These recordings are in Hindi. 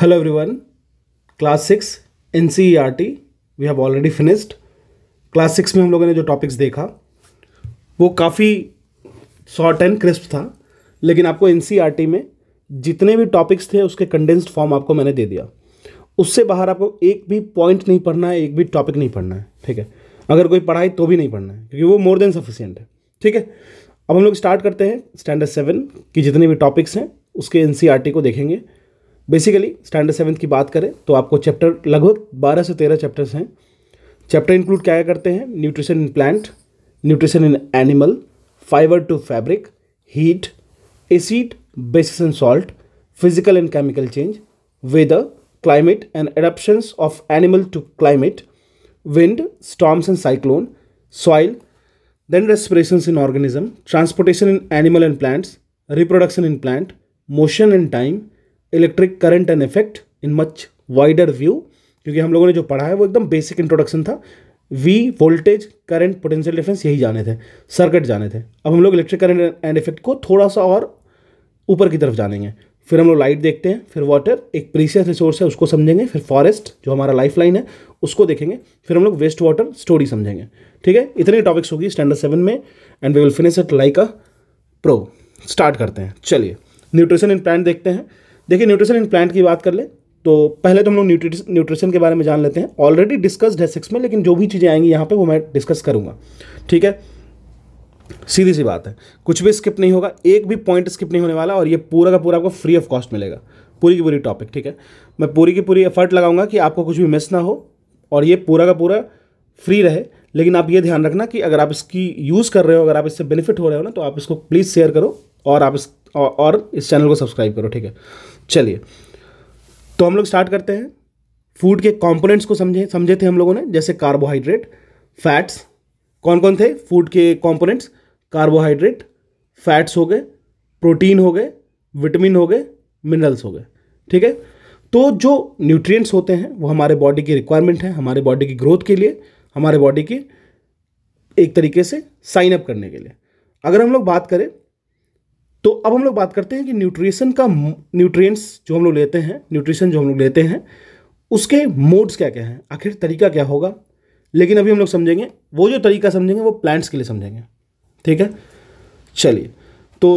Hello everyone, class 6 NCERT we have already finished. Class six में हम लोगों ने जो टॉपिक्स देखा वो काफ़ी शॉर्ट एंड क्रिस्प था लेकिन आपको एन e में जितने भी टॉपिक्स थे उसके कंडेंस्ड फॉर्म आपको मैंने दे दिया उससे बाहर आपको एक भी पॉइंट नहीं पढ़ना है एक भी टॉपिक नहीं पढ़ना है ठीक है अगर कोई पढ़ाई तो भी नहीं पढ़ना है क्योंकि वो मोर देन सफिशियंट है ठीक है अब हम लोग स्टार्ट करते हैं स्टैंडर्ड सेवन की जितने भी टॉपिक्स हैं उसके एन e को देखेंगे बेसिकली स्टैंडर्ड सेवन्थ की बात करें तो आपको चैप्टर लगभग बारह से तेरह चैप्टर्स हैं चैप्टर इंक्लूड क्या क्या करते हैं nutrition in plant nutrition in animal fibre to fabric heat acid bases and salt physical and chemical change weather climate and adaptations of animal to climate wind storms and cyclone soil then respiration in organism transportation in animal and plants reproduction in plant motion and time electric current and effect in much wider view क्योंकि हम लोगों ने जो पढ़ा है वो एकदम बेसिक इंट्रोडक्शन था we voltage current potential difference यही जाने थे सर्किट जाने थे अब हम लोग इलेक्ट्रिक करंट एंड इफेक्ट को थोड़ा सा और ऊपर की तरफ जानेंगे फिर हम लोग लाइट देखते हैं फिर वाटर एक प्रीसियस रिसोर्स है उसको समझेंगे फिर फॉरेस्ट जो हमारा लाइफ लाइन है उसको देखेंगे फिर हम लोग वेस्ट वाटर स्टोरी समझेंगे ठीक है इतने टॉपिक्स होगी स्टैंडर्ड सेवन में and we will finish it like a pro start करते हैं चलिए न्यूट्रिशन इन प्लांट देखते हैं देखिए न्यूट्रिशन इन प्लांट की बात कर ले तो पहले तो हम लोग न्यूट्रिशन के बारे में जान लेते हैं ऑलरेडी डिस्कस्ड है सिक्स में लेकिन जो भी चीज़ें आएंगी यहाँ पे वो मैं डिस्कस करूँगा ठीक है सीधी सी बात है कुछ भी स्किप नहीं होगा एक भी पॉइंट स्किप नहीं होने वाला और ये पूरा का पूरा आपको फ्री ऑफ कॉस्ट मिलेगा पूरी की पूरी टॉपिक ठीक है मैं पूरी की पूरी एफर्ट लगाऊंगा कि आपको कुछ भी मिस ना हो और ये पूरा का पूरा फ्री रहे लेकिन आप ये ध्यान रखना कि अगर आप इसकी यूज़ कर रहे हो अगर आप इससे बेनिफिट हो रहे हो ना तो आप इसको प्लीज़ शेयर करो और आप इस और इस चैनल को सब्सक्राइब करो ठीक है चलिए तो हम लोग स्टार्ट करते हैं फूड के कंपोनेंट्स को समझे समझे थे हम लोगों ने जैसे कार्बोहाइड्रेट फैट्स कौन कौन थे फूड के कंपोनेंट्स कार्बोहाइड्रेट फैट्स हो गए प्रोटीन हो गए विटामिन हो गए मिनरल्स हो गए ठीक है तो जो न्यूट्रिएंट्स होते हैं वो हमारे बॉडी की रिक्वायरमेंट है हमारे बॉडी की ग्रोथ के लिए हमारे बॉडी की एक तरीके से साइन अप करने के लिए अगर हम लोग बात करें तो अब हम लोग बात करते हैं कि न्यूट्रिशन का न्यूट्रिएंट्स जो हम लोग लेते हैं न्यूट्रिशन जो हम लोग लेते हैं उसके मोड्स क्या क्या हैं आखिर तरीका क्या होगा लेकिन अभी हम लोग समझेंगे वो जो तरीका समझेंगे वो प्लांट्स के लिए समझेंगे ठीक है चलिए तो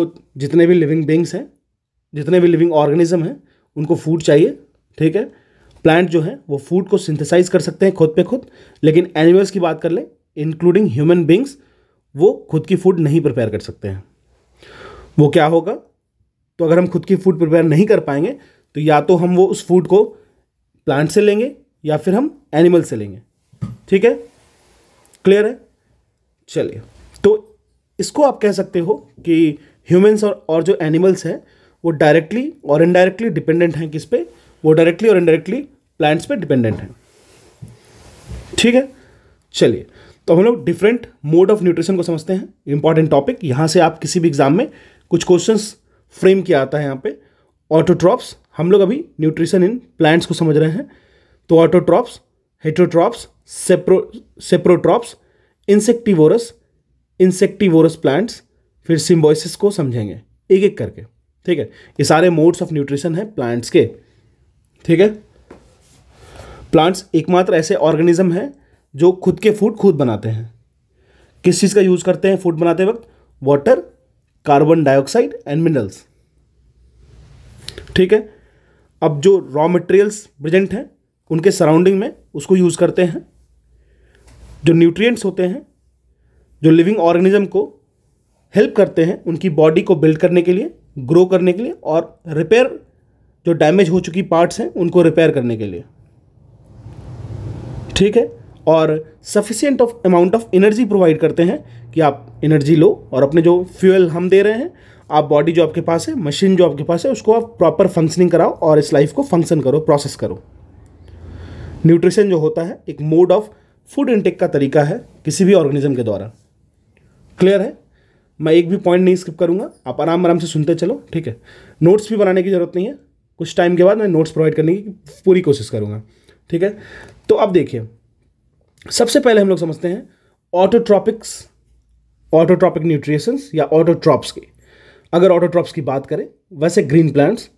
जितने भी लिविंग बींग्स हैं जितने भी लिविंग ऑर्गेनिज्म हैं उनको फूड चाहिए ठीक है प्लांट जो है वो फूड को सिंथेसाइज कर सकते हैं खुद पे खुद लेकिन एनिमल्स की बात कर लें इंक्लूडिंग ह्यूमन बींग्स वो खुद की फूड नहीं प्रिपेयर कर सकते हैं वो क्या होगा तो अगर हम खुद की फूड प्रिपेयर नहीं कर पाएंगे तो या तो हम वो उस फूड को प्लांट से लेंगे या फिर हम एनिमल से लेंगे ठीक है क्लियर है चलिए तो इसको आप कह सकते हो कि ह्यूमंस और और जो एनिमल्स हैं वो डायरेक्टली और इनडायरेक्टली डिपेंडेंट हैं किस पे वो डायरेक्टली और इनडायरेक्टली प्लांट्स पे डिपेंडेंट हैं ठीक है चलिए तो हम लोग डिफरेंट मोड ऑफ न्यूट्रिशन को समझते हैं इंपॉर्टेंट टॉपिक यहाँ से आप किसी भी एग्जाम में कुछ क्वेश्चंस फ्रेम किया आता है यहाँ पे ऑटोट्रॉप्स हम लोग अभी न्यूट्रिशन इन प्लांट्स को समझ रहे हैं तो autotrophs heterotrophs sapro saprotrophs insectivorous insectivorous plants फिर सिम्बोसिस को समझेंगे एक एक करके ठीक है ये सारे मोड्स ऑफ न्यूट्रिशन है प्लांट्स के ठीक है प्लांट्स एकमात्र ऐसे ऑर्गेनिज्म हैं जो खुद के फूड खुद बनाते हैं किस चीज़ का यूज़ करते हैं फूड बनाते वक्त water carbon dioxide and minerals ठीक है अब जो रॉ मटेरियल्स प्रेजेंट हैं उनके सराउंडिंग में उसको यूज़ करते हैं जो न्यूट्रिएंट्स होते हैं जो लिविंग ऑर्गेनिज्म को हेल्प करते हैं उनकी बॉडी को बिल्ड करने के लिए ग्रो करने के लिए और रिपेयर जो डैमेज हो चुकी पार्ट्स हैं उनको रिपेयर करने के लिए ठीक है और sufficient of amount of energy provide करते हैं कि आप एनर्जी लो और अपने जो फ्यूल हम दे रहे हैं आप बॉडी जो आपके पास है मशीन जो आपके पास है उसको आप प्रॉपर फंक्शनिंग कराओ और इस लाइफ को फंक्शन करो प्रोसेस करो न्यूट्रिशन जो होता है एक मोड ऑफ फूड इनटेक का तरीका है किसी भी ऑर्गेनिज्म के द्वारा क्लियर है मैं एक भी पॉइंट नहीं स्किप करूँगा आप आराम आराम से सुनते चलो ठीक है नोट्स भी बनाने की ज़रूरत नहीं है कुछ टाइम के बाद मैं नोट्स प्रोवाइड करने की पूरी कोशिश करूँगा ठीक है तो अब देखिए सबसे पहले हम लोग समझते हैं ऑटोट्रॉपिक्स ऑटोट्रॉपिक न्यूट्रिशंस या ऑटोट्रॉप्स की अगर ऑटोट्रॉप्स की बात करें वैसे ग्रीन प्लांट्स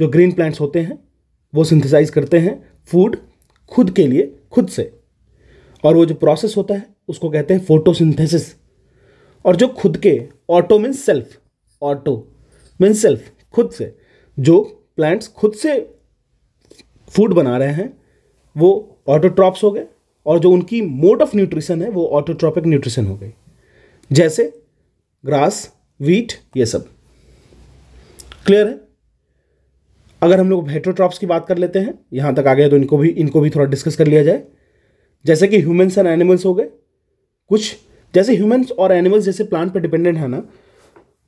जो ग्रीन प्लांट्स होते हैं वो सिंथेसाइज करते हैं फूड खुद के लिए खुद से और वो जो प्रोसेस होता है उसको कहते हैं फोटोसिंथेसिस और जो खुद के auto means self auto means self खुद से जो प्लांट्स खुद से फूड बना रहे हैं वो ऑटोट्रॉप्स हो गए और जो उनकी मोड ऑफ न्यूट्रिशन है वो ऑटोट्रॉपिक न्यूट्रिशन हो गई जैसे ग्रास वीट ये सब क्लियर है अगर हम लोग हेट्रोट्रॉप्स की बात कर लेते हैं यहाँ तक आ गए तो इनको भी इनको भी थोड़ा डिस्कस कर लिया जाए जैसे कि ह्यूमन्स एंड एनिमल्स हो गए कुछ जैसे ह्यूमन्स और एनिमल्स जैसे प्लांट पर डिपेंडेंट है ना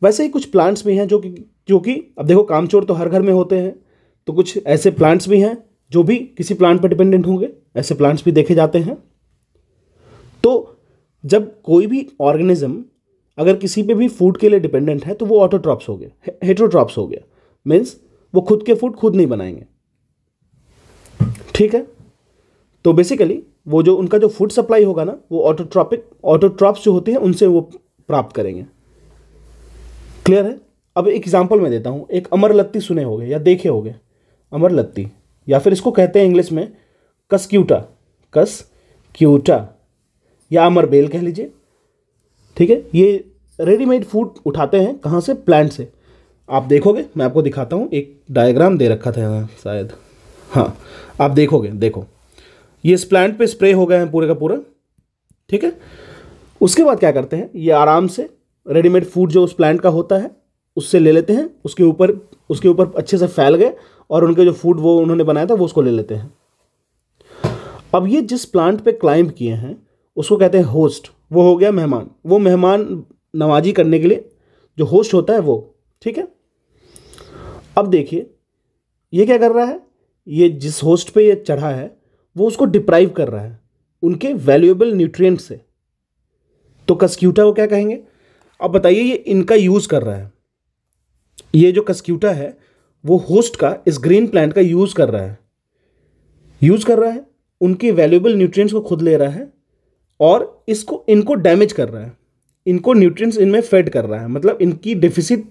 वैसे ही कुछ प्लांट्स भी हैं जो कि जो कि अब देखो कामचोर तो हर घर में होते हैं तो कुछ ऐसे प्लांट्स भी हैं जो भी किसी प्लांट पर डिपेंडेंट होंगे ऐसे प्लांट्स भी देखे जाते हैं तो जब कोई भी ऑर्गेनिज्म अगर किसी पे भी फूड के लिए डिपेंडेंट है तो वो ऑटोट्रॉप्स हो गए हेट्रोट्रॉप्स हो गया मीन्स वो खुद के फूड खुद नहीं बनाएंगे ठीक है तो बेसिकली वो जो उनका जो फूड सप्लाई होगा ना वो ऑटोट्रॉपिक ऑटोट्रॉप्स जो होते हैं उनसे वो प्राप्त करेंगे क्लियर है अब एक एग्जाम्पल मैं देता हूँ एक अमरलत्ती सुने हो या देखे होंगे अमरलत्ती या फिर इसको कहते हैं इंग्लिश में कस क्यूटा कस क्यूटा या अमर बेल कह लीजिए ठीक है ये रेडीमेड फूड उठाते हैं कहाँ से प्लांट से आप देखोगे मैं आपको दिखाता हूँ एक डायग्राम दे रखा था यहाँ शायद हाँ आप देखोगे देखो ये इस प्लांट पे स्प्रे हो गए हैं पूरे का पूरा ठीक है उसके बाद क्या करते हैं ये आराम से रेडीमेड फूड जो उस प्लांट का होता है उससे ले लेते हैं उसके ऊपर उसके ऊपर अच्छे से फैल गए और उनके जो फूड वो उन्होंने बनाया था वो उसको ले लेते हैं अब ये जिस प्लांट पे क्लाइंब किए हैं उसको कहते हैं होस्ट वो हो गया मेहमान वो मेहमान नवाजी करने के लिए जो होस्ट होता है वो ठीक है अब देखिए ये क्या कर रहा है ये जिस होस्ट पे ये चढ़ा है वो उसको डिप्राइव कर रहा है उनके वैल्यूएबल न्यूट्रिएंट से तो कस्क्यूटा वो क्या कहेंगे अब बताइए ये इनका यूज़ कर रहा है ये जो कस्क्यूटा है वो होस्ट का इस ग्रीन प्लांट का यूज़ कर रहा है यूज़ कर रहा है उनकी वैल्यूबल न्यूट्रिएंट्स को खुद ले रहा है और इसको इनको डैमेज कर रहा है इनको न्यूट्रिएंट्स इनमें फेड कर रहा है मतलब इनकी डिफिसिट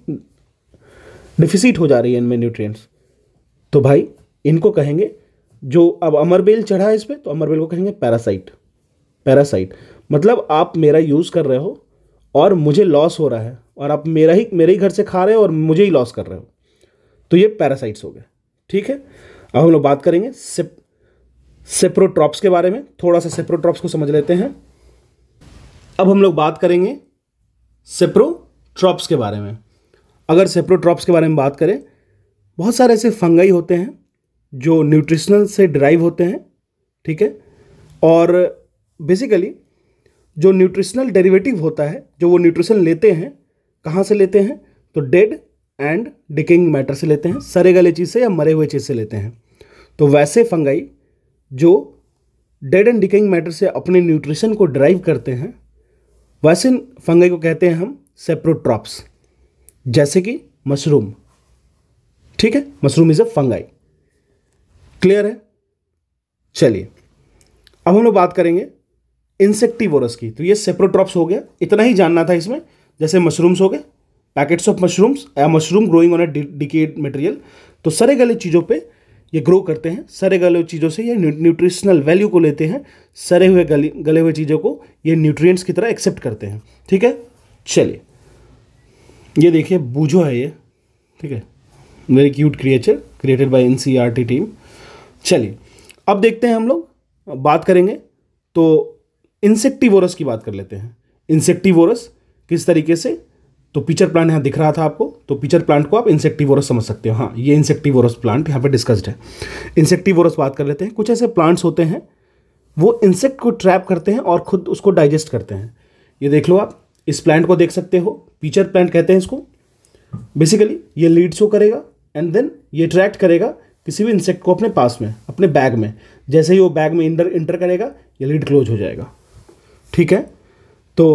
डिफिसिट हो जा रही है इनमें न्यूट्रिएंट्स तो भाई इनको कहेंगे जो अब अमरबेल चढ़ा है इस पर तो अमरबेल को कहेंगे पैरासाइट पैरासाइट मतलब आप मेरा यूज़ कर रहे हो और मुझे लॉस हो रहा है और आप मेरा ही मेरे ही घर से खा रहे हो और मुझे ही लॉस कर रहे हो तो ये पैरासाइट्स हो गए ठीक है अब हम लोग बात करेंगे सिप सेप्रोट्रॉप्स के बारे में थोड़ा सा सेप्रोट्रॉप्स को समझ लेते हैं अब हम लोग बात करेंगे सेप्रोट्रॉप्स के बारे में अगर सेप्रोट्रॉप्स के बारे में बात करें बहुत सारे ऐसे फंगाई होते हैं जो न्यूट्रिशनल से डिराइव होते हैं ठीक है और बेसिकली जो न्यूट्रिशनल डेरिवेटिव होता है जो वो न्यूट्रिशन लेते हैं कहाँ से लेते हैं तो डेड एंड डिकिंग मैटर से लेते हैं सरे गले चीज़ से या मरे हुए चीज़ से लेते हैं तो वैसे फंगाई जो डेड एंड डिकिंग मैटर से अपने न्यूट्रिशन को ड्राइव करते हैं वैसे फंगाई को कहते हैं हम सेप्रोट्रॉप्स जैसे कि मशरूम ठीक है mushroom is a fungi clear है चलिए अब हम लोग बात करेंगे इंसेक्टिवोरस की तो ये सेप्रोट्रॉप्स हो गया इतना ही जानना था इसमें जैसे मशरूम्स हो गए पैकेट्स ऑफ मशरूम्स या mushroom growing on a decayed material तो सरे गले चीज़ों पे ये ग्रो करते हैं सरे गले चीज़ों से ये न्यूट्रिशनल वैल्यू को लेते हैं सरे हुए गले गले हुए चीज़ों को ये न्यूट्रिएंट्स की तरह एक्सेप्ट करते हैं ठीक है चलिए ये देखिए बूझो है ये ठीक है very cute creature created by an team चलिए अब देखते हैं हम लोग बात करेंगे तो इंसेक्टिवोरस की बात कर लेते हैं इंसेक्टिवोरस किस तरीके से तो पिचर प्लांट यहाँ दिख रहा था आपको तो पिचर प्लांट को आप इंसेक्टिवोरस समझ सकते हो हाँ ये इंसेक्टिवोरस प्लांट यहाँ पे डिस्कस्ड है इंसेक्टिवोरस बात कर लेते हैं कुछ ऐसे प्लांट्स होते हैं वो इंसेक्ट को ट्रैप करते हैं और खुद उसको डाइजेस्ट करते हैं ये देख लो आप इस प्लांट को देख सकते हो पिचर प्लांट कहते हैं इसको बेसिकली ये लीड शो करेगा एंड देन ये ट्रैक्ट करेगा किसी भी इंसेक्ट को अपने पास में अपने बैग में जैसे ही वो बैग में इंटर इंटर करेगा ये लीड क्लोज हो जाएगा ठीक है तो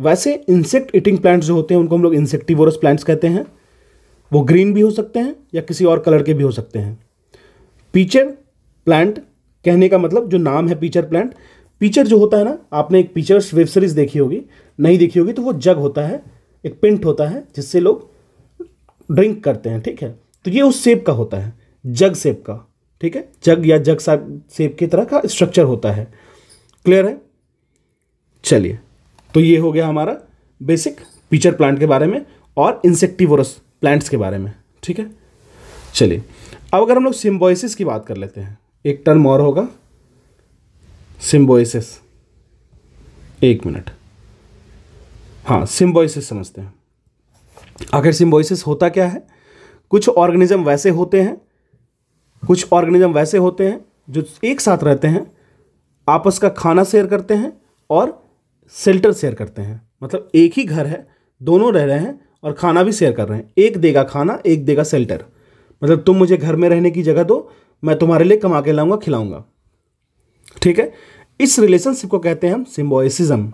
वैसे इंसेक्ट ईटिंग प्लांट्स जो होते हैं उनको हम लोग इंसेक्टिवोरस प्लांट्स कहते हैं वो ग्रीन भी हो सकते हैं या किसी और कलर के भी हो सकते हैं पीचर प्लांट कहने का मतलब जो नाम है पीचर प्लांट पीचर जो होता है ना आपने एक पीचर्स वेब सीरीज देखी होगी नहीं देखी होगी तो वो जग होता है एक पिंट होता है जिससे लोग ड्रिंक करते हैं ठीक है तो ये उस सेब का होता है जग सेब का ठीक है जग या जग सा सेब की तरह का स्ट्रक्चर होता है क्लियर है चलिए तो ये हो गया हमारा बेसिक पीचर प्लांट के बारे में और इंसेक्टिवोरस प्लांट्स के बारे में ठीक है चलिए अब अगर हम लोग सिम्बोइसिस की बात कर लेते हैं एक टर्म और होगा सिम्बोइसिस एक मिनट हाँ सिम्बोइसिस समझते हैं आखिर सिम्बोइसिस होता क्या है कुछ ऑर्गेनिज्म वैसे होते हैं कुछ ऑर्गेनिज्म वैसे होते हैं जो एक साथ रहते हैं आपस का खाना शेयर करते हैं और सेल्टर शेयर करते हैं मतलब एक ही घर है दोनों रह रहे हैं और खाना भी शेयर कर रहे हैं एक देगा खाना एक देगा सेल्टर मतलब तुम मुझे घर में रहने की जगह दो मैं तुम्हारे लिए कमा के लाऊंगा खिलाऊंगा ठीक है इस रिलेशनशिप को कहते हैं हम सिम्बोसिज्म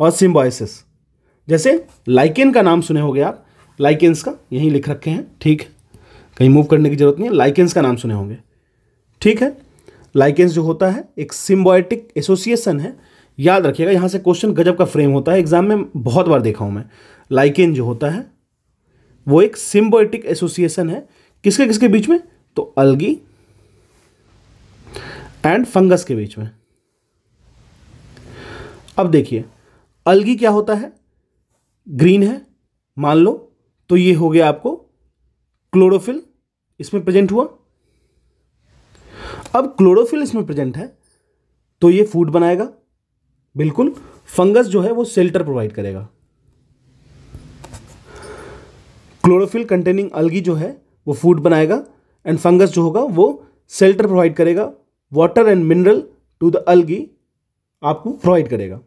और सिम्बोसिस जैसे लाइकेन का नाम सुने होंगे आप लाइकेंस का यहीं लिख रखे हैं ठीक कहीं मूव करने की जरूरत नहीं है लाइकेंस का नाम सुने होंगे ठीक है लाइकेंस जो होता है एक सिम्बॉयटिक एसोसिएशन है याद रखिएगा यहाँ से क्वेश्चन गजब का फ्रेम होता है एग्जाम में बहुत बार देखा हूँ मैं लाइकेन जो होता है वो एक सिम्बोटिक एसोसिएशन है किसके किसके बीच में तो अलगी एंड फंगस के बीच में अब देखिए अलगी क्या होता है ग्रीन है मान लो तो ये हो गया आपको क्लोरोफिल इसमें प्रेजेंट हुआ अब क्लोरोफिल इसमें प्रेजेंट है तो ये फूड बनाएगा बिल्कुल फंगस जो है वो सेल्टर प्रोवाइड करेगा क्लोरोफिल कंटेनिंग अलगी जो है वो फूड बनाएगा एंड फंगस जो होगा वो सेल्टर प्रोवाइड करेगा water and mineral to the algae आपको प्रोवाइड करेगा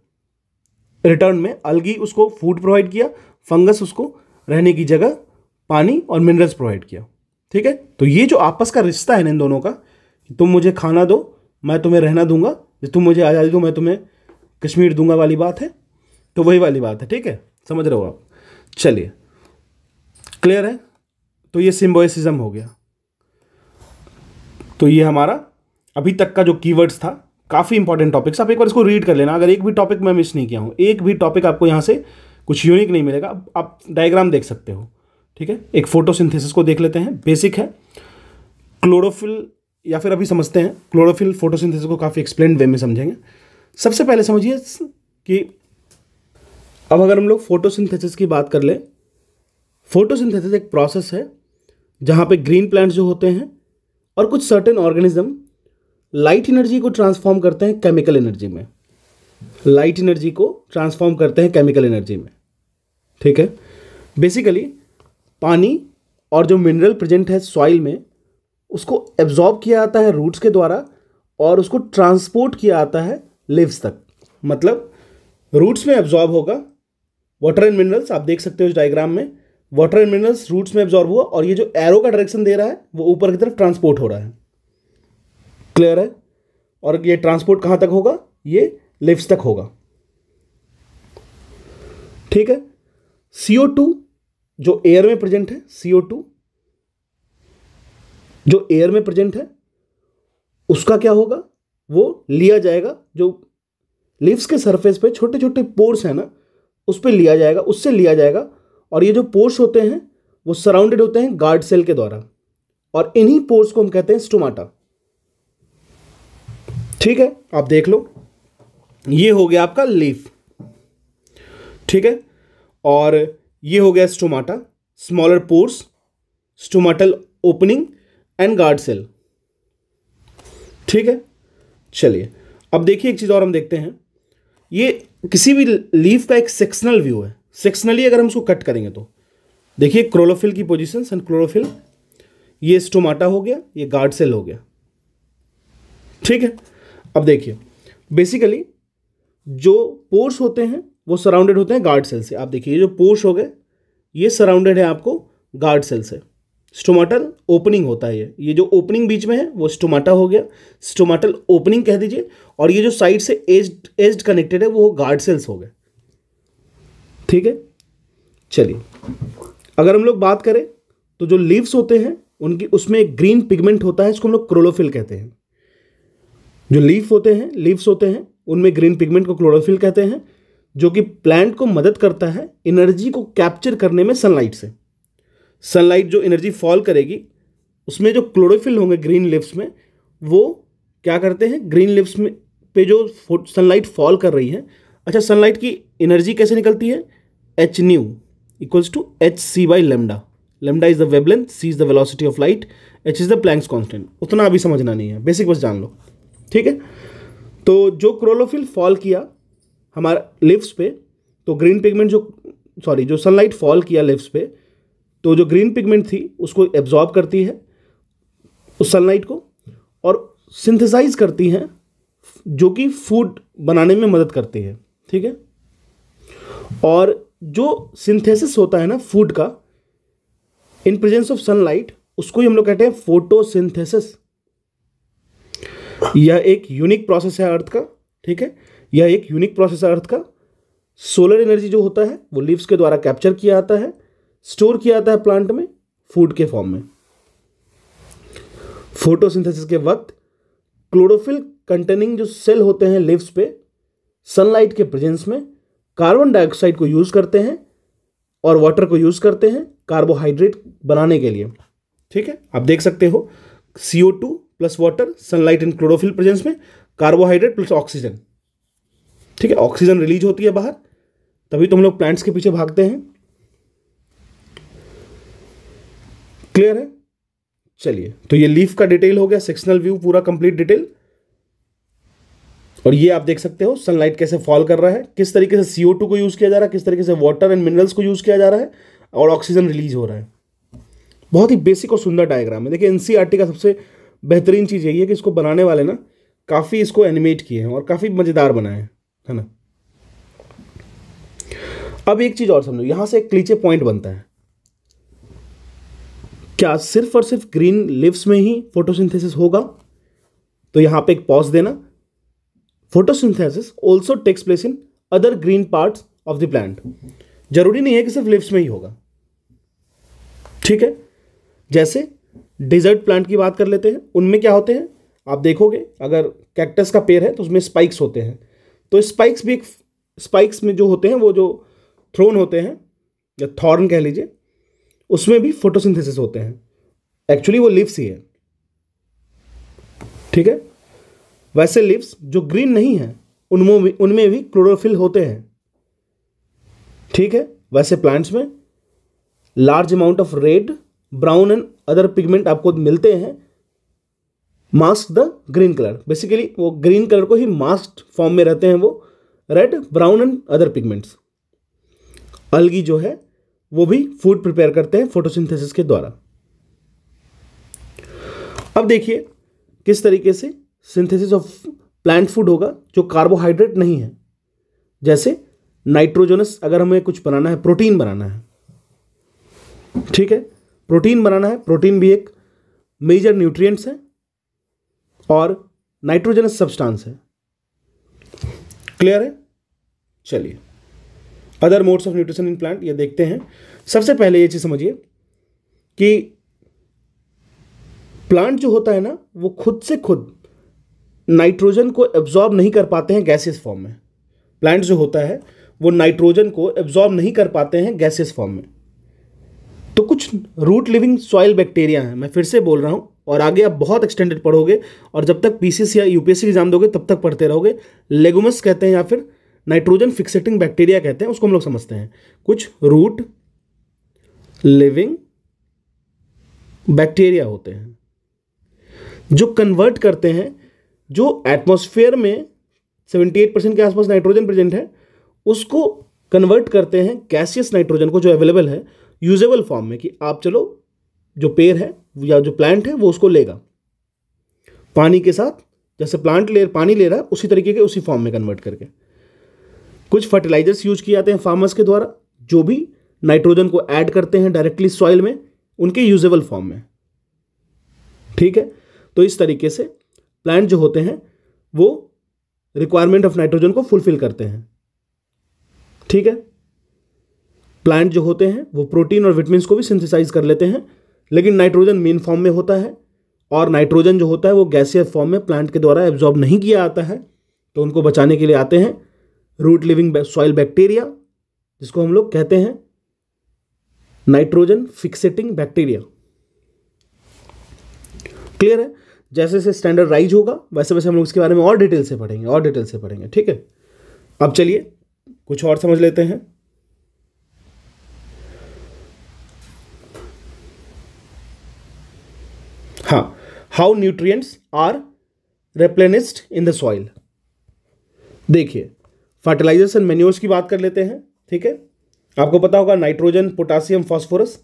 रिटर्न में अलगी उसको फूड प्रोवाइड किया फंगस उसको रहने की जगह पानी और मिनरल्स प्रोवाइड किया ठीक है तो ये जो आपस का रिश्ता है ना इन दोनों का तुम मुझे खाना दो मैं तुम्हें रहना दूंगा तुम मुझे आज़ादी दो मैं तुम्हें कश्मीर दूंगा वाली बात है तो वही वाली बात है ठीक है समझ रहे हो आप चलिए क्लियर है तो ये सिम्बोसिज्म हो गया तो ये हमारा अभी तक का जो कीवर्ड्स था काफ़ी इंपॉर्टेंट टॉपिक्स आप एक बार इसको रीड कर लेना अगर एक भी टॉपिक मैं मिस नहीं किया हूँ एक भी टॉपिक आपको यहाँ से कुछ यूनिक नहीं मिलेगा आप डायग्राम देख सकते हो ठीक है एक फोटोसिंथेसिस को देख लेते हैं बेसिक है क्लोरोफिल या फिर अभी समझते हैं क्लोरोफिल फोटोसिंथेसिस को काफ़ी एक्सप्लेन वे में समझेंगे सबसे पहले समझिए कि अब अगर हम लोग फोटोसिंथेसिस की बात कर लें फोटोसिंथेसिस एक प्रोसेस है जहाँ पे ग्रीन प्लांट्स जो होते हैं और कुछ सर्टेन ऑर्गेनिज्म लाइट एनर्जी को ट्रांसफॉर्म करते हैं केमिकल एनर्जी में लाइट एनर्जी को ट्रांसफॉर्म करते हैं केमिकल एनर्जी में ठीक है बेसिकली पानी और जो मिनरल प्रेजेंट है सॉइल में उसको एब्जॉर्ब किया जाता है रूट्स के द्वारा और उसको ट्रांसपोर्ट किया जाता है लिव्स तक मतलब रूट्स में एब्जॉर्ब होगा वाटर एंड मिनरल्स आप देख सकते हो इस डायग्राम में वाटर एंड मिनरल्स रूट्स में एब्जॉर्ब हुआ और ये जो एरो का डायरेक्शन दे रहा है वो ऊपर की तरफ ट्रांसपोर्ट हो रहा है क्लियर है और ये ट्रांसपोर्ट कहाँ तक होगा ये लिव्स तक होगा ठीक है सीओ टू जो एयर में प्रेजेंट है सीओ टू जो एयर में प्रेजेंट है उसका क्या होगा वो लिया जाएगा जो लीव्स के सरफेस पे छोटे छोटे पोर्स हैं ना उस पर लिया जाएगा उससे लिया जाएगा और ये जो पोर्स होते हैं वो सराउंडेड होते हैं गार्ड सेल के द्वारा और इन्हीं पोर्स को हम कहते हैं स्टोमाटा ठीक है आप देख लो ये हो गया आपका लीफ ठीक है और ये हो गया stomata smaller pores stomatal opening and guard cell ठीक है चलिए अब देखिए एक चीज़ और हम देखते हैं ये किसी भी लीफ का एक सेक्शनल व्यू है सेक्शनली अगर हम इसको कट करेंगे तो देखिए क्रोलोफिल की पोजिशन एंड क्लोरोफिल ये स्टोमाटा हो गया ये गार्ड सेल हो गया ठीक है अब देखिए बेसिकली जो पोर्स होते हैं वो सराउंडेड होते हैं गार्ड सेल से आप देखिए ये जो पोर्स हो गए ये सराउंडेड है आपको गार्ड सेल से स्टोमाटल ओपनिंग होता है ये ये जो ओपनिंग बीच में है वो स्टोमाटा हो गया स्टोमाटल ओपनिंग कह दीजिए और ये जो साइड से एज एज कनेक्टेड है वो गार्ड सेल्स हो गए ठीक है चलिए अगर हम लोग बात करें तो जो लीव्स होते हैं उनकी उसमें एक ग्रीन पिगमेंट होता है इसको हम लोग क्रोलोफिल कहते हैं जो लीफ होते हैं लीव्स होते हैं उनमें ग्रीन पिगमेंट को क्लोरोफिल कहते हैं जो कि प्लांट को मदद करता है एनर्जी को कैप्चर करने में सनलाइट से सनलाइट जो एनर्जी फॉल करेगी उसमें जो क्लोरोफिल होंगे ग्रीन लिप्स में वो क्या करते हैं ग्रीन लिप्स में पे जो सनलाइट फॉल कर रही है अच्छा सनलाइट की एनर्जी कैसे निकलती है h nu equals to h c by lambda lambda is the wavelength c is the velocity of light h is the Planck's constant उतना अभी समझना नहीं है बेसिक बस जान लो ठीक है तो जो क्रोलोफिल फॉल किया हमारा लिप्स पे तो ग्रीन पिगमेंट जो सॉरी जो सनलाइट फॉल किया लिप्स पे तो जो ग्रीन पिगमेंट थी उसको एब्जॉर्ब करती है उस सनलाइट को और सिंथेसाइज करती हैं जो कि फूड बनाने में मदद करती है ठीक है और जो सिंथेसिस होता है ना फूड का इन प्रेजेंस ऑफ सनलाइट उसको ही हम लोग कहते हैं फोटोसिंथेसिस यह एक यूनिक प्रोसेस है अर्थ का ठीक है यह एक यूनिक प्रोसेस है अर्थ का सोलर एनर्जी जो होता है वो लीव्स के द्वारा कैप्चर किया जाता है स्टोर किया जाता है प्लांट में फूड के फॉर्म में फोटोसिंथेसिस के वक्त क्लोरोफिल कंटेनिंग जो सेल होते हैं लिव्स पे सनलाइट के प्रेजेंस में कार्बन डाइऑक्साइड को यूज़ करते हैं और वाटर को यूज़ करते हैं कार्बोहाइड्रेट बनाने के लिए ठीक है आप देख सकते हो C O two plus water sunlight and chlorophyll presence में कार्बोहाइड्रेट प्लस ऑक्सीजन ठीक है ऑक्सीजन रिलीज होती है बाहर तभी तो हम लोग प्लांट्स के पीछे भागते हैं क्लियर है चलिए तो ये लीफ का डिटेल हो गया सेक्शनल व्यू पूरा कंप्लीट डिटेल और ये आप देख सकते हो सनलाइट कैसे फॉल कर रहा है किस तरीके से सीओ टू को यूज़ किया जा रहा है किस तरीके से वाटर एंड मिनरल्स को यूज़ किया जा रहा है और ऑक्सीजन रिलीज हो रहा है बहुत ही बेसिक और सुंदर डायग्राम है देखिए एनसीआरटी e का सबसे बेहतरीन चीज़ यही है कि इसको बनाने वाले ना काफ़ी इसको एनिमेट किए हैं और काफ़ी मज़ेदार बनाए हैं है ना अब एक चीज़ और समझो यहां से एक क्लीचे पॉइंट बनता है क्या सिर्फ और सिर्फ ग्रीन लिव्स में ही फोटोसिंथेसिस होगा तो यहां पे एक पॉज देना photosynthesis also takes place in other green parts of the plant जरूरी नहीं है कि सिर्फ लिव्स में ही होगा ठीक है जैसे डिजर्ट प्लांट की बात कर लेते हैं उनमें क्या होते हैं आप देखोगे अगर कैक्टस का पेड़ है तो उसमें स्पाइक्स होते हैं तो स्पाइक्स भी एक स्पाइक्स में जो होते हैं वो जो थ्रोन होते हैं या थॉर्न कह लीजिए उसमें भी फोटोसिंथेसिस होते हैं एक्चुअली वो लिप्स ही है ठीक है वैसे लिप्स जो ग्रीन नहीं है उनमें भी उनमें भी क्लोरोफिल होते हैं ठीक है वैसे प्लांट्स में large amount of red brown and other pigment आपको मिलते हैं mask the green colour basically वो ग्रीन कलर को ही मास्क फॉर्म में रहते हैं वो red brown and other pigments algae जो है वो भी फूड प्रिपेयर करते हैं फोटोसिंथेसिस के द्वारा अब देखिए किस तरीके से सिंथेसिस ऑफ प्लांट फूड होगा जो कार्बोहाइड्रेट नहीं है जैसे नाइट्रोजनस अगर हमें कुछ बनाना है प्रोटीन बनाना है ठीक है प्रोटीन बनाना है प्रोटीन भी एक मेजर न्यूट्रिएंट्स है और नाइट्रोजनस सब्सटेंस है क्लियर है चलिए other modes of nutrition in plant ये देखते हैं सबसे पहले ये चीज़ समझिए कि प्लांट जो होता है ना वो खुद से खुद नाइट्रोजन को एब्जॉर्ब नहीं कर पाते हैं गैसेस फॉर्म में प्लांट जो होता है वो नाइट्रोजन को एब्जॉर्ब नहीं कर पाते हैं गैसेस फॉर्म में तो कुछ रूट लिविंग सॉइल बैक्टीरिया हैं मैं फिर से बोल रहा हूँ और आगे आप बहुत एक्सटेंडेड पढ़ोगे और जब तक पीसीएस या यूपीएससी एग्जाम दोगे तब तक पढ़ते रहोगे लेगुमस कहते हैं या फिर नाइट्रोजन फिक्सेटिंग बैक्टीरिया कहते हैं उसको हम लोग समझते हैं कुछ रूट लिविंग बैक्टीरिया होते हैं जो कन्वर्ट करते हैं जो एटमॉस्फेयर में 78 परसेंट के आसपास नाइट्रोजन प्रेजेंट है उसको कन्वर्ट करते हैं कैसियस नाइट्रोजन को जो अवेलेबल है यूजेबल फॉर्म में कि आप चलो जो पेड़ है या जो प्लांट है वो उसको लेगा पानी के साथ जैसे प्लांट ले पानी ले रहा है उसी तरीके के उसी फॉर्म में कन्वर्ट करके कुछ फर्टिलाइजर्स यूज किए जाते हैं फार्मर्स के द्वारा जो भी नाइट्रोजन को ऐड करते हैं डायरेक्टली सॉइल में उनके यूजेबल फॉर्म में ठीक है तो इस तरीके से प्लांट जो होते हैं वो रिक्वायरमेंट ऑफ नाइट्रोजन को फुलफिल करते हैं ठीक है प्लांट जो होते हैं वो प्रोटीन और विटामिन को भी सिंथेसाइज कर लेते हैं लेकिन नाइट्रोजन मेन फॉर्म में होता है और नाइट्रोजन जो होता है वो गैसियर फॉर्म में प्लांट के द्वारा एब्जॉर्ब नहीं किया आता है तो उनको बचाने के लिए आते हैं रूट लिविंग सॉइल बैक्टीरिया जिसको हम लोग कहते हैं नाइट्रोजन फिक्सेटिंग बैक्टीरिया क्लियर है जैसे जैसे स्टैंडर्ड राइज होगा वैसे वैसे हम लोग इसके बारे में और डिटेल से पढ़ेंगे और डिटेल से पढ़ेंगे ठीक है अब चलिए कुछ और समझ लेते हैं हाँ how nutrients are replenished in the soil देखिए फर्टिलाइजर्स एंड मेन्योर्स की बात कर लेते हैं ठीक है आपको पता होगा nitrogen potassium phosphorus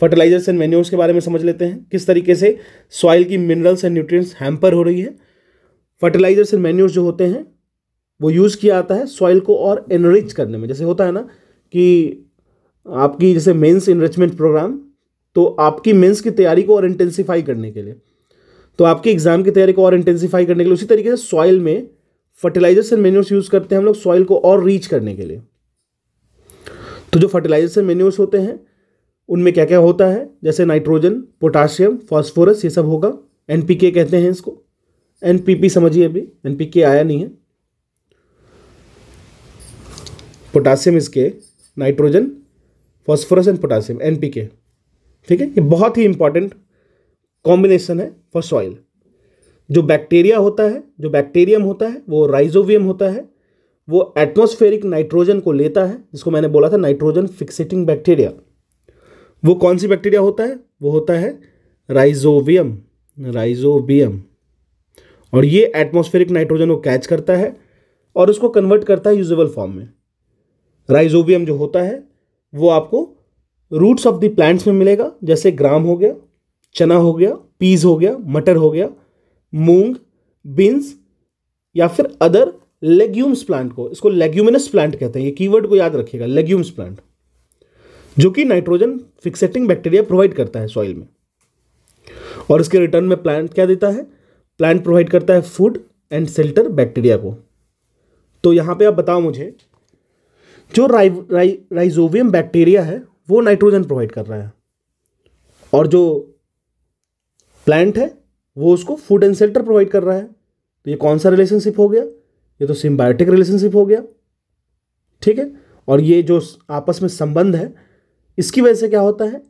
fertilisers and manures के बारे में समझ लेते हैं किस तरीके से सॉइल की मिनरल्स एंड न्यूट्रिएंट्स हैम्पर हो रही है फर्टिलाइजर्स एंड मेन्योर्स जो होते हैं वो यूज़ किया जाता है सॉइल को और एनरिच करने में जैसे होता है ना कि आपकी जैसे मेन्स इनरिचमेंट प्रोग्राम तो आपकी मेन्स की तैयारी को और इंटेंसीफाई करने के लिए तो आपकी एग्ज़ाम की तैयारी को और इंटेंसीफाई करने के लिए उसी तरीके से सॉइल में फर्टिलाइजर्स एंड मेन्यूर्स यूज़ करते हैं हम लोग सॉइल को और रीच करने के लिए तो जो फर्टिलाइजर्स एंड मेन्यूर्स होते हैं उनमें क्या क्या होता है जैसे नाइट्रोजन पोटाशियम फॉस्फोरस ये सब होगा एन कहते हैं इसको एन समझिए अभी एन आया नहीं है पोटासियम इसके nitrogen phosphorus and potassium N ठीक है ये बहुत ही इंपॉर्टेंट कॉम्बिनेशन है फॉर सॉइल जो बैक्टीरिया होता है जो बैक्टीरियम होता है वो राइजोवियम होता है वो एटमोस्फेरिक नाइट्रोजन को लेता है जिसको मैंने बोला था नाइट्रोजन फिक्सेटिंग बैक्टीरिया वो कौन सी बैक्टीरिया होता है वो होता है राइजोवियम राइजोबियम और ये एटमोस्फेरिक नाइट्रोजन को कैच करता है और उसको कन्वर्ट करता है यूजेबल फॉर्म में राइजोबियम जो होता है वो आपको रूट्स ऑफ द प्लांट्स में मिलेगा जैसे ग्राम हो गया चना हो गया पीज हो गया मटर हो गया मूंग बीन्स या फिर अदर लेग्यूम्स प्लांट को इसको लेग्यूमिनस प्लांट कहते हैं ये कीवर्ड को याद रखिएगा लेग्यूम्स प्लांट जो कि नाइट्रोजन फिक्सेटिंग बैक्टीरिया प्रोवाइड करता है सॉइल में और इसके रिटर्न में प्लांट क्या देता है प्लांट प्रोवाइड करता है फूड एंड सेल्टर बैक्टीरिया को तो यहाँ पे आप बताओ मुझे जो राइ, राइ, राइजोवियम बैक्टीरिया है वो नाइट्रोजन प्रोवाइड कर रहा है और जो प्लांट है वो उसको फूड एंड शेल्टर प्रोवाइड कर रहा है तो ये कौन सा रिलेशनशिप हो गया ये तो सिम्बायोटिक रिलेशनशिप हो गया ठीक है और ये जो आपस में संबंध है इसकी वजह से क्या होता है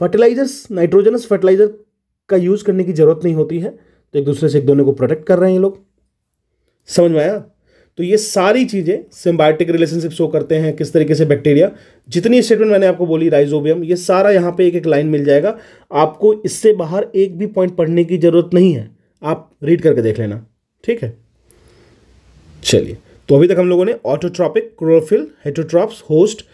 फर्टिलाइजर्स नाइट्रोजनस फर्टिलाइजर का यूज़ करने की ज़रूरत नहीं होती है तो एक दूसरे से एक दोनों को प्रोटेक्ट कर रहे हैं ये लोग समझ में आया तो ये सारी चीज़ें सिम्बायोटिक रिलेशनशिप शो करते हैं किस तरीके से बैक्टीरिया जितनी स्टेटमेंट मैंने आपको बोली राइजोबियम ये सारा यहाँ पे एक एक लाइन मिल जाएगा आपको इससे बाहर एक भी पॉइंट पढ़ने की ज़रूरत नहीं है आप रीड करके देख लेना ठीक है चलिए तो अभी तक हम लोगों ने autotrophic chlorophyll heterotrophs host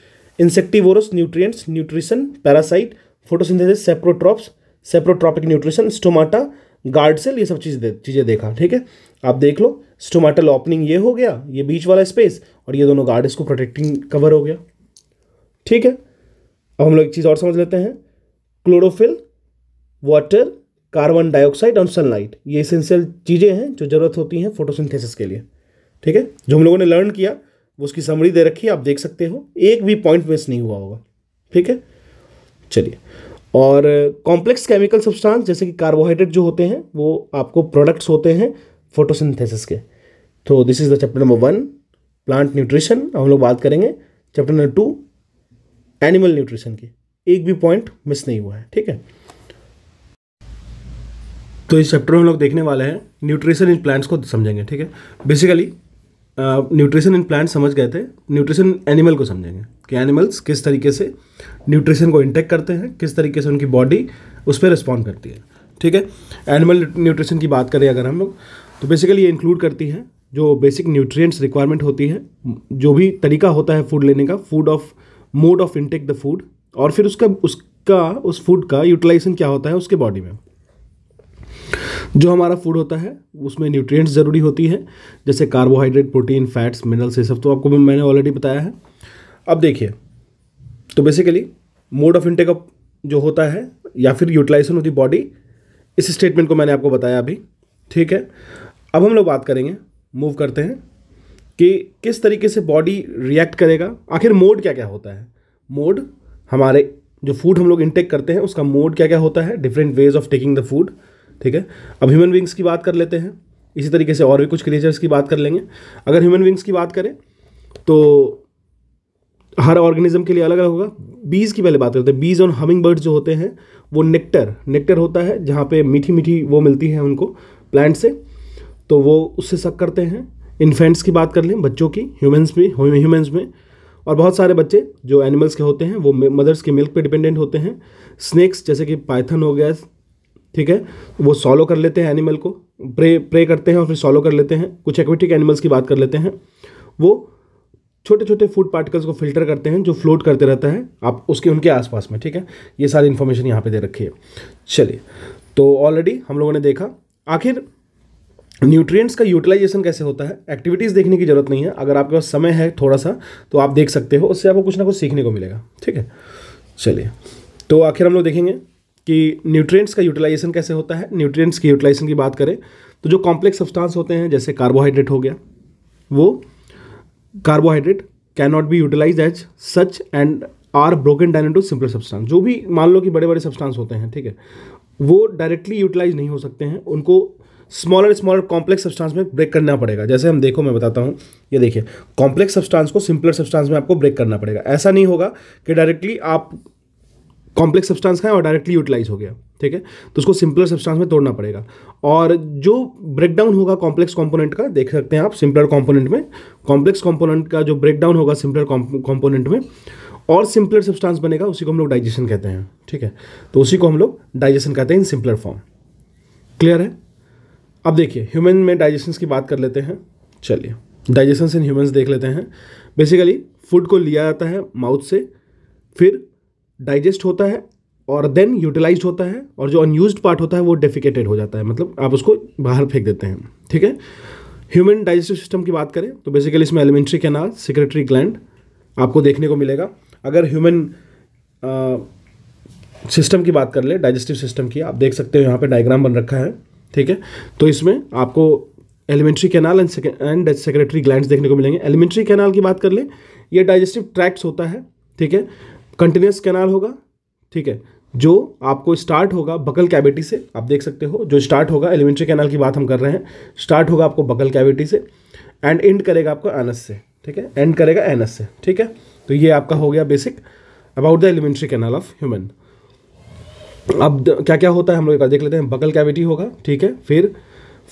insectivorous nutrients nutrition parasite photosynthesis saprotrophs saprotrophic nutrition stomata guard cell ये सब चीज़ दे, चीज़ें देखा ठीक है आप देख लो स्टोमेटल ओपनिंग ये हो गया ये बीच वाला स्पेस और ये दोनों गार्ड इसको प्रोटेक्टिंग कवर हो गया ठीक है अब हम लोग एक चीज़ और समझ लेते हैं क्लोरोफिल वाटर कार्बन डाइऑक्साइड और सनलाइट ये इसेंशियल चीज़ें हैं जो ज़रूरत होती हैं फोटोसिंथेसिस के लिए ठीक है जो हम लोगों ने लर्न किया वो उसकी समरी दे रखी है आप देख सकते हो एक भी पॉइंट मिस नहीं हुआ होगा ठीक है चलिए और कॉम्प्लेक्स केमिकल सब्सटेंस जैसे कि कार्बोहाइड्रेट जो होते हैं वो आपको प्रोडक्ट्स होते हैं फोटोसिंथेसिस के तो this is the chapter number one plant nutrition हम लोग बात करेंगे chapter number two animal nutrition की एक भी पॉइंट मिस नहीं हुआ है ठीक है तो इस चैप्टर में हम लोग देखने वाले हैं न्यूट्रिशन इन प्लांट्स को समझेंगे ठीक है बेसिकली न्यूट्रिशन इन प्लांट समझ गए थे न्यूट्रिशन एनिमल को समझेंगे कि एनिमल्स किस तरीके से न्यूट्रिशन को इंटेक करते हैं किस तरीके से उनकी बॉडी उस पर रिस्पॉन्ड करती है ठीक है एनिमल न्यूट्रिशन की बात करें अगर हम लोग तो बेसिकली ये इंक्लूड करती है जो बेसिक न्यूट्रिएंट्स रिक्वायरमेंट होती है जो भी तरीका होता है फूड लेने का food of mode of intake the food और फिर उसका उसका उस फूड का यूटिलाइजेशन क्या होता है उसके बॉडी में जो हमारा फूड होता है उसमें न्यूट्रिएंट्स ज़रूरी होती है जैसे कार्बोहाइड्रेट प्रोटीन फैट्स मिनरल्स ये सब तो आपको मैंने ऑलरेडी बताया है अब देखिए तो basically mode of intake of जो होता है या फिर यूटिलाइजेशन ऑफ द बॉडी इस स्टेटमेंट को मैंने आपको बताया अभी ठीक है अब हम लोग बात करेंगे मूव करते हैं कि किस तरीके से बॉडी रिएक्ट करेगा आखिर मोड क्या क्या होता है मोड हमारे जो फूड हम लोग इंटेक करते हैं उसका मोड क्या क्या होता है different ways of taking the food ठीक है अब ह्यूमन विंग्स की बात कर लेते हैं इसी तरीके से और भी कुछ क्रिएचर्स की बात कर लेंगे अगर ह्यूमन विंग्स की बात करें तो हर ऑर्गेनिज्म के लिए अलग अलग होगा बीज की पहले बात करते हैं बीज और हमिंग बर्ड्स जो होते हैं वो नेक्टर नेक्टर होता है जहाँ पे मीठी मीठी वो मिलती है उनको प्लांट से तो वो उससे सक करते हैं इन्फेंट्स की बात कर लें बच्चों की ह्यूमन्स में ह्यूमन्स में और बहुत सारे बच्चे जो एनिमल्स के होते हैं वो मदर्स के मिल्क पे डिपेंडेंट होते हैं स्नैक्स जैसे कि पाइथन हो गया ठीक है तो वो सॉलो कर लेते हैं एनिमल को प्रे प्रे करते हैं और फिर सॉलो कर लेते हैं कुछ एक्वेटिक एनिमल्स की बात कर लेते हैं वो छोटे छोटे फूड पार्टिकल्स को फिल्टर करते हैं जो फ्लोट करते रहता है आप उसके उनके आसपास में ठीक है ये सारी इन्फॉर्मेशन यहाँ पे दे रखी है चलिए तो ऑलरेडी हम लोगों ने देखा आखिर न्यूट्रिएंट्स का यूटिलाइजेशन कैसे होता है एक्टिविटीज़ देखने की ज़रूरत नहीं है अगर आपके पास समय है थोड़ा सा तो आप देख सकते हो उससे आपको कुछ ना कुछ सीखने को मिलेगा ठीक है चलिए तो आखिर हम लोग देखेंगे कि न्यूट्रिएंट्स का यूटिलाइजेशन कैसे होता है न्यूट्रिएंट्स की यूटिलाइजेशन की बात करें तो जो कॉम्प्लेक्स सब्सटेंस होते हैं जैसे कार्बोहाइड्रेट हो गया वो carbohydrate can not be utilise as such and are broken down to simple substance जो भी मान लो कि बड़े बड़े सब्सटेंस होते हैं ठीक है वो डायरेक्टली यूटिलाइज नहीं हो सकते हैं उनको स्मॉलर स्मॉलर कॉम्प्लेक्स सब्सटेंस में ब्रेक करना पड़ेगा जैसे हम देखो मैं बताता हूँ ये देखिए कॉम्प्लेक्स सब्सटेंस को सिंपलर सब्सटेंस में आपको ब्रेक करना पड़ेगा ऐसा नहीं होगा कि डायरेक्टली आप कॉम्प्लेक्स सब्सटेंस है और डायरेक्टली यूटिलाइज हो गया ठीक है तो उसको सिंपलर सब्सटेंस में तोड़ना पड़ेगा और जो ब्रेकडाउन होगा कॉम्प्लेक्स कंपोनेंट का देख सकते हैं आप सिंपलर कंपोनेंट में कॉम्प्लेक्स कंपोनेंट का जो ब्रेकडाउन होगा सिंपलर कंपोनेंट में और सिंपलर सब्सटेंस बनेगा उसी को हम लोग डाइजेशन कहते हैं ठीक है तो उसी को हम लोग डाइजेशन कहते हैं इन सिंपलर फॉर्म क्लियर है अब देखिए ह्यूमन में डाइजेशन की बात कर लेते हैं चलिए डाइजेशन इन ह्यूमन्स देख लेते हैं बेसिकली फूड को लिया जाता है माउथ से फिर डाइजेस्ट होता है और देन यूटिलाइज होता है और जो अनयूज पार्ट होता है वो डेफिकेटेड हो जाता है मतलब आप उसको बाहर फेंक देते हैं ठीक है ह्यूमन डाइजेस्टिव सिस्टम की बात करें तो बेसिकली इसमें एलिमेंट्री कैनाल सेक्रेटरी ग्लैंड आपको देखने को मिलेगा अगर ह्यूमन सिस्टम की बात कर ले डाइजेस्टिव सिस्टम की आप देख सकते हो यहाँ पे डायग्राम बन रखा है ठीक है तो इसमें आपको alimentary canal and and secretory gland देखने को मिलेंगे एलिमेंट्री कैनाल की बात कर ले ये डाइजेस्टिव ट्रैक्ट्स होता है ठीक है कंटिन्यूस कैनाल होगा ठीक है जो आपको स्टार्ट होगा बकल कैविटी से आप देख सकते हो जो स्टार्ट होगा एलिमेंट्री कैनाल की बात हम कर रहे हैं स्टार्ट होगा आपको बकल कैविटी से एंड एंड करेगा आपको एनस से ठीक है एंड करेगा एनस से ठीक है तो ये आपका हो गया basic about the alimentary canal of human अब क्या क्या होता है हम लोग देख लेते हैं बकल कैविटी होगा ठीक है फिर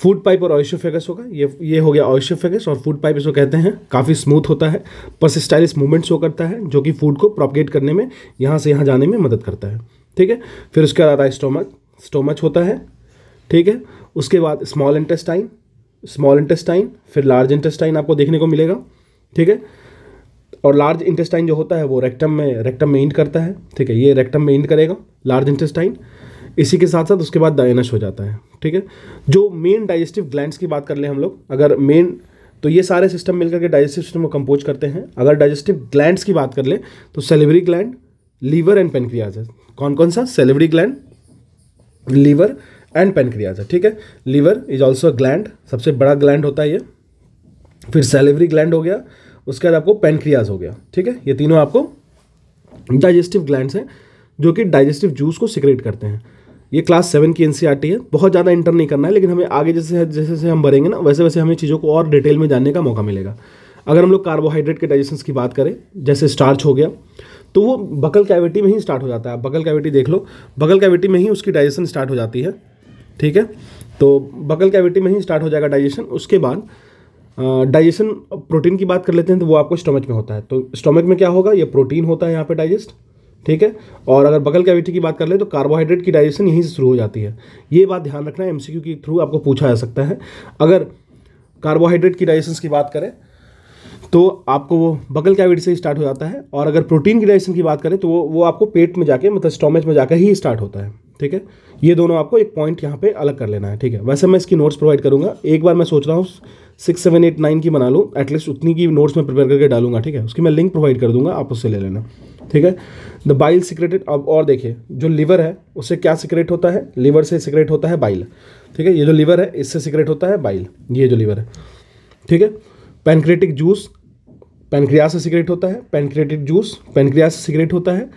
फूड पाइप और ऑयशोफेगस होगा ये ये हो गया ऑयशोफेगस और फूड पाइप इसको कहते हैं काफ़ी स्मूथ होता है परसिस्टाइलिस मूवमेंट शो करता है जो कि फूड को प्रॉपगेट करने में यहाँ से यहाँ जाने में मदद करता है ठीक है फिर उसके बाद आता है स्टोमक स्टोमच होता है ठीक है उसके बाद स्मॉल इंटेस्टाइन स्मॉल इंटेस्टाइन फिर लार्ज इंटेस्टाइन आपको देखने को मिलेगा ठीक है और लार्ज इंटेस्टाइन जो होता है वो रेक्टम में रेक्टम में इंड करता है ठीक है ये रेक्टम में इंड करेगा लार्ज इंटेस्टाइन इसी के साथ साथ उसके बाद डायनस हो जाता है ठीक है जो मेन डाइजेस्टिव ग्लैंड्स की बात कर लें हम लोग अगर मेन तो ये सारे सिस्टम मिलकर के डाइजेस्टिव सिस्टम को कंपोज करते हैं अगर डाइजेस्टिव ग्लैंड्स की बात कर लें तो salivary gland liver and pancreas है कौन कौन सा salivary gland liver and pancreas है ठीक है लीवर इज ऑल्सो ग्लैंड सबसे बड़ा ग्लैंड होता है ये फिर सेलिवरी ग्लैंड हो गया उसके बाद आपको पेनक्रियाज हो गया ठीक है ये तीनों आपको डाइजेस्टिव ग्लैंड हैं जो कि डाइजेस्टिव जूस को सिक्रेट करते हैं ये क्लास सेवन की एन e है बहुत ज़्यादा इंटर नहीं करना है लेकिन हमें आगे जैसे जैसे जैसे हम बढ़ेंगे ना वैसे वैसे हमें चीज़ों को और डिटेल में जानने का मौका मिलेगा अगर हम लोग कार्बोहाइड्रेट के डाइजेशन की बात करें जैसे स्टार्च हो गया तो वो बकल कैविटी में ही स्टार्ट हो जाता है बकल कैविटी देख लो बकल कैविटी में ही उसकी डाइजेशन स्टार्ट हो जाती है ठीक है तो बकल कैविटी में ही स्टार्ट हो जाएगा डाइजेशन उसके बाद डाइजेशन प्रोटीन की बात कर लेते हैं तो वो आपको स्टोमक में होता है तो स्टोमक में क्या होगा ये प्रोटीन होता है यहाँ पर डाइजेस्ट ठीक है और अगर बगल कैविटी की बात कर ले तो कार्बोहाइड्रेट की डाइजेशन यहीं से शुरू हो जाती है ये बात ध्यान रखना है एमसीक्यू के थ्रू आपको पूछा जा सकता है अगर कार्बोहाइड्रेट की डाइजेशन की बात करें तो आपको वो बगल कैविटी से स्टार्ट हो जाता है और अगर प्रोटीन की डाइजेशन की बात करें तो वो वो आपको पेट में जाके मतलब स्टोमेज में जाकर ही स्टार्ट होता है ठीक है ये दोनों आपको एक पॉइंट यहाँ पे अलग कर लेना है ठीक है वैसे मैं इसकी नोट्स प्रोवाइड करूँगा एक बार मैं सोच रहा हूँ सिक्स सेवन एट नाइन की बना लूँ एटलीस्ट उतनी की नोट्स में प्रिपेयर करके डालूंगा ठीक है उसकी मैं लिंक प्रोवाइड कर दूंगा आप उससे ले लेना ठीक है द बाइल सिक्रेटेड अब और देखिए जो लीवर है उससे क्या सिक्रेट होता है लीवर से सिक्रेट होता है बाइल ठीक है ये जो लीवर है इससे सिक्रेट होता है बाइल ये जो लीवर है ठीक है पेनक्रेटिक जूस पेनक्रिया से सिक्रेट होता है पेनक्रेटिक जूस पेनक्रिया से सिक्रेट होता है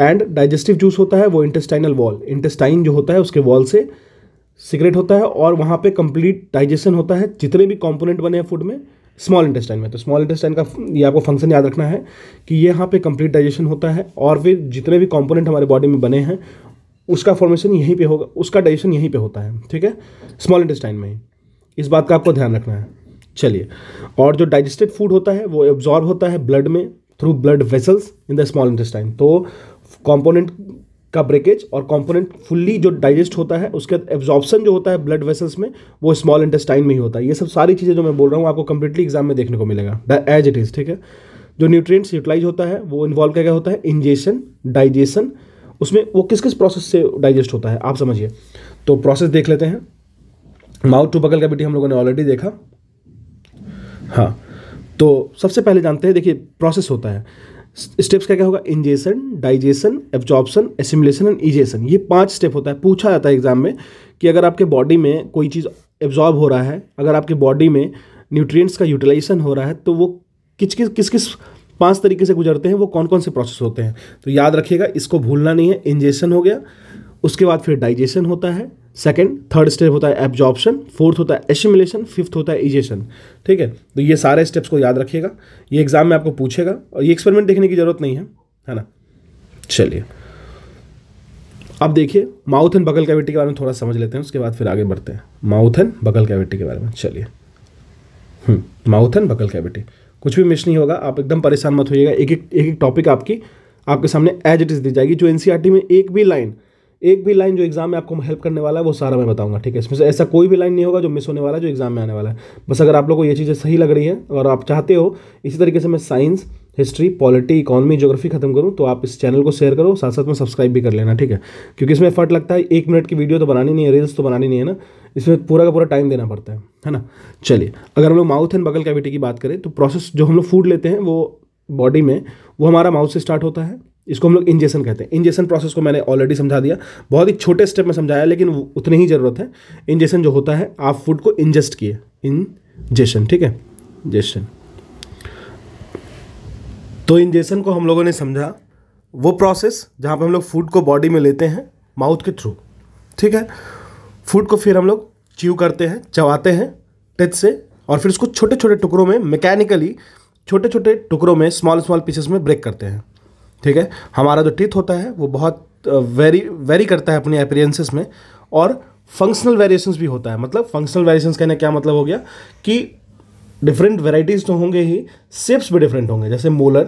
एंड डाइजेस्टिव जूस होता है वो इंटेस्टाइनल वॉल इंटेस्टाइन जो होता है उसके वॉल से सिक्रेट होता है और वहाँ पे कंप्लीट डाइजेशन होता है जितने भी कंपोनेंट बने हैं फूड में स्मॉल इंटेस्टाइन में तो स्मॉल इंटेस्टाइन का ये आपको फंक्शन याद रखना है कि ये यहाँ पे कंप्लीट डाइजेशन होता है और फिर जितने भी कॉम्पोनेंट हमारे बॉडी में बने हैं उसका फॉर्मेशन यहीं पे होगा उसका डाइजेशन यहीं पे होता है ठीक है स्मॉल इंटेस्टाइन में ही इस बात का आपको ध्यान रखना है चलिए और जो डाइजेस्टेड फूड होता है वो एब्जॉर्ब होता है ब्लड में through blood vessels in the small intestine तो कॉम्पोनेंट का ब्रेकेज और कंपोनेंट फुल्ली जो डाइजेस्ट होता है उसके बाद एब्जॉर्प्शन जो होता है ब्लड वेसल्स में वो स्मॉल इंटेस्टाइन में ही होता है ये सब सारी चीज़ें जो मैं बोल रहा हूँ आपको कंप्लीटली एग्जाम में देखने को मिलेगा एज इट इज़ ठीक है जो न्यूट्रिएंट्स यूटिलाइज होता है वो इन्वॉल्व क्या क्या होता है इंजेशन डाइजेशन उसमें वो किस किस प्रोसेस से डाइजेस्ट होता है आप समझिए तो प्रोसेस देख लेते हैं माउथ टू बगल का बेटी हम लोगों ने ऑलरेडी देखा हाँ तो सबसे पहले जानते हैं देखिए प्रोसेस होता है स्टेप्स क्या क्या होगा ingestion digestion absorption assimilation and egestion ये पांच स्टेप होता है पूछा जाता है एग्जाम में कि अगर आपके बॉडी में कोई चीज़ एब्जॉर्ब हो रहा है अगर आपके बॉडी में न्यूट्रिएंट्स का यूटिलाइजेशन हो रहा है तो वो किस किस किस किस पांच तरीके से गुजरते हैं वो कौन कौन से प्रोसेस होते हैं तो याद रखिएगा इसको भूलना नहीं है इंजेशन हो गया उसके बाद फिर डाइजेशन होता है सेकेंड थर्ड स्टेप होता है एब्जॉर्प्शन फोर्थ होता है एसिमुलेशन फिफ्थ होता है इजेशन ठीक है तो ये सारे स्टेप्स को याद रखिएगा ये एग्जाम में आपको पूछेगा और ये एक्सपेरिमेंट देखने की जरूरत नहीं है है ना चलिए अब देखिए माउथ एंड बगल कैविटी के बारे में थोड़ा समझ लेते हैं उसके बाद फिर आगे बढ़ते हैं माउथ एंड बगल कैविटी के बारे में चलिए माउथ एंड बगल कैविटी कुछ भी मिस नहीं होगा आप एकदम परेशान मत होइएगा एक एक एक एक टॉपिक आपकी आपके सामने एज इट इज़ दी जाएगी जो एनसीआरटी e में एक भी लाइन एक भी लाइन जो एग्ज़ाम में आपको हेल्प करने वाला है वो सारा मैं बताऊंगा ठीक है इसमें से ऐसा कोई भी लाइन नहीं होगा जो मिस होने वाला है जो एग्ज़ाम में आने वाला है बस अगर आप लोग को ये चीज़ें सही लग रही है और आप चाहते हो इसी तरीके से मैं science history polity economy geography खत्म करूँ तो आप इस चैनल को शेयर करो साथ साथ में सब्सक्राइब भी कर लेना ठीक है क्योंकि इसमें फर्ट लगता है एक मिनट की वीडियो तो बनानी नहीं है रील्स तो बनानी नहीं है ना इसमें पूरा का पूरा टाइम देना पड़ता है है ना चलिए अगर हम लोग माउथ एंड बगल कैविटी की बात करें तो प्रोसेस जो हम लोग फूड लेते हैं वो बॉडी में वो हमारा माउथ से स्टार्ट होता है इसको हम लोग इंजेसन कहते हैं इंजेसन प्रोसेस को मैंने ऑलरेडी समझा दिया बहुत ही छोटे स्टेप में समझाया लेकिन उतनी ही ज़रूरत है इंजेशन जो होता है आप फूड को इंजेस्ट किए इंजेशन ठीक है इंजेशन तो इंजेशन को हम लोगों ने समझा वो प्रोसेस जहाँ पर हम लोग फूड को बॉडी में लेते हैं माउथ के थ्रू ठीक है फूड को फिर हम लोग च्यू करते हैं चबाते हैं टेथ से और फिर उसको छोटे छोटे टुकड़ों में मैकेनिकली छोटे छोटे टुकड़ों में स्मॉल स्मॉल पीसेस में ब्रेक करते हैं ठीक है हमारा जो टीथ होता है वो बहुत वेरी वेरी करता है अपने अपेरेंसेस में और फंक्शनल वेरिएशंस भी होता है मतलब फंक्शनल वेरिएशंस कहने क्या मतलब हो गया कि डिफरेंट वेराइटीज़ तो होंगे ही सिप्स भी डिफरेंट होंगे जैसे molar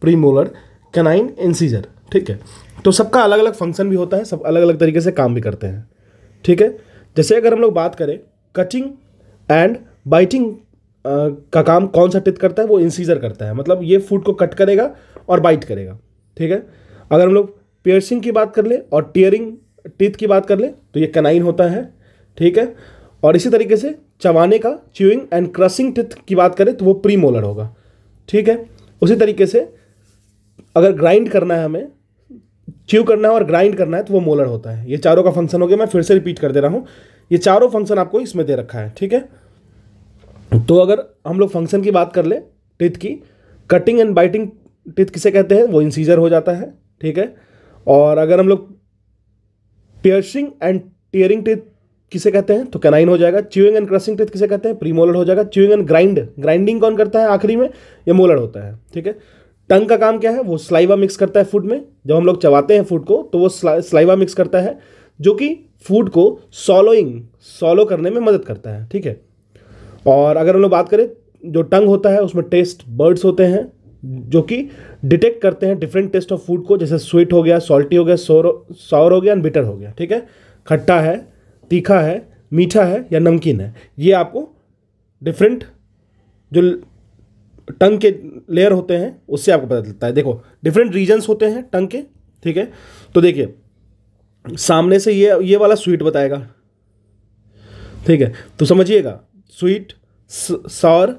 premolar canine incisor ठीक है तो सबका अलग अलग फंक्शन भी होता है सब अलग अलग तरीके से काम भी करते हैं ठीक है जैसे अगर हम लोग बात करें कटिंग एंड बाइटिंग का काम कौन सा टिथ करता है वो इंसीजर करता है मतलब ये फूड को कट करेगा और बाइट करेगा ठीक है अगर हम लोग पियर्सिंग की बात कर ले और टीयरिंग टीथ की बात कर ले तो ये कनाइन होता है ठीक है और इसी तरीके से चबाने का च्यूइंग एंड क्रसिंग टिथ की बात करें तो वो प्री मोलर होगा ठीक है उसी तरीके से अगर ग्राइंड करना है हमें च्यू करना है और ग्राइंड करना है तो वो मोलर होता है ये चारों का फंक्शन हो गया मैं फिर से रिपीट कर दे रहा हूँ ये चारों फंक्शन आपको इसमें दे रखा है ठीक है तो अगर हम लोग फंक्शन की बात कर ले टिथ की कटिंग एंड बाइटिंग टिथ किसे कहते हैं वो इंसीजर हो जाता है ठीक है और अगर हम लोग पियर्सिंग एंड टीयरिंग टिथ किसे कहते हैं तो कैनाइन हो जाएगा च्यूइंग एंड क्रसिंग टिथ किसे कहते हैं प्रीमोलर हो जाएगा च्यूइंग एंड ग्राइंड ग्राइंडिंग कौन करता है आखिरी में ये मोलर होता है ठीक है टंग का काम क्या है वो स्लाइवा मिक्स करता है फूड में जब हम लोग चबाते हैं फूड को तो वो स्लाइवा मिक्स करता है जो कि फूड को सॉलोइंग सॉलो करने में मदद करता है ठीक है और अगर हम लोग बात करें जो टंग होता है उसमें टेस्ट बर्ड्स होते हैं जो कि डिटेक्ट करते हैं डिफरेंट टेस्ट ऑफ फूड को जैसे स्वीट हो गया सॉल्टी हो गया सोर सौर हो गया एंड बिटर हो गया ठीक है खट्टा है तीखा है मीठा है या नमकीन है ये आपको डिफरेंट जो टंग के लेयर होते हैं उससे आपको पता चलता है देखो डिफरेंट रीजन्स होते हैं टंग के ठीक है तो देखिए सामने से ये ये वाला स्वीट बताएगा ठीक है तो समझिएगा स्वीट सॉर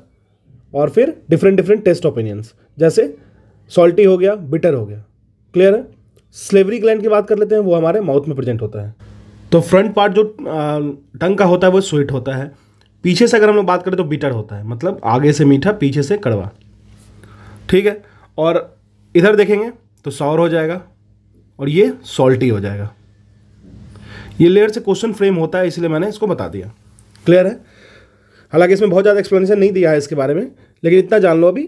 और फिर डिफरेंट डिफरेंट टेस्ट ओपिनियंस जैसे सॉल्टी हो गया बिटर हो गया क्लियर है स्लेवरी ग्लैंड की बात कर लेते हैं वो हमारे माउथ में प्रेजेंट होता है तो फ्रंट पार्ट जो टंग का होता है वो स्वीट होता है पीछे से अगर हम लोग बात करें तो बिटर होता है मतलब आगे से मीठा पीछे से कड़वा ठीक है और इधर देखेंगे तो सौर हो जाएगा और ये सॉल्टी हो जाएगा ये लेयर से क्वेश्चन फ्रेम होता है इसलिए मैंने इसको बता दिया क्लियर है हालांकि इसमें बहुत ज़्यादा एक्सप्लेनेशन नहीं दिया है इसके बारे में लेकिन इतना जान लो अभी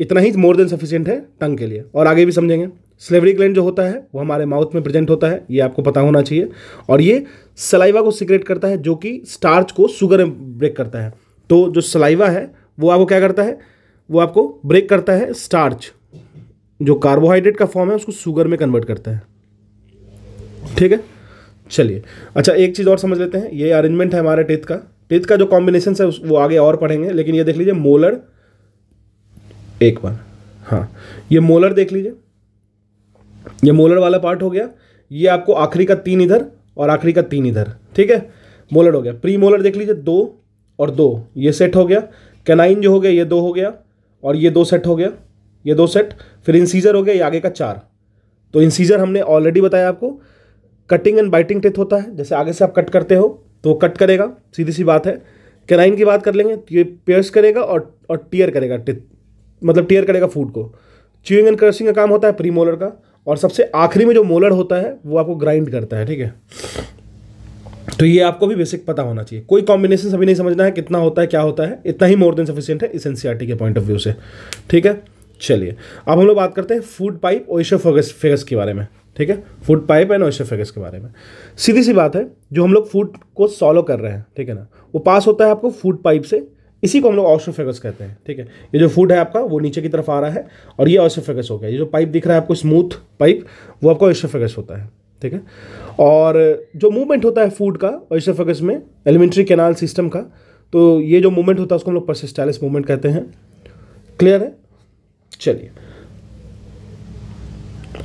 इतना ही मोर देन सफिशियंट है टंग के लिए और आगे भी समझेंगे स्लेवरी ग्लैंड जो होता है वो हमारे माउथ में प्रेजेंट होता है ये आपको पता होना चाहिए और ये सलाइवा को सिक्रेट करता है जो कि स्टार्च को शुगर में ब्रेक करता है तो जो सलाइवा है वो आपको क्या करता है वो आपको ब्रेक करता है स्टार्च जो कार्बोहाइड्रेट का फॉर्म है उसको शुगर में कन्वर्ट करता है ठीक है चलिए अच्छा एक चीज़ और समझ लेते हैं ये अरेंजमेंट है हमारे टेथ का टेथ का जो कॉम्बिनेशन है वो आगे और पढ़ेंगे लेकिन ये देख लीजिए मोलर एक बार हाँ ये मोलर देख लीजिए ये मोलर वाला पार्ट हो गया ये आपको आखिरी का तीन इधर और आखिरी का तीन इधर ठीक है मोलर हो गया प्री मोलर देख लीजिए दो और दो ये सेट हो गया कैनाइन जो हो गया ये दो हो गया और ये दो सेट हो गया ये दो सेट फिर इंसीजर हो गया ये आगे का चार तो इंसीजर हमने ऑलरेडी बताया आपको कटिंग एंड बाइटिंग टेथ होता है जैसे आगे से आप कट करते हो तो कट करेगा सीधी सी बात है कैनाइन की बात कर लेंगे तो ये पेयर्स करेगा और और टीयर करेगा टिथ मतलब टेयर करेगा फूड को च्यूइंग एंड क्रशिंग का काम होता है प्री मोलर का और सबसे आखिरी में जो मोलर होता है वो आपको ग्राइंड करता है ठीक है तो ये आपको भी बेसिक पता होना चाहिए कोई कॉम्बिनेशन सभी नहीं समझना है कितना होता है क्या होता है इतना ही मोर देन सफिशियंट है इस एनसीआरटी के पॉइंट ऑफ व्यू से ठीक है चलिए अब हम लोग बात करते हैं फूड पाइप ओइशो फेगस के बारे में ठीक है फूड पाइप एंड फेगस के बारे में सीधी सी बात है जो हम लोग फूड को सॉलो कर रहे हैं ठीक है ना वो पास होता है आपको फूड पाइप से इसी को हम लोग ऑस्ट्रोफेगस कहते हैं ठीक है ये जो फूड है आपका वो नीचे की तरफ आ रहा है और ये ऑस्ट्रोफेगस हो गया ये जो पाइप दिख रहा है आपको स्मूथ पाइप वो आपका ऑस्ट्रोफेगस होता है ठीक है और जो मूवमेंट होता है फूड का ऑस्ट्रोफेगस में एलिमेंट्री कैनाल सिस्टम का तो ये जो मूवमेंट होता है उसको हम लोग परसिस्टाइलिस मूवमेंट कहते हैं क्लियर है चलिए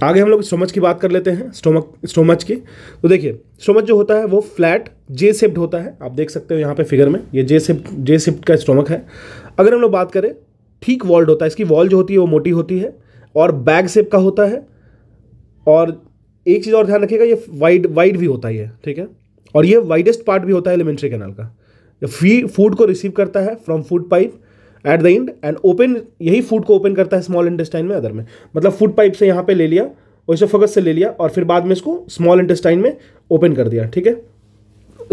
आगे हम लोग स्टोमच की बात कर लेते हैं स्टोमक स्टोमच की तो देखिए स्टोमच जो होता है वो फ्लैट जे सेप्ड होता है आप देख सकते हो यहाँ पे फिगर में ये जे सेप्ड जे सेप्ड का स्टोमक है अगर हम लोग बात करें ठीक वॉल्ड होता है इसकी वॉल जो होती है वो मोटी होती है और बैग सेप का होता है और एक चीज़ और ध्यान रखिएगा ये वाइड वाइड भी होता है ठीक है और ये वाइडेस्ट पार्ट भी होता है एलिमेंट्री कैनल का फी फूड को रिसीव करता है from food pipe at the end end open यही फूड को ओपन करता है स्मॉल इंटेस्टाइन में अदर में मतलब फूड पाइप से यहाँ पे ले लिया फोकस से ले लिया और फिर बाद में इसको स्मॉल इंटेस्टाइन में ओपन कर दिया ठीक है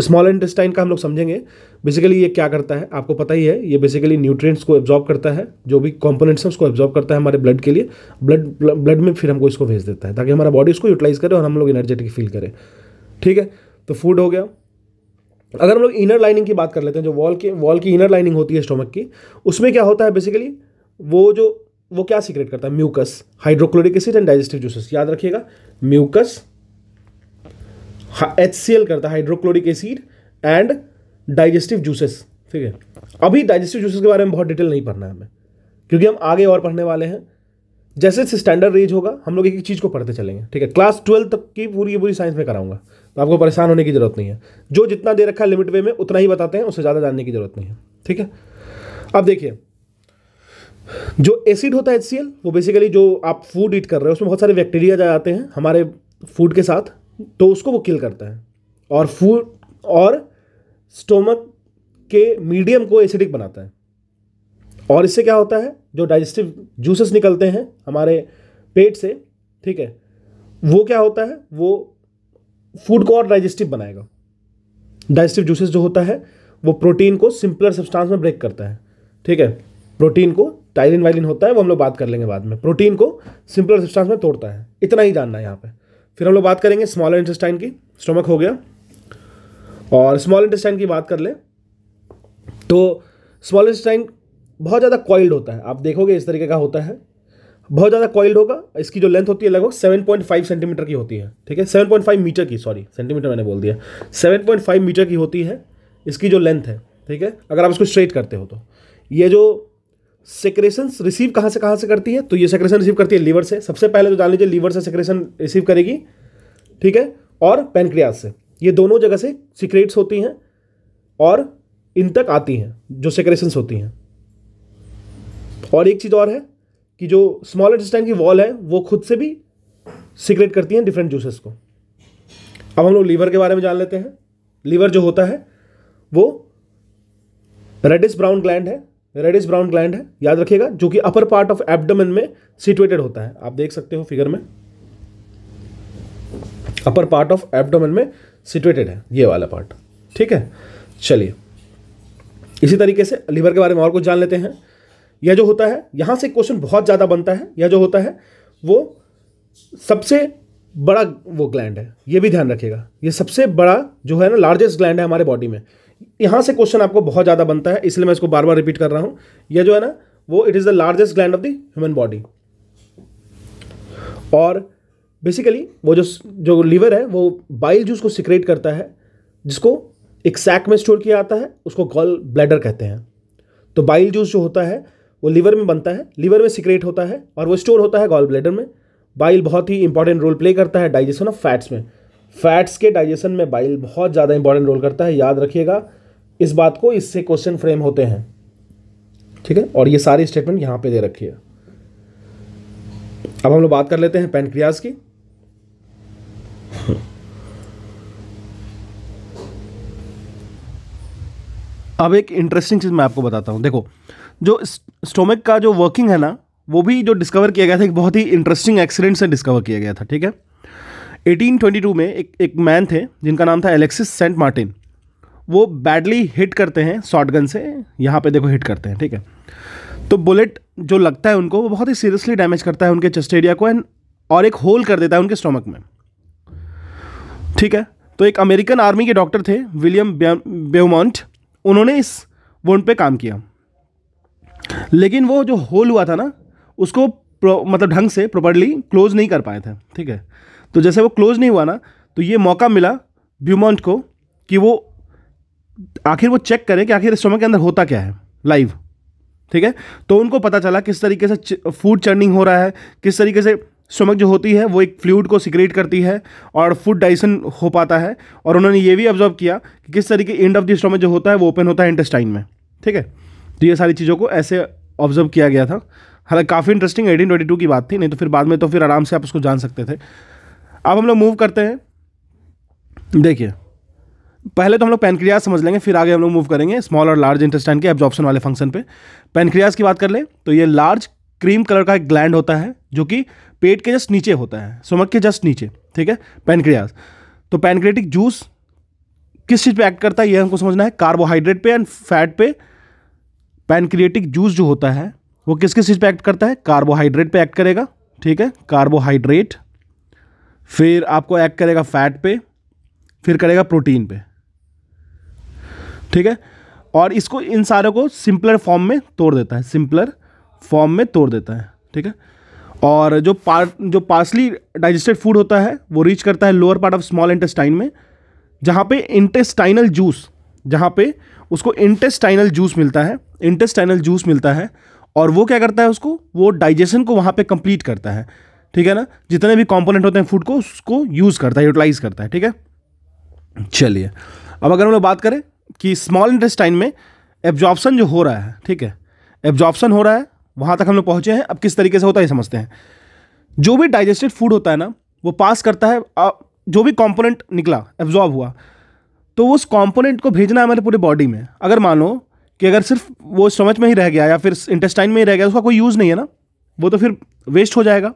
स्मॉल इंटेस्टाइन का हम लोग समझेंगे बेसिकली ये क्या करता है आपको पता ही है ये बेसिकली न्यूट्रिएंट्स को एब्जॉर्ब करता है जो भी कॉम्पोनेंट्स हैं उसको एब्जॉर्ब करता है हमारे ब्लड के लिए ब्लड ब्लड में फिर हमको इसको भेज देता है ताकि हमारा बॉडी इसको यूटिलाइज करे और हम लोग एनर्जेटिक फील करें ठीक है तो फूड हो गया अगर हम लोग इनर लाइनिंग की बात कर लेते हैं जो वॉल की वॉल की इनर लाइनिंग होती है स्टोमक की उसमें क्या होता है बेसिकली वो जो वो क्या सीक्रेट करता है mucus hydrochloric acid and digestive juices याद रखिएगा म्यूकस एच सी एल करता है hydrochloric acid and digestive juices ठीक है अभी डाइजेस्टिव जूसेस के बारे में बहुत डिटेल नहीं पढ़ना है हमें क्योंकि हम आगे और पढ़ने वाले हैं जैसे स्टैंडर्ड रेज होगा हम लोग एक एक चीज़ को पढ़ते चलेंगे ठीक है क्लास ट्वेल्व तक की पूरी पूरी साइंस में कराऊंगा तो आपको परेशान होने की ज़रूरत नहीं है जो जितना दे रखा है लिमिट वे में उतना ही बताते हैं उससे ज़्यादा जानने की ज़रूरत नहीं है ठीक है अब देखिए जो एसिड होता है एच वो बेसिकली जो आप फूड ईट कर रहे हो उसमें बहुत सारे बैक्टीरिया जा जाते हैं हमारे फूड के साथ तो उसको वो किल करता है और फूड और स्टोमक के मीडियम को एसिडिक बनाता है और इससे क्या होता है जो डाइजेस्टिव जूसेस निकलते हैं हमारे पेट से ठीक है वो क्या होता है वो फूड को और डाइजेस्टिव बनाएगा डाइजेस्टिव जूसेस जो होता है वो प्रोटीन को सिंपलर सब्सटेंस में ब्रेक करता है ठीक है प्रोटीन को टाइलिन वाइलिन होता है वो हम लोग बात कर लेंगे बाद में प्रोटीन को सिंपलर सब्सटेंस में तोड़ता है इतना ही जानना है यहाँ पे फिर हम लोग बात करेंगे स्मॉलर इंटेस्टाइन की स्टोमक हो गया और स्मॉल इंटेस्टाइन की बात कर लें तो स्मॉल इंटेस्टाइन बहुत ज़्यादा कॉइल्ड होता है आप देखोगे इस तरीके का होता है बहुत ज़्यादा कॉइल्ड होगा इसकी जो लेंथ होती है लगभग सेवन पॉइंट फाइव सेंटीमीटर की होती है ठीक है सेवन पॉइंट फाइव मीटर की सॉरी सेंटीमीटर मैंने बोल दिया सेवन पॉइंट फाइव मीटर की होती है इसकी जो लेंथ है ठीक है अगर आप इसको स्ट्रेट करते हो तो ये जो सेक्रेशन रिसीव कहाँ से कहाँ से करती है तो ये सेक्रेशन रिसीव करती है लीवर से सबसे पहले तो जान लीजिए लीवर से सेक्रेशन रिसीव करेगी ठीक है और पेनक्रियाज से ये दोनों जगह से सिक्रेट्स होती हैं और इन तक आती हैं जो सेक्रेशंस होती हैं और एक चीज़ और है कि जो स्मॉल इंटेस्टाइन की वॉल है वो खुद से भी सिक्रेट करती हैं डिफरेंट जूसेस को अब हम लोग लीवर के बारे में जान लेते हैं लीवर जो होता है वो रेडिस ब्राउन ग्लैंड है रेडिस ब्राउन ग्लैंड है याद रखिएगा जो कि अपर पार्ट ऑफ एब्डोमेन में सिचुएटेड होता है आप देख सकते हो फिगर में अपर पार्ट ऑफ एब्डोमेन में सिचुएटेड है ये वाला पार्ट ठीक है चलिए इसी तरीके से लीवर के बारे में और कुछ जान लेते हैं यह जो होता है यहां से क्वेश्चन बहुत ज़्यादा बनता है यह जो होता है वो सबसे बड़ा वो ग्लैंड है ये भी ध्यान रखिएगा ये सबसे बड़ा जो है ना लार्जेस्ट ग्लैंड है हमारे बॉडी में यहां से क्वेश्चन आपको बहुत ज़्यादा बनता है इसलिए मैं इसको बार बार रिपीट कर रहा हूं यह जो है ना वो it is the largest gland of the human body और बेसिकली वो जो जो लीवर है वो बाइल जूस को सिक्रेट करता है जिसको एक सैक में स्टोर किया जाता है उसको गॉल ब्लैडर कहते हैं तो बाइल जूस जो होता है वो लीवर में बनता है लीवर में सिक्रेट होता है और वो स्टोर होता है गॉल ब्लेडर में बाइल बहुत ही इंपॉर्टेंट रोल प्ले करता है डाइजेशन ऑफ फैट्स में फैट्स के डाइजेशन में बाइल बहुत ज़्यादा इंपॉर्टेंट रोल करता है याद रखिएगा इस बात को इससे क्वेश्चन फ्रेम होते हैं ठीक है और ये सारी स्टेटमेंट यहाँ पे दे रखी है अब हम लोग बात कर लेते हैं पेनक्रियाज की अब एक इंटरेस्टिंग चीज़ मैं आपको बताता हूं देखो जो स्टोमक का जो वर्किंग है ना वो भी जो डिस्कवर किया गया था एक बहुत ही इंटरेस्टिंग एक्सीडेंट से डिस्कवर किया गया था ठीक है 1822 में एक एक मैन थे जिनका नाम था एलेक्सिस सेंट मार्टिन वो बैडली हिट करते हैं शॉटगन से यहाँ पे देखो हिट करते हैं ठीक है तो बुलेट जो लगता है उनको वो बहुत ही सीरियसली डैमेज करता है उनके चेस्ट एरिया को एंड और एक होल कर देता है उनके स्टोमक में ठीक है तो एक अमेरिकन आर्मी के डॉक्टर थे विलियम बेमोंट उन्होंने इस वुंड पे काम किया लेकिन वो जो होल हुआ था ना उसको मतलब ढंग से प्रॉपरली क्लोज नहीं कर पाए थे ठीक है तो जैसे वो क्लोज नहीं हुआ ना तो ये मौका मिला ब्यूमॉन्ट को कि वो आखिर वो चेक करें कि आखिर स्टोमक के अंदर होता क्या है लाइव ठीक है तो उनको पता चला किस तरीके से फूड चर्निंग हो रहा है किस तरीके से स्टमक जो होती है वो एक फ्लूड को सिक्रेट करती है और फूड डाइसन हो पाता है और उन्होंने ये भी ऑब्जर्व किया कि किस तरीके एंड ऑफ द स्टोमक जो होता है वो ओपन होता है इंटेस्टाइन में ठीक है तो ये सारी चीज़ों को ऐसे ऑब्जर्व किया गया था हालांकि काफ़ी इंटरेस्टिंग एटीन ट्वेंटी टू की बात थी नहीं तो फिर बाद में तो फिर आराम से आप उसको जान सकते थे अब हम लोग मूव करते हैं देखिए पहले तो हम लोग पेनक्रियाज समझ लेंगे फिर आगे हम लोग मूव करेंगे स्मॉल और लार्ज इंटेस्टाइन के एब्जॉर्प्शन वाले फंक्शन पे पेनक्रियाज की बात कर लें तो ये लार्ज क्रीम कलर का एक ग्लैंड होता है जो कि पेट के जस्ट नीचे होता है सुमक के जस्ट नीचे ठीक है पेनक्रियाज तो पेनक्रेटिक जूस किस चीज़ पे एक्ट करता है ये हमको समझना है कार्बोहाइड्रेट पे एंड फैट पे पैनक्रिएटिक जूस जो होता है वो किस किस चीज़ पे एक्ट करता है कार्बोहाइड्रेट पे एक्ट करेगा ठीक है कार्बोहाइड्रेट फिर आपको एक्ट करेगा फैट पे फिर करेगा प्रोटीन पे ठीक है और इसको इन सारों को सिंपलर फॉर्म में तोड़ देता है सिंपलर फॉर्म में तोड़ देता है ठीक है और जो पार जो पार्सली डाइजेस्टेड फूड होता है वो रीच करता है lower part of small intestine में जहाँ पे इंटेस्टाइनल जूस जहाँ पे उसको इंटेस्टाइनल जूस मिलता है इंटेस्टाइनल जूस मिलता है और वो क्या करता है उसको वो डाइजेशन को वहाँ पे कंप्लीट करता है ठीक है ना जितने भी कंपोनेंट होते हैं फूड को उसको यूज़ करता है यूटिलाइज करता है ठीक है चलिए अब अगर हम लोग बात करें कि स्मॉल इंटेस्टाइन में एब्जॉर्प्शन जो हो रहा है ठीक है एब्जॉर्प्शन हो रहा है वहाँ तक हम लोग पहुँचे हैं अब किस तरीके से होता है समझते हैं जो भी डाइजेस्टेड फूड होता है ना वो पास करता है जो भी कंपोनेंट निकला एब्जॉर्ब हुआ तो उस कॉम्पोनेंट को भेजना है हमारे पूरे बॉडी में अगर मानो कि अगर सिर्फ वो स्टमच में ही रह गया या फिर इंटेस्टाइन में ही रह गया उसका कोई यूज़ नहीं है ना वो तो फिर वेस्ट हो जाएगा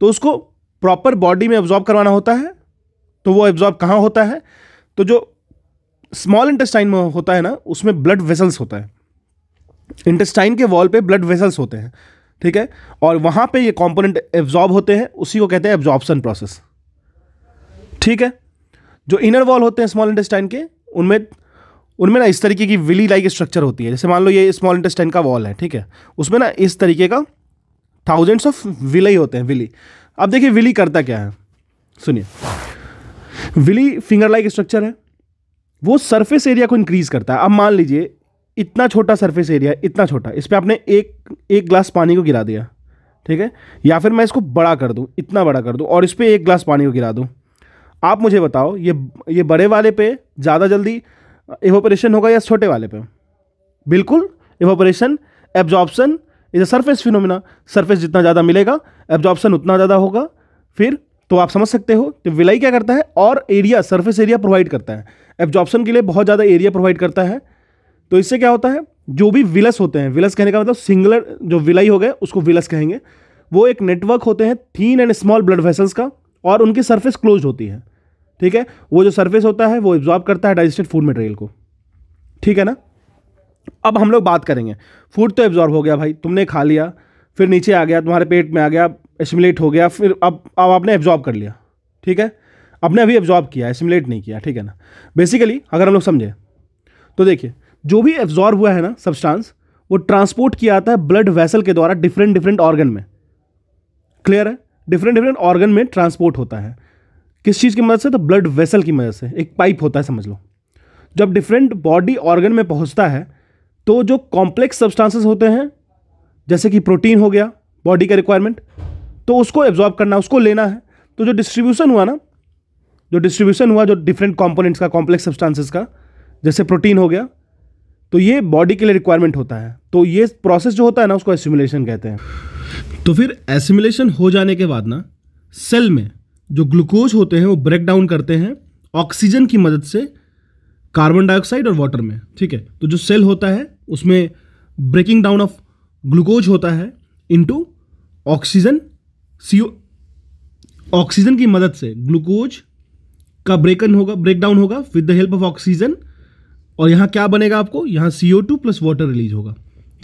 तो उसको प्रॉपर बॉडी में एब्जॉर्ब करवाना होता है तो वो एब्जॉर्ब कहाँ होता है तो जो स्मॉल इंटेस्टाइन में होता है ना उसमें ब्लड वेसल्स होता है इंटेस्टाइन के वॉल पे ब्लड वेसल्स होते हैं ठीक है और वहाँ पे ये कंपोनेंट एब्जॉर्ब होते हैं उसी को कहते हैं एब्जॉर्बसन प्रोसेस ठीक है जो इनर वॉल होते हैं स्मॉल इंटेस्टाइन के उनमें उनमें ना इस तरीके की विली लाइक स्ट्रक्चर होती है जैसे मान लो ये स्मॉल इंटेस्टाइन का वॉल है ठीक है उसमें ना इस तरीके का थाउजेंड्स ऑफ विले होते हैं विली अब देखिए विली करता क्या है सुनिए विली फिंगर लाइक स्ट्रक्चर है वो सरफेस एरिया को इंक्रीज करता है अब मान लीजिए इतना छोटा सरफेस एरिया इतना छोटा इस पर आपने एक एक ग्लास पानी को गिरा दिया ठीक है या फिर मैं इसको बड़ा कर दूँ इतना बड़ा कर दूँ और इस पर एक ग्लास पानी को गिरा दूँ आप मुझे बताओ ये ये बड़े वाले पे ज़्यादा जल्दी इवोपरेशन होगा या छोटे वाले पे बिल्कुल evaporation absorption is a surface phenomena surface जितना ज़्यादा मिलेगा एब्जॉर्बसन उतना ज़्यादा होगा फिर तो आप समझ सकते हो कि विलाई क्या करता है और एरिया सरफेस एरिया प्रोवाइड करता है एब्जॉर्बसन के लिए बहुत ज़्यादा एरिया प्रोवाइड करता है तो इससे क्या होता है जो भी विलस होते हैं विलस कहने का मतलब सिंगलर जो विलाई हो गए उसको विलस कहेंगे वो एक नेटवर्क होते हैं thin and small blood vessels का और उनकी सरफेस क्लोज होती है ठीक है वो जो सरफेस होता है वो एब्जॉर्ब करता है डाइजेस्टेड फूड मटेरियल को ठीक है ना अब हम लोग बात करेंगे फूड तो एब्जॉर्ब हो गया भाई तुमने खा लिया फिर नीचे आ गया तुम्हारे पेट में आ गया एसिमुलेट हो गया फिर अब अब आपने एब्जॉर्ब कर लिया ठीक है आपने अभी एब्जॉर्ब किया एसिमुलेट नहीं किया ठीक है ना बेसिकली अगर हम लोग समझें तो देखिए जो भी एब्जॉर्ब हुआ है ना सब्सटांस वो ट्रांसपोर्ट किया जाता है ब्लड वेसल के द्वारा डिफरेंट डिफरेंट ऑर्गन में क्लियर है डिफरेंट डिफरेंट ऑर्गन में ट्रांसपोर्ट होता है किस चीज़ की मदद से तो ब्लड वेसल की मदद से एक पाइप होता है समझ लो जब डिफरेंट बॉडी ऑर्गन में पहुंचता है तो जो कॉम्प्लेक्स सब्सटेंसेस होते हैं जैसे कि प्रोटीन हो गया बॉडी का रिक्वायरमेंट तो उसको एब्जॉर्ब करना उसको लेना है तो जो डिस्ट्रीब्यूशन हुआ ना जो डिस्ट्रीब्यूशन हुआ जो डिफरेंट कॉम्पोनेंट्स का कॉम्प्लेक्स सब्सटेंसेस का जैसे प्रोटीन हो गया तो ये बॉडी के लिए रिक्वायरमेंट होता है तो ये प्रोसेस जो होता है ना उसको एसिमुलेशन कहते हैं तो फिर एसिमुलेशन हो जाने के बाद ना सेल में जो ग्लूकोज होते हैं वो ब्रेक डाउन करते हैं ऑक्सीजन की मदद से कार्बन डाइऑक्साइड और वाटर में ठीक है तो जो सेल होता है उसमें ब्रेकिंग डाउन ऑफ ग्लूकोज होता है इनटू ऑक्सीजन सी ऑक्सीजन की मदद से ग्लूकोज का ब्रेकन होगा ब्रेक डाउन होगा with the help of oxygen और यहाँ क्या बनेगा आपको यहाँ C O two plus water release होगा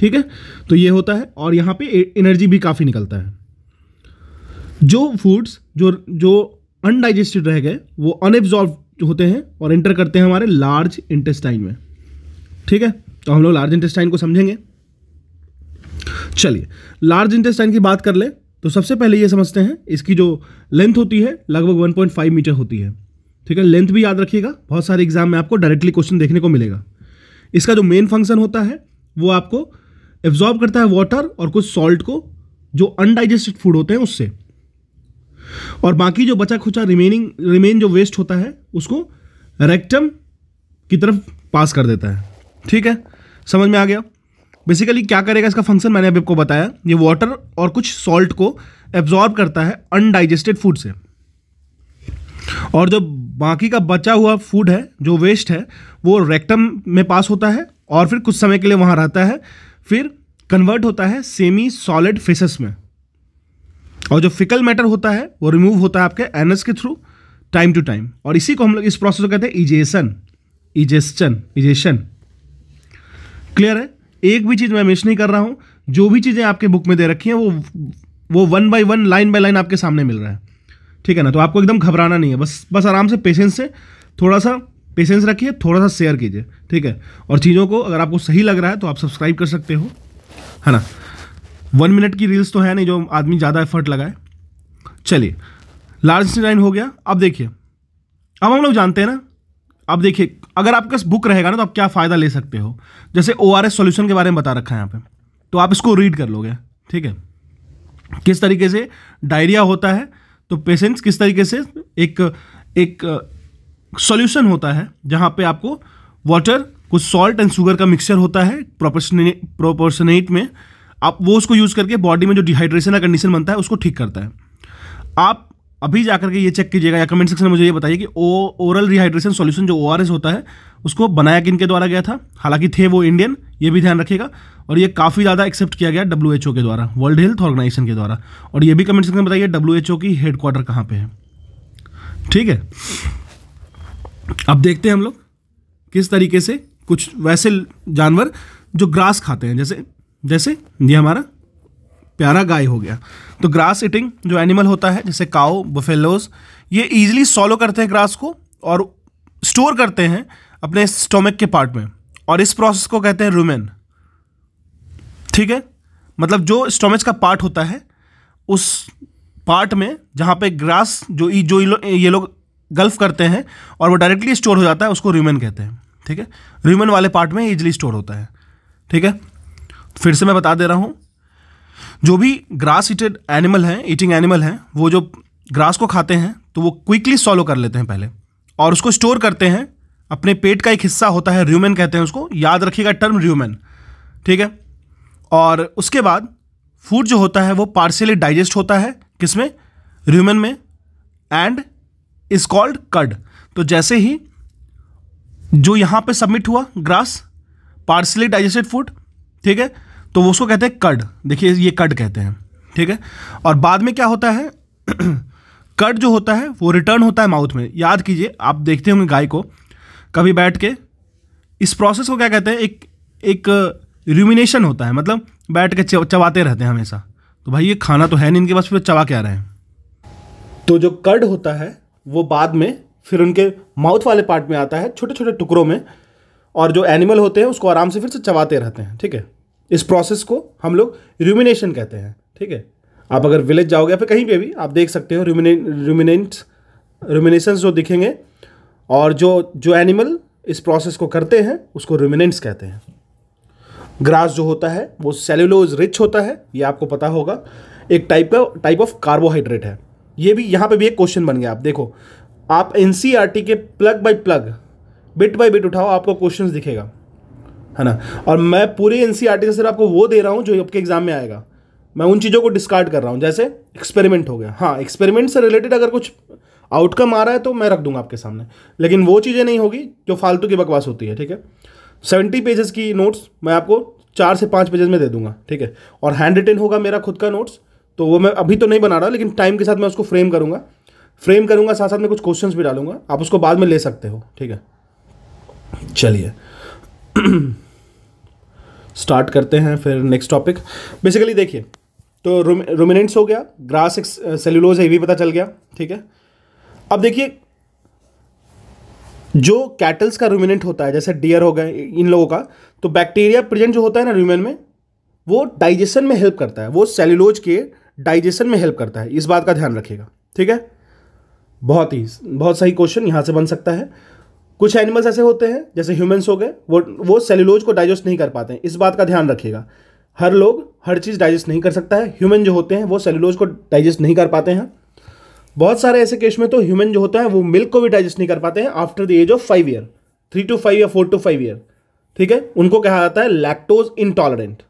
ठीक है तो ये होता है और यहाँ पे एनर्जी भी काफ़ी निकलता है जो फूड्स जो जो अनडाइजेस्टेड रह गए वो अनएब्जॉर्ब होते हैं और एंटर करते हैं हमारे लार्ज इंटेस्टाइन में ठीक है तो हम लोग लार्ज इंटेस्टाइन को समझेंगे चलिए लार्ज इंटेस्टाइन की बात कर ले तो सबसे पहले ये समझते हैं इसकी जो लेंथ होती है लगभग 1.5 मीटर होती है ठीक है लेंथ भी याद रखिएगा बहुत सारे एग्जाम में आपको डायरेक्टली क्वेश्चन देखने को मिलेगा इसका जो मेन फंक्शन होता है वो आपको एब्जॉर्ब करता है वाटर और कुछ सॉल्ट को जो अनडाइजेस्टेड फूड होते हैं उससे और बाकी जो बचा खुचा रिमेनिंग रिमेन जो वेस्ट होता है उसको रेक्टम की तरफ पास कर देता है ठीक है समझ में आ गया बेसिकली क्या करेगा इसका फंक्शन मैंने अभी आपको बताया ये वाटर और कुछ सॉल्ट को एब्जॉर्ब करता है अनडाइजेस्टेड फूड से और जो बाकी का बचा हुआ फूड है जो वेस्ट है वो रेक्टम में पास होता है और फिर कुछ समय के लिए वहाँ रहता है फिर कन्वर्ट होता है सेमी सॉलिड फेसेस में और जो फिकल मैटर होता है वो रिमूव होता है आपके एनएस के थ्रू टाइम टू टाइम और इसी को हम लोग इस प्रोसेस को कहते हैं इजेशन इजेस्टन इजेशन क्लियर है एक भी चीज़ मैं मिस नहीं कर रहा हूँ जो भी चीज़ें आपके बुक में दे रखी हैं वो वो one by one line by line आपके सामने मिल रहा है ठीक है ना तो आपको एकदम घबराना नहीं है बस बस आराम से पेशेंस से थोड़ा सा पेशेंस रखिए थोड़ा सा शेयर कीजिए ठीक है और चीज़ों को अगर आपको सही लग रहा है तो आप सब्सक्राइब कर सकते हो है ना वन मिनट की रील्स तो है नहीं जो आदमी ज़्यादा एफर्ट लगाए चलिए लार्ज डिजाइन हो गया अब देखिए अब हम लोग जानते हैं ना अब देखिए अगर आपके पास बुक रहेगा ना तो आप क्या फ़ायदा ले सकते हो जैसे ओ आर एस सोल्यूशन के बारे में बता रखा है यहाँ पे तो आप इसको रीड कर लोगे ठीक है किस तरीके से डायरिया होता है तो पेशेंट्स किस तरीके से एक एक सॉल्यूशन होता है जहाँ पे आपको वाटर कुछ सॉल्ट एंड शुगर का मिक्सचर होता है प्रोपोर्शनेट में आप वो उसको यूज़ करके बॉडी में जो डिहाइड्रेशन का कंडीशन बनता है उसको ठीक करता है आप अभी जाकर के ये चेक कीजिएगा या कमेंट सेक्शन में मुझे ये बताइए कि ओ ओरल रिहाइड्रेशन सॉल्यूशन जो ओ होता है उसको बनाया किन के द्वारा गया था हालांकि थे वो इंडियन ये भी ध्यान रखिएगा और ये काफ़ी ज़्यादा एक्सेप्ट किया गया डब्ल्यू के द्वारा वर्ल्ड हेल्थ ऑर्गेनाइजेशन के द्वारा और ये भी कमेंट सेक्शन में बताइए डब्ल्यू की हेडक्वार्टर कहाँ पर है ठीक है अब देखते हैं हम लोग किस तरीके से कुछ वैसे जानवर जो ग्रास खाते हैं जैसे जैसे ये हमारा प्यारा गाय हो गया तो ग्रास इटिंग जो एनिमल होता है जैसे काओ बफेलोज ये ईजिली सॉलो करते हैं ग्रास को और स्टोर करते हैं अपने स्टोमिक के पार्ट में और इस प्रोसेस को कहते हैं रूमेन ठीक है मतलब जो स्टोमेज का पार्ट होता है उस पार्ट में जहाँ पे ग्रास जो ई जो ये लोग गल्फ करते हैं और वो डायरेक्टली स्टोर हो जाता है उसको रूमेन कहते हैं ठीक है रूमेन वाले पार्ट में ईजिली स्टोर होता है ठीक है फिर से मैं बता दे रहा हूँ जो भी ग्रास ईटेड एनिमल हैं ईटिंग एनिमल हैं वो जो ग्रास को खाते हैं तो वो क्विकली सॉलो कर लेते हैं पहले और उसको स्टोर करते हैं अपने पेट का एक हिस्सा होता है र्यूमेन कहते हैं उसको याद रखिएगा टर्म र्यूमेन ठीक है और उसके बाद फूड जो होता है वो पार्शियली डाइजेस्ट होता है किसमें र्यूमेन में एंड इज कॉल्ड कड तो जैसे ही जो यहाँ पे सबमिट हुआ ग्रास पार्सली डाइजेस्टेड फूड ठीक है तो उसको कहते हैं कड देखिए ये कड कहते हैं ठीक है और बाद में क्या होता है कड जो होता है वो रिटर्न होता है माउथ में याद कीजिए आप देखते होंगे गाय को कभी बैठ के इस प्रोसेस को क्या कहते हैं एक एक रूमिनेशन uh, होता है मतलब बैठ के चबाते रहते हैं हमेशा तो भाई ये खाना तो है नहीं इनके पास फिर चबा के आ रहे हैं तो जो कड होता है वो बाद में फिर उनके माउथ वाले पार्ट में आता है छोटे छोटे टुकड़ों में और जो एनिमल होते हैं उसको आराम से फिर से चबाते रहते हैं ठीक है इस प्रोसेस को हम लोग रूमिनेशन कहते हैं ठीक है आप अगर विलेज जाओगे या फिर कहीं पे भी आप देख सकते हो रूमिने रूमिनेंट्स रूमिनेशन जो दिखेंगे और जो जो एनिमल इस प्रोसेस को करते हैं उसको रूमिनेंट्स कहते हैं ग्रास जो होता है वो सेलुलोज रिच होता है ये आपको पता होगा एक टाइप का टाइप ऑफ कार्बोहाइड्रेट है ये भी यहाँ पे भी एक क्वेश्चन बन गया आप देखो आप एन e के plug by plug bit by bit उठाओ आपको क्वेश्चन दिखेगा है ना और मैं पूरे N C R T e से सिर्फ आपको वो दे रहा हूँ जो आपके एग्जाम में आएगा मैं उन चीज़ों को डिस्कार्ड कर रहा हूँ जैसे एक्सपेरिमेंट हो गया हाँ एक्सपेरिमेंट से रिलेटेड अगर कुछ आउटकम आ रहा है तो मैं रख दूंगा आपके सामने लेकिन वो चीज़ें नहीं होगी जो फालतू की बकवास होती है ठीक है सेवेंटी पेजेस की नोट्स मैं आपको चार से पाँच पेजेस में दे दूंगा ठीक है और हैंड रिटेन होगा मेरा खुद का नोट्स तो वो मैं अभी तो नहीं बना रहा लेकिन टाइम के साथ मैं उसको फ्रेम करूँगा फ्रेम करूँगा साथ साथ में कुछ क्वेश्चन भी डालूंगा आप उसको बाद में ले सकते हो ठीक है चलिए स्टार्ट करते हैं फिर नेक्स्ट टॉपिक बेसिकली देखिए तो रोमिनेंट्स हो गया ग्रास सेल्यूलोज है ये भी पता चल गया ठीक है अब देखिए जो कैटल्स का रूमिनेंट होता है जैसे डियर हो गए इन लोगों का तो बैक्टीरिया प्रेजेंट जो होता है ना रूमेन में वो डाइजेशन में हेल्प करता है वो सेल्यूलोज के डाइजेशन में हेल्प करता है इस बात का ध्यान रखिएगा ठीक है बहुत ही बहुत सही क्वेश्चन यहाँ से बन सकता है कुछ एनिमल्स ऐसे होते हैं जैसे ह्यूमन्स हो गए वो वो सेलुलोज को डाइजेस्ट नहीं कर पाते हैं इस बात का ध्यान रखिएगा हर लोग हर चीज़ डाइजेस्ट नहीं कर सकता है ह्यूमन जो होते हैं वो सेलुलोज को डाइजेस्ट नहीं कर पाते हैं बहुत सारे ऐसे केस में तो ह्यूमन जो होता है वो मिल्क को भी डाइजेस्ट नहीं कर पाते हैं after the age of five year three to five या फोर टू फाइव ईयर ठीक है उनको कहा जाता है लैक्टोज इनटॉलरेंट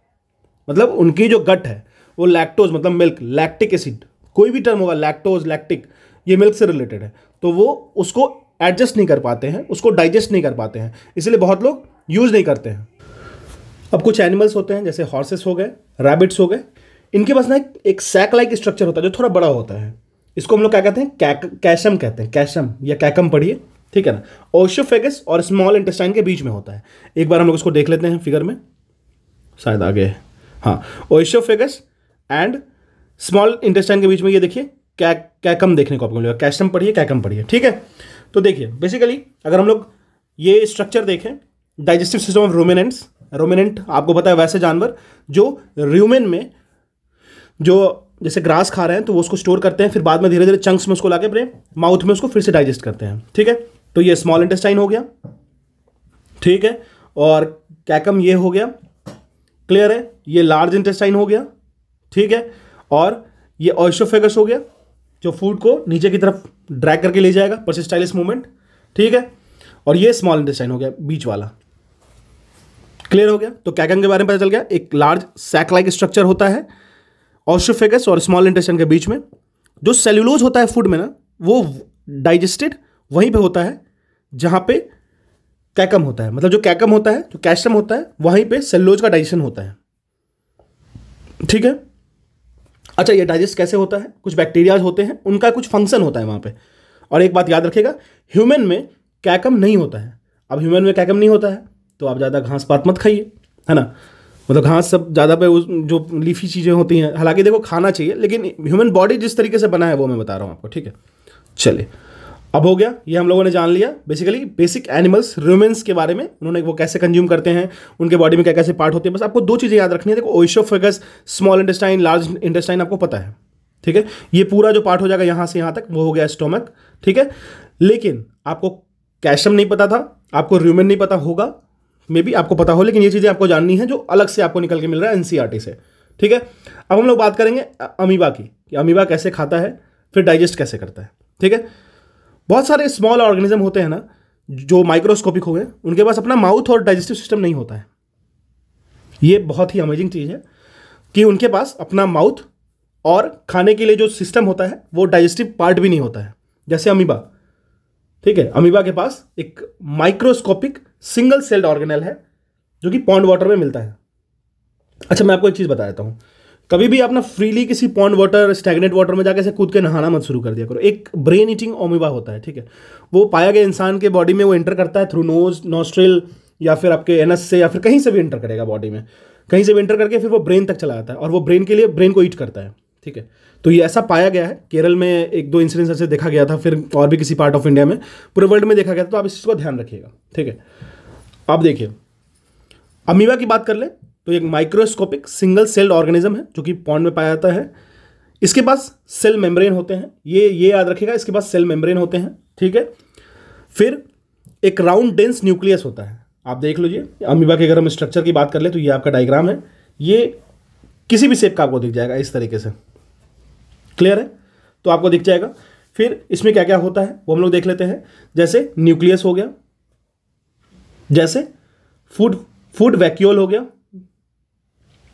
मतलब उनकी जो गट है वो लैक्टोज मतलब मिल्क लैक्टिक एसिड कोई भी टर्म होगा लैक्टोज लैक्टिक ये मिल्क से रिलेटेड है तो वो उसको एडजस्ट नहीं कर पाते हैं उसको डाइजेस्ट नहीं कर पाते हैं इसलिए बहुत लोग यूज़ नहीं करते हैं अब कुछ एनिमल्स होते हैं जैसे हॉर्सेस हो गए रैबिट्स हो गए इनके पास ना एक सैक लाइक स्ट्रक्चर होता है जो थोड़ा बड़ा होता है इसको हम लोग क्या कहते हैं कैक कैशम कहते हैं कैशम या कैकम पढ़िए ठीक है ना ओशोफेगस और स्मॉल इंटेस्टाइन के बीच में होता है एक बार हम लोग इसको देख लेते हैं फिगर में शायद आगे है हाँ ओशोफेगस एंड स्मॉल इंटेस्टाइन के बीच में ये देखिए कैकम देखने को आपको मिलेगा कैशम पढ़िए कैकम पढ़िए ठीक है तो देखिए बेसिकली अगर हम लोग ये स्ट्रक्चर देखें digestive system of ruminants ruminant आपको पता है वैसे जानवर जो र्यूमेन में जो जैसे ग्रास खा रहे हैं तो वो उसको स्टोर करते हैं फिर बाद में धीरे धीरे चंक्स में उसको लाके अपने माउथ में उसको फिर से डाइजेस्ट करते हैं ठीक है तो ये स्मॉल इंटेस्टाइन हो गया ठीक है और कैकम ये हो गया क्लियर है ये लार्ज इंटेस्टाइन हो गया ठीक है और ये ऑयशोफेगस हो गया जो फूड को नीचे की तरफ ड्रैग करके ले जाएगा परसिस स्टाइलिस मूवमेंट ठीक है और ये स्मॉल इंटेस्टाइन हो गया बीच वाला क्लियर हो गया तो कैगन के बारे में पता चल गया एक लार्ज सैक लाइक स्ट्रक्चर होता है ऑस्ट्रोफेगस और स्मॉल इंटेस्टाइन के बीच में जो सेल्यूलोज होता है फूड में ना वो डाइजेस्टेड वहीं पे होता है जहाँ पे कैकम होता है मतलब जो कैकम होता है जो कैशम होता है वहीं पे सेल्यूलोज का डाइजेशन होता है ठीक है अच्छा ये डाइजेस्ट कैसे होता है कुछ बैक्टीरियाज होते हैं उनका कुछ फंक्शन होता है वहाँ पर और एक बात याद रखेगा ह्यूमन में कैकम नहीं होता है अब ह्यूमन में कैकम नहीं होता है तो आप ज़्यादा घास पात मत खाइए है ना मतलब घास सब ज़्यादा पे उस जो लीफी चीज़ें होती हैं हालांकि देखो खाना चाहिए लेकिन ह्यूमन बॉडी जिस तरीके से बना है वो मैं बता रहा हूँ आपको ठीक है चलिए अब हो गया ये हम लोगों ने जान लिया बेसिकली बेसिक एनिमल्स ह्यूमन्स के बारे में उन्होंने वो कैसे कंज्यूम करते हैं उनके बॉडी में क्या कैसे पार्ट होते हैं बस आपको दो चीज़ें याद रखनी है देखो oesophagus small intestine large intestine आपको पता है ठीक है ये पूरा जो पार्ट हो जाएगा यहाँ से यहाँ तक वो हो गया स्टोमक ठीक है लेकिन आपको कैशम नहीं पता था आपको र्यूमेन नहीं पता होगा मे बी आपको पता हो लेकिन ये चीज़ें आपको जाननी है जो अलग से आपको निकल के मिल रहा है एनसीआरटी e से ठीक है अब हम लोग बात करेंगे अमीबा की कि अमीबा कैसे खाता है फिर डाइजेस्ट कैसे करता है ठीक है बहुत सारे स्मॉल ऑर्गेनिज्म होते हैं ना जो माइक्रोस्कोपिक हुए उनके पास अपना माउथ और डाइजेस्टिव सिस्टम नहीं होता है ये बहुत ही अमेजिंग चीज़ है कि उनके पास अपना माउथ और खाने के लिए जो सिस्टम होता है वो डाइजेस्टिव पार्ट भी नहीं होता है जैसे अमीबा ठीक है अमीबा के पास एक माइक्रोस्कोपिक सिंगल सेल्ड ऑर्गेनल है जो कि पॉन्ड वाटर में मिलता है अच्छा मैं आपको एक चीज़ बता देता हूँ कभी भी अपना फ्रीली किसी पॉन्ड वाटर स्टैगनेट वाटर में जाकर ऐसे कूद के नहाना मत शुरू कर दिया करो एक ब्रेन ईटिंग ओमिबा होता है ठीक है वो पाया गया इंसान के बॉडी में वो एंटर करता है थ्रू नोज नोस्ट्रिल या फिर आपके एनस से या फिर कहीं से भी एंटर करेगा बॉडी में कहीं से भी एंटर करके फिर वो ब्रेन तक चला जाता है और वो ब्रेन के लिए ब्रेन को ईट करता है ठीक है तो ये ऐसा पाया गया है केरल में एक दो इंसिडेंस ऐसे देखा गया था फिर और भी किसी पार्ट ऑफ इंडिया में पूरे वर्ल्ड में देखा गया था तो आप इस चीज़ को ध्यान रखिएगा ठीक है आप देखिए अमीबा की बात कर ले तो एक माइक्रोस्कोपिक सिंगल सेल्ड ऑर्गेनिज्म है जो कि पॉन्ड में पाया जाता है इसके पास सेल मेम्ब्रेन होते हैं ये ये याद रखेगा इसके पास सेल मेम्ब्रेन होते हैं ठीक है फिर एक राउंड डेंस न्यूक्लियस होता है आप देख लीजिए अमीबा के अगर हम स्ट्रक्चर की बात कर ले तो ये आपका डायग्राम है ये किसी भी शेप का आपको दिख जाएगा इस तरीके से क्लियर है तो आपको दिख जाएगा फिर इसमें क्या क्या होता है वो हम लोग देख लेते हैं जैसे न्यूक्लियस हो गया जैसे फूड फूड वैक्यूल हो गया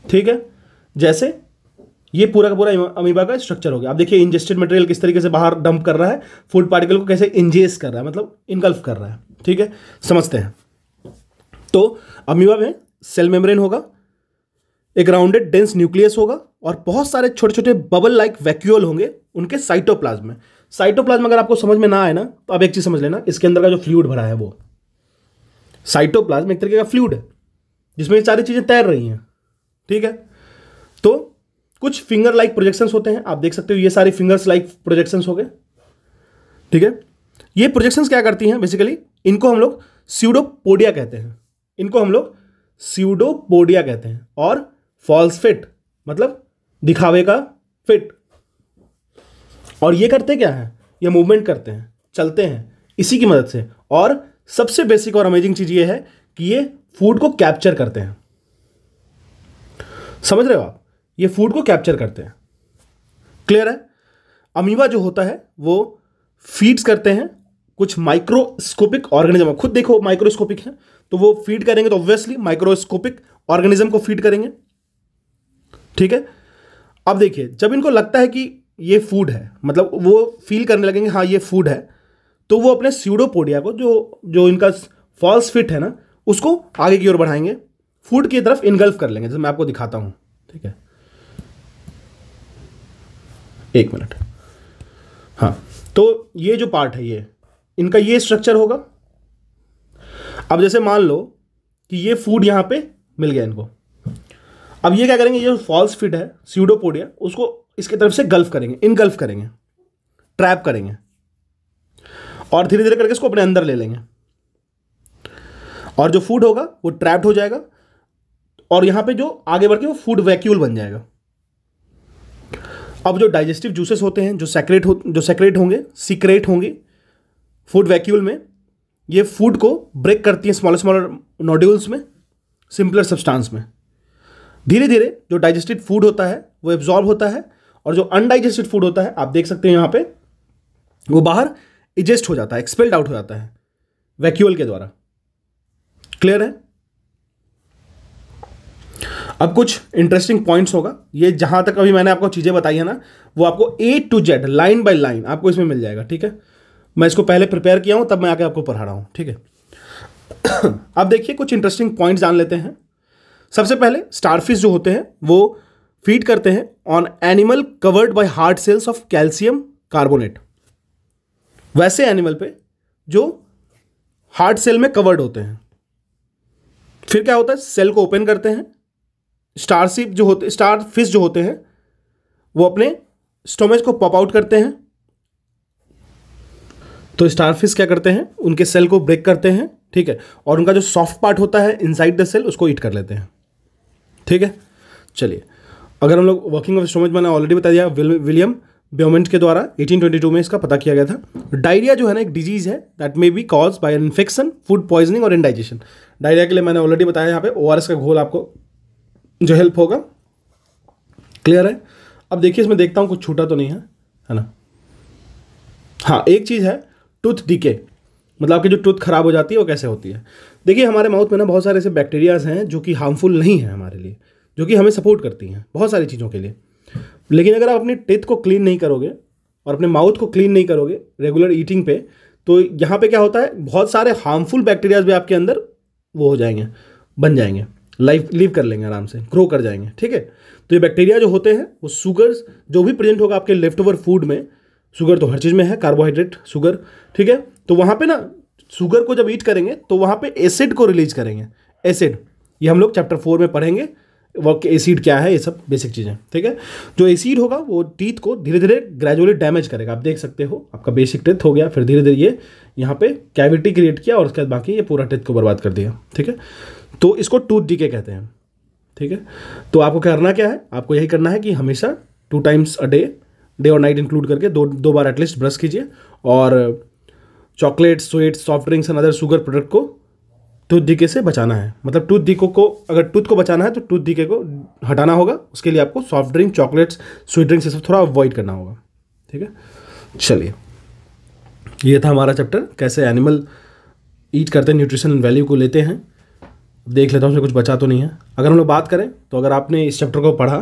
ठीक है जैसे ये पूरा का पूरा अमीबा का स्ट्रक्चर हो गया आप देखिए इंजेस्टेड मटेरियल किस तरीके से बाहर डंप कर रहा है फूड पार्टिकल को कैसे इंजेस कर रहा है मतलब इनगल्फ कर रहा है ठीक है समझते हैं तो अमीबा में सेल मेम्ब्रेन होगा एक राउंडेड डेंस न्यूक्लियस होगा और बहुत सारे छोटे छोटे बबल लाइक वैक्यूल होंगे उनके साइटोप्लाज्म में साइटोप्लाज्म अगर आपको समझ में ना आए ना तो आप एक चीज समझ लेना इसके अंदर का जो फ्लूड भरा है वो साइटोप्लाज्म एक तरीके का फ्लूड है जिसमें सारी चीज़ें तैर रही हैं ठीक है तो कुछ फिंगर लाइक प्रोजेक्शंस होते हैं आप देख सकते हो ये सारे फिंगर्स लाइक प्रोजेक्शंस हो गए ठीक है ये प्रोजेक्शंस क्या करती हैं बेसिकली इनको हम लोग सीडोपोडिया कहते हैं इनको हम लोग सीडोपोडिया कहते हैं और फॉल्स फिट मतलब दिखावे का फिट और ये करते क्या है ये मूवमेंट करते हैं चलते हैं इसी की मदद से और सबसे बेसिक और अमेजिंग चीज़ ये है कि ये फूड को कैप्चर करते हैं समझ रहे हो आप ये फूड को कैप्चर करते हैं क्लियर है अमीबा जो होता है वो फीड्स करते हैं कुछ माइक्रोस्कोपिक ऑर्गेनिज्म खुद देखो माइक्रोस्कोपिक है तो वो फीड करेंगे तो ऑब्वियसली माइक्रोस्कोपिक ऑर्गेनिज्म को फीड करेंगे ठीक है अब देखिए जब इनको लगता है कि ये फूड है मतलब वो फील करने लगेंगे हाँ ये फूड है तो वो अपने सीडोपोडिया को जो जो इनका फॉल्स फिट है ना उसको आगे की ओर बढ़ाएंगे फूड की तरफ इनगल्फ कर लेंगे जैसे मैं आपको दिखाता हूं ठीक है एक मिनट हाँ तो ये जो पार्ट है ये इनका ये स्ट्रक्चर होगा अब जैसे मान लो कि ये फूड यहां पे मिल गया इनको अब ये क्या करेंगे ये फॉल्स फिट है सीडोपोडिया उसको इसके तरफ से गल्फ करेंगे इनगल्फ करेंगे ट्रैप करेंगे और धीरे धीरे करके इसको अपने अंदर ले लेंगे और जो फूड होगा वो ट्रैप्ड हो जाएगा और यहाँ पे जो आगे बढ़ के वो फूड वैक्यूल बन जाएगा अब जो डाइजेस्टिव जूसेस होते हैं जो सेक्रेट हो जो सेक्रेट होंगे सीक्रेट होंगे फूड वैक्यूल में ये फूड को ब्रेक करती हैं स्मॉलर स्मॉलर नोड्यूल्स में सिंपलर सब्सटेंस में धीरे धीरे जो डाइजेस्टेड फूड होता है वो एब्जॉर्ब होता है और जो अनडाइजेस्टेड फूड होता है आप देख सकते हैं यहाँ पे वो बाहर इजेस्ट हो जाता है एक्सपेल्ड आउट हो जाता है वैक्यूल के द्वारा क्लियर है अब कुछ इंटरेस्टिंग पॉइंट्स होगा ये जहां तक अभी मैंने आपको चीज़ें बताई है ना वो आपको A to Z line by line आपको इसमें मिल जाएगा ठीक है मैं इसको पहले प्रिपेयर किया हूँ तब मैं आके आपको पढ़ा रहा हूँ ठीक है अब देखिए कुछ इंटरेस्टिंग पॉइंट्स जान लेते हैं सबसे पहले स्टारफिश जो होते हैं वो फीड करते हैं on animal covered by hard shells of calcium carbonate वैसे एनिमल पे जो हार्ड सेल में कवर्ड होते हैं फिर क्या होता है सेल को ओपन करते हैं स्टारशिप जो होते स्टार फिश जो होते हैं वो अपने स्टोमेज को पॉप आउट करते हैं तो स्टारफिश क्या करते हैं उनके सेल को ब्रेक करते हैं ठीक है और उनका जो सॉफ्ट पार्ट होता है इनसाइड द सेल उसको ईट कर लेते हैं ठीक है चलिए अगर हम लोग वर्किंग ऑफ स्टोमेज मैंने ऑलरेडी बता दिया विलियम ब्योमेंट के द्वारा 1822 में इसका पता किया गया था डायरिया जो है ना एक डिजीज है that may be cause by infection food poisoning और इनडाइजेशन डायरिया के लिए मैंने ऑलरेडी बताया यहाँ पे ओ का घोल आपको जो हेल्प होगा क्लियर है अब देखिए इसमें देखता हूँ कुछ छूटा तो नहीं है है ना हाँ एक चीज़ है टूथ डीके मतलब आपकी जो टूथ खराब हो जाती है वो कैसे होती है देखिए हमारे माउथ में ना बहुत सारे ऐसे बैक्टीरियाज हैं जो कि हार्मफुल नहीं है हमारे लिए जो कि हमें सपोर्ट करती हैं बहुत सारी चीज़ों के लिए लेकिन अगर आप अपनी टेथ को क्लीन नहीं करोगे और अपने माउथ को क्लीन नहीं करोगे रेगुलर ईटिंग पे तो यहाँ पे क्या होता है बहुत सारे हार्मफुल बैक्टीरियाज भी आपके अंदर वो हो जाएंगे बन जाएंगे लाइफ लीव कर लेंगे आराम से ग्रो कर जाएंगे ठीक है तो ये बैक्टीरिया जो होते हैं वो शुगर्स जो भी प्रेजेंट होगा आपके लेफ्ट ओवर फूड में शुगर तो हर चीज़ में है कार्बोहाइड्रेट शुगर ठीक है तो वहाँ पे ना शुगर को जब ईट करेंगे तो वहाँ पे एसिड को रिलीज करेंगे एसिड ये हम लोग चैप्टर फोर में पढ़ेंगे वो एसिड क्या है ये सब बेसिक चीज़ें ठीक है जो एसिड होगा वो टीथ को धीरे धीरे ग्रेजुअली डैमेज करेगा आप देख सकते हो आपका बेसिक टेथ हो गया फिर धीरे धीरे ये यहाँ पे कैविटी क्रिएट किया और उसके बाद बाकी ये पूरा टेथ को बर्बाद कर दिया ठीक है तो इसको टूथ डी कहते हैं ठीक है तो आपको करना क्या है आपको यही करना है कि हमेशा two times a day day और नाइट इंक्लूड करके दो दो बार एटलीस्ट ब्रश कीजिए और chocolate sweet soft drinks and other sugar product को टूथ डीके से बचाना है मतलब टूथ डीको को अगर टूथ को बचाना है तो टूथ डीके को हटाना होगा उसके लिए आपको soft drink chocolates sweet drinks ये सब थोड़ा अवॉइड करना होगा ठीक है चलिए ये था हमारा चैप्टर कैसे एनिमल ईट करते हैं न्यूट्रिशन वैल्यू को लेते हैं देख लेता हूँ उसमें कुछ बचा तो नहीं है अगर हम लोग बात करें तो अगर आपने इस चैप्टर को पढ़ा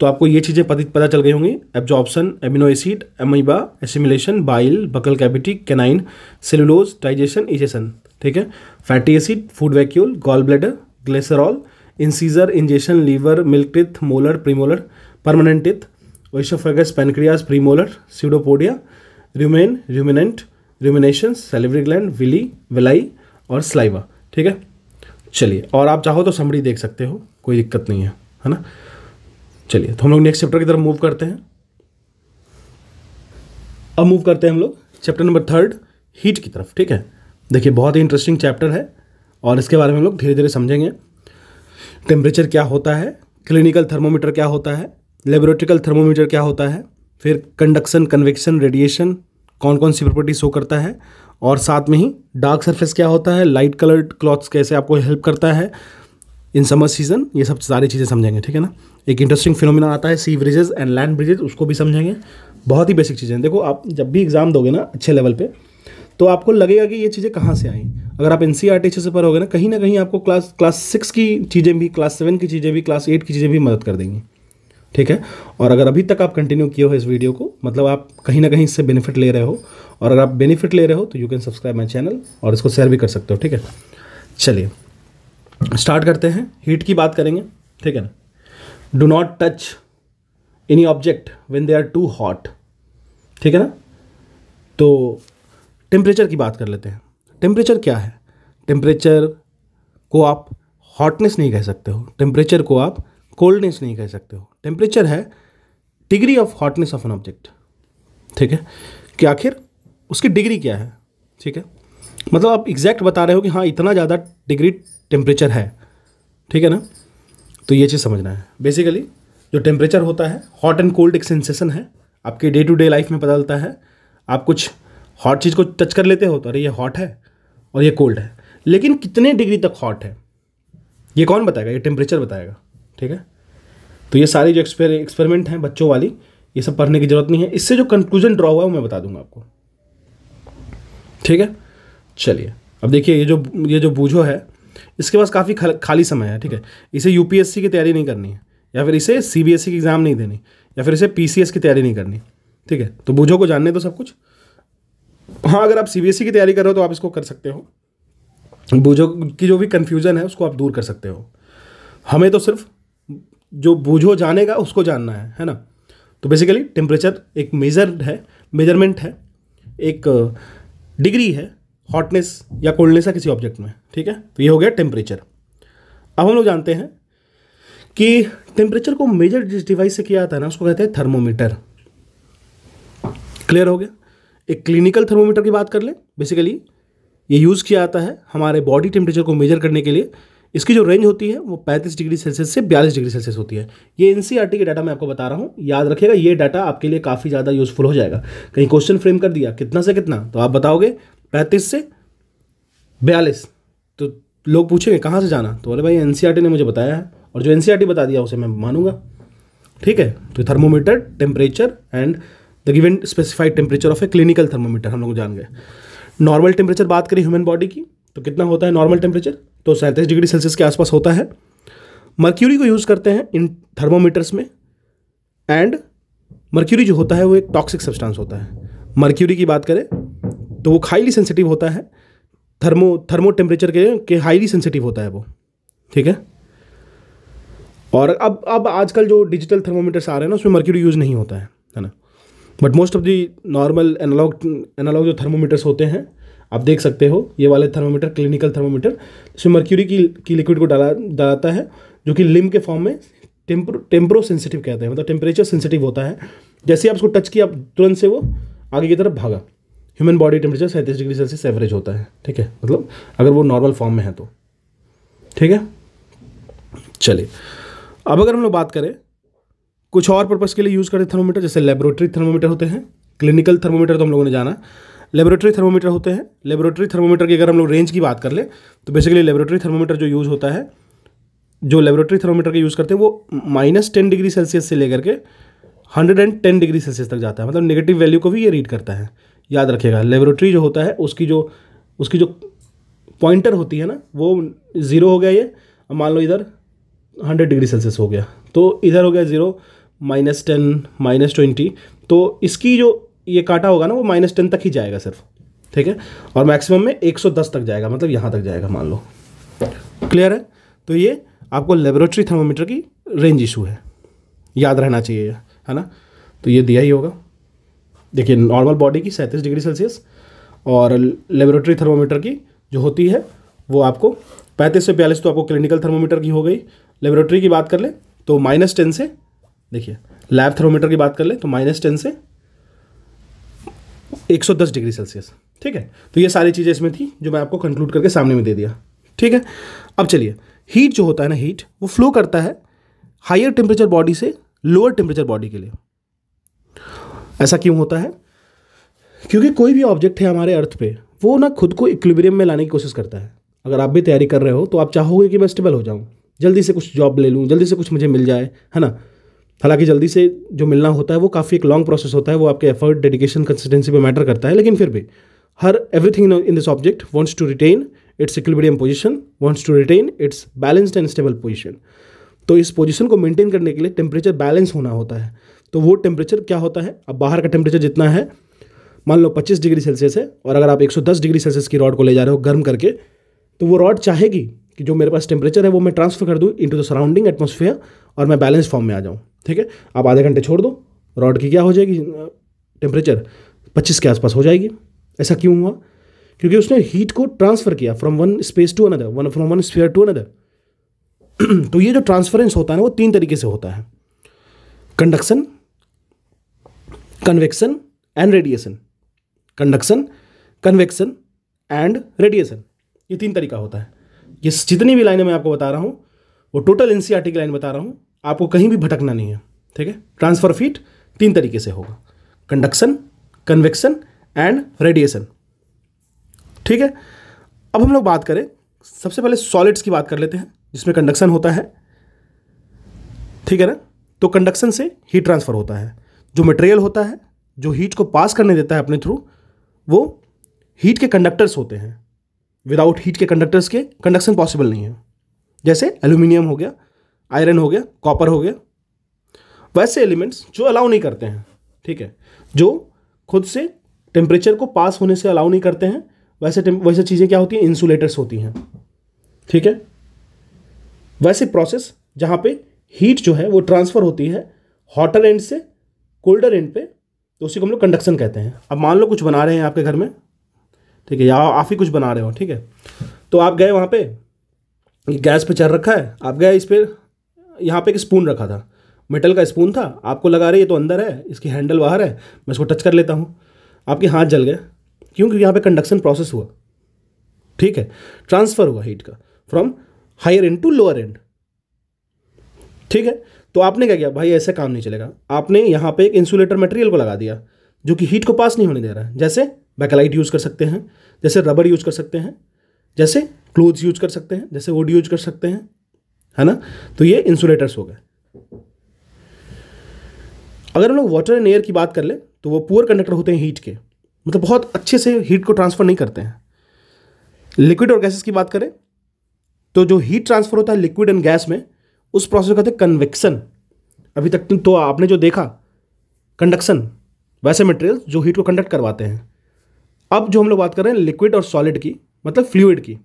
तो आपको ये चीज़ें पता चल गई होंगी absorption amino acid amoeba assimilation bile buccal cavity canine cellulose digestion egestion ठीक है fatty acid food vacuole gall bladder glycerol incisor ingestion liver teeth molar premolar permanent teeth oesophagus pancreas premolar pseudopodia rumen ruminant rumination salivary gland villi villi और स्लाइवा ठीक है चलिए और आप चाहो तो समरी देख सकते हो कोई दिक्कत नहीं है है ना चलिए तो हम लोग नेक्स्ट चैप्टर की तरफ मूव करते हैं अब मूव करते हैं हम लोग चैप्टर नंबर थर्ड हीट की तरफ ठीक है देखिए बहुत ही इंटरेस्टिंग चैप्टर है और इसके बारे में हम लोग धीरे धीरे समझेंगे टेम्परेचर क्या होता है क्लिनिकल थर्मोमीटर क्या होता है लेबोरेटिकल थर्मोमीटर क्या होता है फिर कंडक्शन कन्वेक्शन रेडिएशन कौन कौन सी प्रॉपर्टी शो करता है और साथ में ही डार्क सर्फेस क्या होता है लाइट कलर्ड क्लॉथ्स कैसे आपको हेल्प करता है इन समर सीजन ये सब सारी चीज़ें समझेंगे ठीक है ना एक इंटरेस्टिंग फिनोमिना आता है sea breezes and land breezes उसको भी समझेंगे बहुत ही बेसिक चीज़ें देखो आप जब भी एग्ज़ाम दोगे ना अच्छे लेवल पर तो आपको लगेगा कि ये चीज़ें कहाँ से आई अगर आप एन सी आर टी से पढ़ोगे ना कहीं ना कहीं आपको क्लास क्लास सिक्स की चीज़ें भी क्लास सेवन की चीज़ें भी क्लास एट की चीज़ें भी मदद कर देंगी ठीक है और अगर अभी तक आप कंटिन्यू किए हो इस वीडियो को मतलब आप कहीं ना कहीं इससे बेनिफिट ले रहे हो और अगर आप बेनिफिट ले रहे हो तो you can subscribe my channel और इसको शेयर भी कर सकते हो ठीक है चलिए स्टार्ट करते हैं हीट की बात करेंगे ठीक है ना do not touch any object when they are too hot ठीक है ना तो टेम्परेचर की बात कर लेते हैं टेम्परेचर क्या है टेम्परेचर को आप हॉटनेस नहीं कह सकते हो टेम्परेचर को आप कोल्डनेस नहीं कह सकते हो टेम्परेचर है degree of hotness of an object ठीक है कि आखिर उसकी डिग्री क्या है ठीक है मतलब आप एग्जैक्ट बता रहे हो कि हाँ इतना ज़्यादा डिग्री टेम्परेचर है ठीक है ना तो ये चीज़ समझना है बेसिकली जो टेम्परेचर होता है हॉट एंड कोल्ड एक सेंसेशन है आपके डे टू डे लाइफ में बदलता है आप कुछ हॉट चीज़ को टच कर लेते हो तो अरे ये हॉट है और ये कोल्ड है लेकिन कितने डिग्री तक हॉट है ये कौन बताएगा ये टेम्परेचर बताएगा ठीक है तो ये सारी जो एक्सपेरिमेंट हैं बच्चों वाली ये सब पढ़ने की ज़रूरत नहीं है इससे जो कंक्लूजन ड्रॉ हुआ है वो मैं बता दूंगा आपको ठीक है चलिए अब देखिए ये जो ये जो बूझो है इसके पास काफ़ी खाली समय है ठीक है इसे यूपीएससी की तैयारी नहीं करनी है या फिर इसे सीबीएसई e की एग्ज़ाम नहीं देनी या फिर इसे पीसीएस की तैयारी नहीं करनी ठीक है तो बूझो को जानने दो सब कुछ हाँ अगर आप सीबीएसई e की तैयारी कर रहे हो तो आप इसको कर सकते हो बूझो की जो भी कन्फ्यूज़न है उसको आप दूर कर सकते हो हमें तो सिर्फ जो बूझो जानेगा उसको जानना है है ना तो बेसिकली टेम्परेचर एक मेज़र है मेजरमेंट है एक डिग्री uh, है हॉटनेस या कोल्डनेस है किसी ऑब्जेक्ट में ठीक है तो ये हो गया टेम्परेचर अब हम लोग जानते हैं कि टेम्परेचर को मेजर जिस डिवाइस से किया जाता है ना उसको कहते हैं थर्मोमीटर क्लियर हो गया एक क्लिनिकल थर्मोमीटर की बात कर लें बेसिकली ये यूज़ किया जाता है हमारे बॉडी टेम्परेचर को मेजर करने के लिए इसकी जो रेंज होती है वो पैंतीस डिग्री सेल्सियस से बयालीस डिग्री सेल्सियस होती है ये एन e के डाटा मैं आपको बता रहा हूँ याद रखिएगा ये डाटा आपके लिए काफ़ी ज़्यादा यूजफुल हो जाएगा कहीं क्वेश्चन फ्रेम कर दिया कितना से कितना तो आप बताओगे पैंतीस से बयालीस तो लोग पूछेंगे कहाँ से जाना तो बोले भाई एन e ने मुझे बताया है और जो एन e बता दिया उसे मैं मानूंगा ठीक है तो thermometer temperature and the given specified temperature of a clinical thermometer हम लोग जान गए नॉर्मल टेम्परेचर बात करें ह्यूमन बॉडी की तो कितना होता है नॉर्मल टेम्परेचर तो सैंतीस डिग्री सेल्सियस के आसपास होता है मर्क्यूरी को यूज़ करते हैं इन थर्मोमीटर्स में एंड मर्क्यूरी जो होता है वो एक टॉक्सिक सब्सटेंस होता है मर्क्यूरी की बात करें तो वो हाईली सेंसिटिव होता है थर्मो थर्मो टेम्परेचर के के हाईली सेंसिटिव होता है वो ठीक है और अब अब आजकल जो डिजिटल थर्मोमीटर्स आ रहे हैं ना उसमें मर्क्यूरी यूज़ नहीं होता है है ना but most of the normal analogue analogue जो थर्मोमीटर्स होते हैं आप देख सकते हो ये वाले थर्मोमीटर क्लिनिकल थर्मोमीटर इसमें मर्क्यूरी की की लिक्विड को डाला डालता है जो कि लिम के फॉर्म में टेम्प्रो टेम्प्रो सेंसिटिव कहते हैं मतलब टेम्परेचर सेंसिटिव होता है जैसे आप उसको टच किया तुरंत से वो आगे की तरफ भागा ह्यूमन बॉडी टेम्परेचर सैंतीस डिग्री सेल्सियस एवरेज होता है ठीक है मतलब अगर वो नॉर्मल फॉर्म में है तो ठीक है चलिए अब अगर हम लोग बात करें कुछ और पर्पज़ के लिए यूज़ करते थर्मोमीटर जैसे लेबोरेटरी थर्मोमीटर होते हैं क्लिनिकल थर्मोमीटर तो हम लोगों ने जाना लेबोरेटरी थर्मोमीटर होते हैं लेबोरेटरी थर्मोमीटर की अगर हम लोग रेंज की बात कर लें तो बेसिकली लेबोरेटरी थर्मोमीटर जो यूज़ होता है जो लेबोरेटरी थर्मोमीटर का यूज़ करते हैं वो माइनस टेन डिग्री सेल्सियस से लेकर के hundred and ten degree Celsius तक जाता है मतलब नेगेटिव वैल्यू को भी ये रीड करता है याद रखिएगा लेबोरेटरी जो होता है उसकी जो उसकी जो पॉइंटर होती है ना वो ज़ीरो हो गया ये मान लो इधर हंड्रेड डिग्री सेल्सियस हो गया तो इधर हो गया zero minus ten minus twenty तो इसकी जो ये काटा होगा ना वो माइनस टेन तक ही जाएगा सिर्फ ठीक है और मैक्सिमम में 110 तक जाएगा मतलब यहाँ तक जाएगा मान लो क्लियर है तो ये आपको लेबोरेटरी थर्मोमीटर की रेंज इशू है याद रहना चाहिए है ना तो ये दिया ही होगा देखिए नॉर्मल बॉडी की सैंतीस डिग्री सेल्सियस और लेबोरेटरी थर्मोमीटर की जो होती है वो आपको पैंतीस से बयालीस तो आपको क्लिनिकल थर्मोमीटर की हो गई लेबोरेटरी की बात कर लें तो माइनस टेन से देखिए लैब थर्मोमीटर की बात कर लें तो माइनस टेन से 110 डिग्री सेल्सियस ठीक है तो ये सारी चीज़ें इसमें थी जो मैं आपको कंक्लूड करके सामने में दे दिया ठीक है अब चलिए हीट जो होता है ना हीट वो फ्लो करता है हायर टेम्परेचर बॉडी से लोअर टेम्परेचर बॉडी के लिए ऐसा क्यों होता है क्योंकि कोई भी ऑब्जेक्ट है हमारे अर्थ पे वो ना खुद को इक्विबरियम में लाने की कोशिश करता है अगर आप भी तैयारी कर रहे हो तो आप चाहोगे कि मैं स्टेबल हो जाऊँ जल्दी से कुछ जॉब ले लूँ जल्दी से कुछ मुझे मिल जाए है ना हालांकि जल्दी से जो मिलना होता है वो काफ़ी एक लॉन्ग प्रोसेस होता है वो आपके एफर्ट डेडिकेशन कंसिस्टेंसी पे मैटर करता है लेकिन फिर भी हर everything in this object wants to retain its equilibrium position wants to retain its balanced and stable position तो इस पोजिशन को मेंटेन करने के लिए टेम्परेचर बैलेंस होना होता है तो वो टेम्परेचर क्या होता है अब बाहर का टेम्परेचर जितना है मान लो 25 डिग्री सेल्सियस है और अगर आप 110 डिग्री सेल्सियस की रॉड को ले जा रहे हो गर्म करके तो वो रॉड चाहेगी कि जो मेरे पास टेम्परेचर है वो मैं ट्रांसफर कर दूँ टू द सराउंडिंग एटमोसफियर और मैं बैलेंस फॉर्म में आ जाऊँ ठीक है आप आधे घंटे छोड़ दो रॉड की क्या हो जाएगी टेम्परेचर पच्चीस के आसपास हो जाएगी ऐसा क्यों हुआ क्योंकि उसने हीट को ट्रांसफ़र किया from one space to another one from one sphere to another तो ये जो ट्रांसफरेंस होता है ना वो तीन तरीके से होता है conduction convection and radiation conduction convection and radiation ये तीन तरीका होता है ये जितनी भी लाइनें मैं आपको बता रहा हूँ वो टोटल एन की लाइन बता रहा हूँ आपको कहीं भी भटकना नहीं है ठीक है ट्रांसफर फीट तीन तरीके से होगा कंडक्शन कन्वेक्शन एंड रेडिएशन ठीक है अब हम लोग बात करें सबसे पहले सॉलिड्स की बात कर लेते हैं जिसमें कंडक्शन होता है ठीक है ना तो कंडक्शन से हीट ट्रांसफ़र होता है जो मटेरियल होता है जो हीट को पास करने देता है अपने थ्रू वो हीट के कंडक्टर्स होते हैं विदाउट हीट के कंडक्टर्स के कंडक्शन पॉसिबल नहीं है जैसे एल्यूमिनियम हो गया आयरन हो गया कॉपर हो गया वैसे एलिमेंट्स जो अलाउ नहीं करते हैं ठीक है जो खुद से टेम्परेचर को पास होने से अलाउ नहीं करते हैं वैसे वैसे चीज़ें क्या होती हैं इंसुलेटर्स होती हैं ठीक है वैसे प्रोसेस जहाँ पे हीट जो है वो ट्रांसफ़र होती है हॉटर एंड से कोल्डर एंड पे तो उसी को हम लोग कंडक्शन कहते हैं अब मान लो कुछ बना रहे हैं आपके घर में ठीक है या आप ही कुछ बना रहे हो ठीक है तो आप गए वहाँ पे गैस पे चल रखा है आप गए इस पर यहाँ पे एक स्पून रखा था मेटल का स्पून था आपको लगा रहे ये तो अंदर है इसकी हैंडल बाहर है मैं इसको टच कर लेता हूँ आपके हाथ जल गए क्यों क्योंकि यहाँ पे कंडक्शन प्रोसेस हुआ ठीक है ट्रांसफ़र हुआ हीट का from higher end to lower end ठीक है तो आपने क्या किया भाई ऐसे काम नहीं चलेगा आपने यहाँ पे एक इंसुलेटर मटेरियल को लगा दिया जो कि हीट को पास नहीं होने दे रहा है जैसे बैकलाइट यूज़ कर सकते हैं जैसे रबर यूज़ कर सकते हैं जैसे क्लोथ्स यूज कर सकते हैं जैसे वुड यूज कर सकते हैं है ना तो ये इंसुलेटर्स हो गए अगर हम लोग वाटर एंड एयर की बात कर ले तो वो पुअर कंडक्टर होते हैं हीट के मतलब बहुत अच्छे से हीट को ट्रांसफर नहीं करते हैं लिक्विड और गैसेस की बात करें तो जो हीट ट्रांसफर होता है लिक्विड एंड गैस में उस प्रोसेस को कहते हैं कन्वेक्शन अभी तक तो आपने जो देखा कंडक्शन वैसे मटेरियल जो हीट को कंडक्ट करवाते हैं अब जो हम लोग बात कर रहे हैं लिक्विड और सॉलिड की मतलब फ्लूड की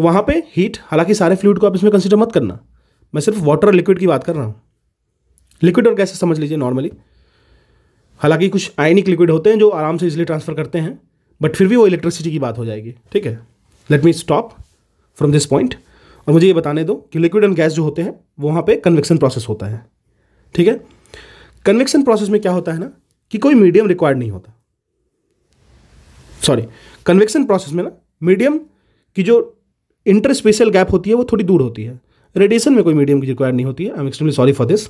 तो वहाँ पे हीट हालांकि सारे फ्लूड को आप इसमें कंसिडर मत करना मैं सिर्फ वाटर और लिक्विड की बात कर रहा हूँ लिक्विड और गैसेस समझ लीजिए नॉर्मली हालांकि कुछ आयनिक लिक्विड होते हैं जो आराम से इजिली ट्रांसफर करते हैं बट फिर भी वो इलेक्ट्रिसिटी की बात हो जाएगी ठीक है let me stop from this point और मुझे ये बताने दो कि लिक्विड एंड गैस जो होते हैं वो वहाँ पे कन्वेक्शन प्रोसेस होता है ठीक है कन्वेक्शन प्रोसेस में क्या होता है ना कि कोई मीडियम रिक्वायर्ड नहीं होता सॉरी कन्वेक्शन प्रोसेस में ना मीडियम की जो इंटर स्पेशल गैप होती है वो थोड़ी दूर होती है रेडिएशन में कोई मीडियम की रिक्वायर नहीं होती है I am extremely sorry for this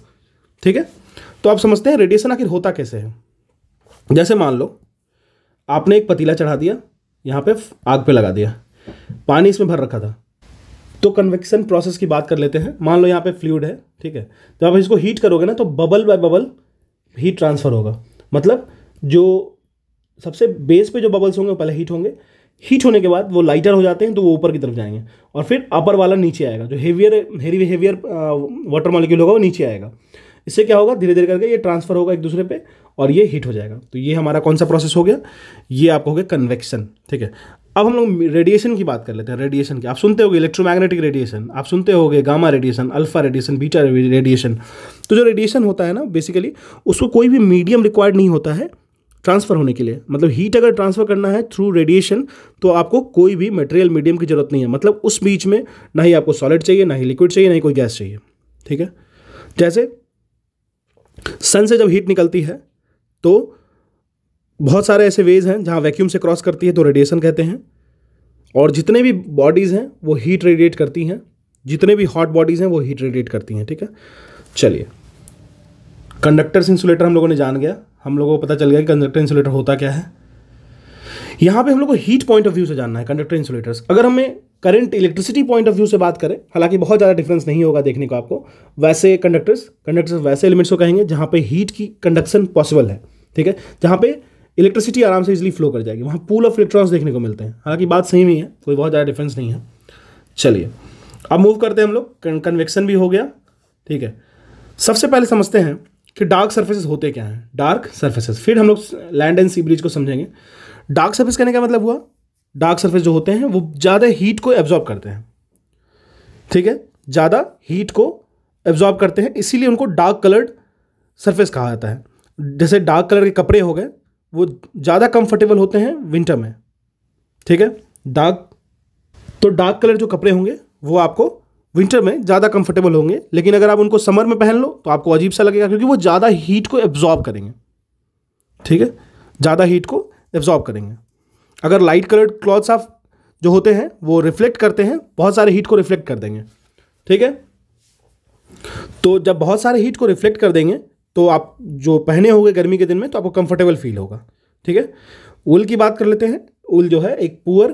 ठीक है तो आप समझते हैं रेडिएशन आखिर होता कैसे है जैसे मान लो आपने एक पतीला चढ़ा दिया यहाँ पे आग पे लगा दिया पानी इसमें भर रखा था तो कन्वेक्शन प्रोसेस की बात कर लेते हैं मान लो यहाँ पे फ्लूड है ठीक है तो आप इसको हीट करोगे ना तो bubble by bubble heat transfer होगा मतलब जो सबसे बेस पे जो बबल्स होंगे वो पहले हीट होंगे हीट होने के बाद वो लाइटर हो जाते हैं तो वो ऊपर की तरफ जाएंगे और फिर अपर वाला नीचे आएगा जो heavier heavy heavier water molecule होगा वो नीचे आएगा इससे क्या होगा धीरे धीरे करके ये ट्रांसफ़र होगा एक दूसरे पे और ये हीट हो जाएगा तो ये हमारा कौन सा प्रोसेस हो गया ये आपको हो गया कन्वेक्शन ठीक है अब हम लोग रेडिएशन की बात कर लेते हैं रेडिएशन की आप सुनते होगे इलेक्ट्रोमैग्नेटिक रेडिएशन आप सुनते होगे gamma radiation alpha radiation beta radiation तो जो रेडिएशन होता है ना बेसिकली उसको कोई भी मीडियम रिक्वायर्ड नहीं होता है ट्रांसफ़र होने के लिए मतलब हीट अगर ट्रांसफ़र करना है थ्रू रेडिएशन तो आपको कोई भी मटेरियल मीडियम की ज़रूरत नहीं है मतलब उस बीच में ना ही आपको सॉलिड चाहिए ना ही लिक्विड चाहिए ना ही कोई गैस चाहिए ठीक है जैसे सन से जब हीट निकलती है तो बहुत सारे ऐसे वेज हैं जहाँ वैक्यूम से क्रॉस करती है तो रेडिएशन कहते हैं और जितने भी बॉडीज़ हैं वो हीट रेडिएट करती हैं जितने भी हॉट बॉडीज़ हैं वो हीट रेडिएट करती हैं ठीक है चलिए कंडक्टर्स इंसुलेटर हम लोगों ने जान गया हम लोगों को पता चल गया कि कंडक्टर इंसुलेटर होता क्या है यहाँ पे हम लोग को हीट पॉइंट ऑफ व्यू से जानना है कंडक्टर इंसुलेटर्स अगर हमें current electricity point of view से बात करें हालांकि बहुत ज़्यादा डिफरेंस नहीं होगा देखने को आपको वैसे कंडक्टर्स कंडक्टर्स वैसे एलिमेंट्स को कहेंगे जहाँ पे हीट की कंडक्शन पॉसिबल है ठीक है जहाँ पे इलेक्ट्रिसिटी आराम से इजिली फ्लो कर जाएगी वहाँ पूल ऑफ इलेक्ट्रॉन्स देखने को मिलते हैं हालांकि बात सही नहीं है कोई बहुत ज़्यादा डिफरेंस नहीं है चलिए अब मूव करते हैं हम लोग कन्वेक्शन भी हो गया ठीक है सबसे पहले समझते हैं कि डार्क सर्फेसेस होते क्या हैं डार्क सर्फेसेस फिर हम लोग लैंड एंड सी ब्रिज को समझेंगे डार्क सर्फेस कहने का मतलब हुआ डार्क सर्फेस जो होते हैं वो ज़्यादा हीट को एब्जॉर्ब करते हैं ठीक है ज़्यादा हीट को एब्जॉर्ब करते हैं इसीलिए उनको डार्क कलर्ड सर्फेस कहा जाता है जैसे डार्क कलर के कपड़े हो गए वो ज़्यादा कंफर्टेबल होते हैं विंटर में ठीक है डार्क तो डार्क कलर जो कपड़े होंगे वो आपको विंटर में ज़्यादा कंफर्टेबल होंगे लेकिन अगर आप उनको समर में पहन लो तो आपको अजीब सा लगेगा क्योंकि वो ज़्यादा हीट को एब्जॉर्ब करेंगे ठीक है ज़्यादा हीट को एब्जॉर्ब करेंगे अगर लाइट कलर्ड क्लॉथ्स आप जो होते हैं वो रिफ्लेक्ट करते हैं बहुत सारे हीट को रिफ्लेक्ट कर देंगे ठीक है तो जब बहुत सारे हीट को रिफ्लेक्ट कर देंगे तो आप जो पहने होंगे गर्मी के दिन में तो आपको कंफर्टेबल फील होगा ठीक है उल की बात कर लेते हैं उल जो है एक पुअर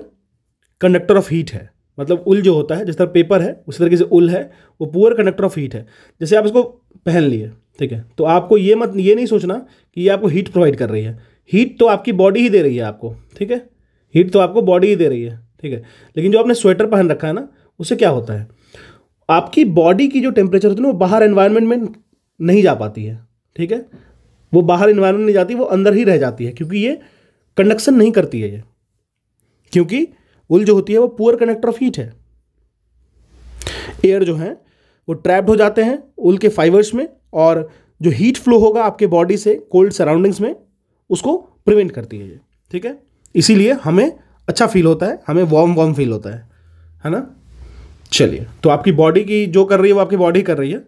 कंडक्टर ऑफ हीट है मतलब उल जो होता है जिस तरह पेपर है उसी तरीके से उल है वो पुअर कंडक्टर ऑफ हीट है जैसे आप इसको पहन लिए ठीक है तो आपको ये मत ये नहीं सोचना कि ये आपको हीट प्रोवाइड कर रही है हीट तो आपकी बॉडी ही दे रही है आपको ठीक है हीट तो आपको बॉडी ही दे रही है ठीक है लेकिन जो आपने स्वेटर पहन रखा है ना उससे क्या होता है आपकी बॉडी की जो टेम्परेचर होती है ना वो बाहर एन्वायरमेंट में नहीं जा पाती है ठीक है वो बाहर इन्वायरमेंट नहीं जाती वो अंदर ही रह जाती है क्योंकि ये कंडक्शन नहीं करती है ये क्योंकि उल जो होती है वो पुअर कनेक्टर ऑफ हीट है एयर जो है वो ट्रैप्ड हो जाते हैं उल के फाइबर्स में और जो हीट फ्लो होगा आपके बॉडी से कोल्ड सराउंडिंग्स में उसको प्रिवेंट करती है ये ठीक है इसीलिए हमें अच्छा फील होता है हमें वार्म वार्म फील होता है है ना चलिए तो आपकी बॉडी की जो कर रही है वो आपकी बॉडी कर रही है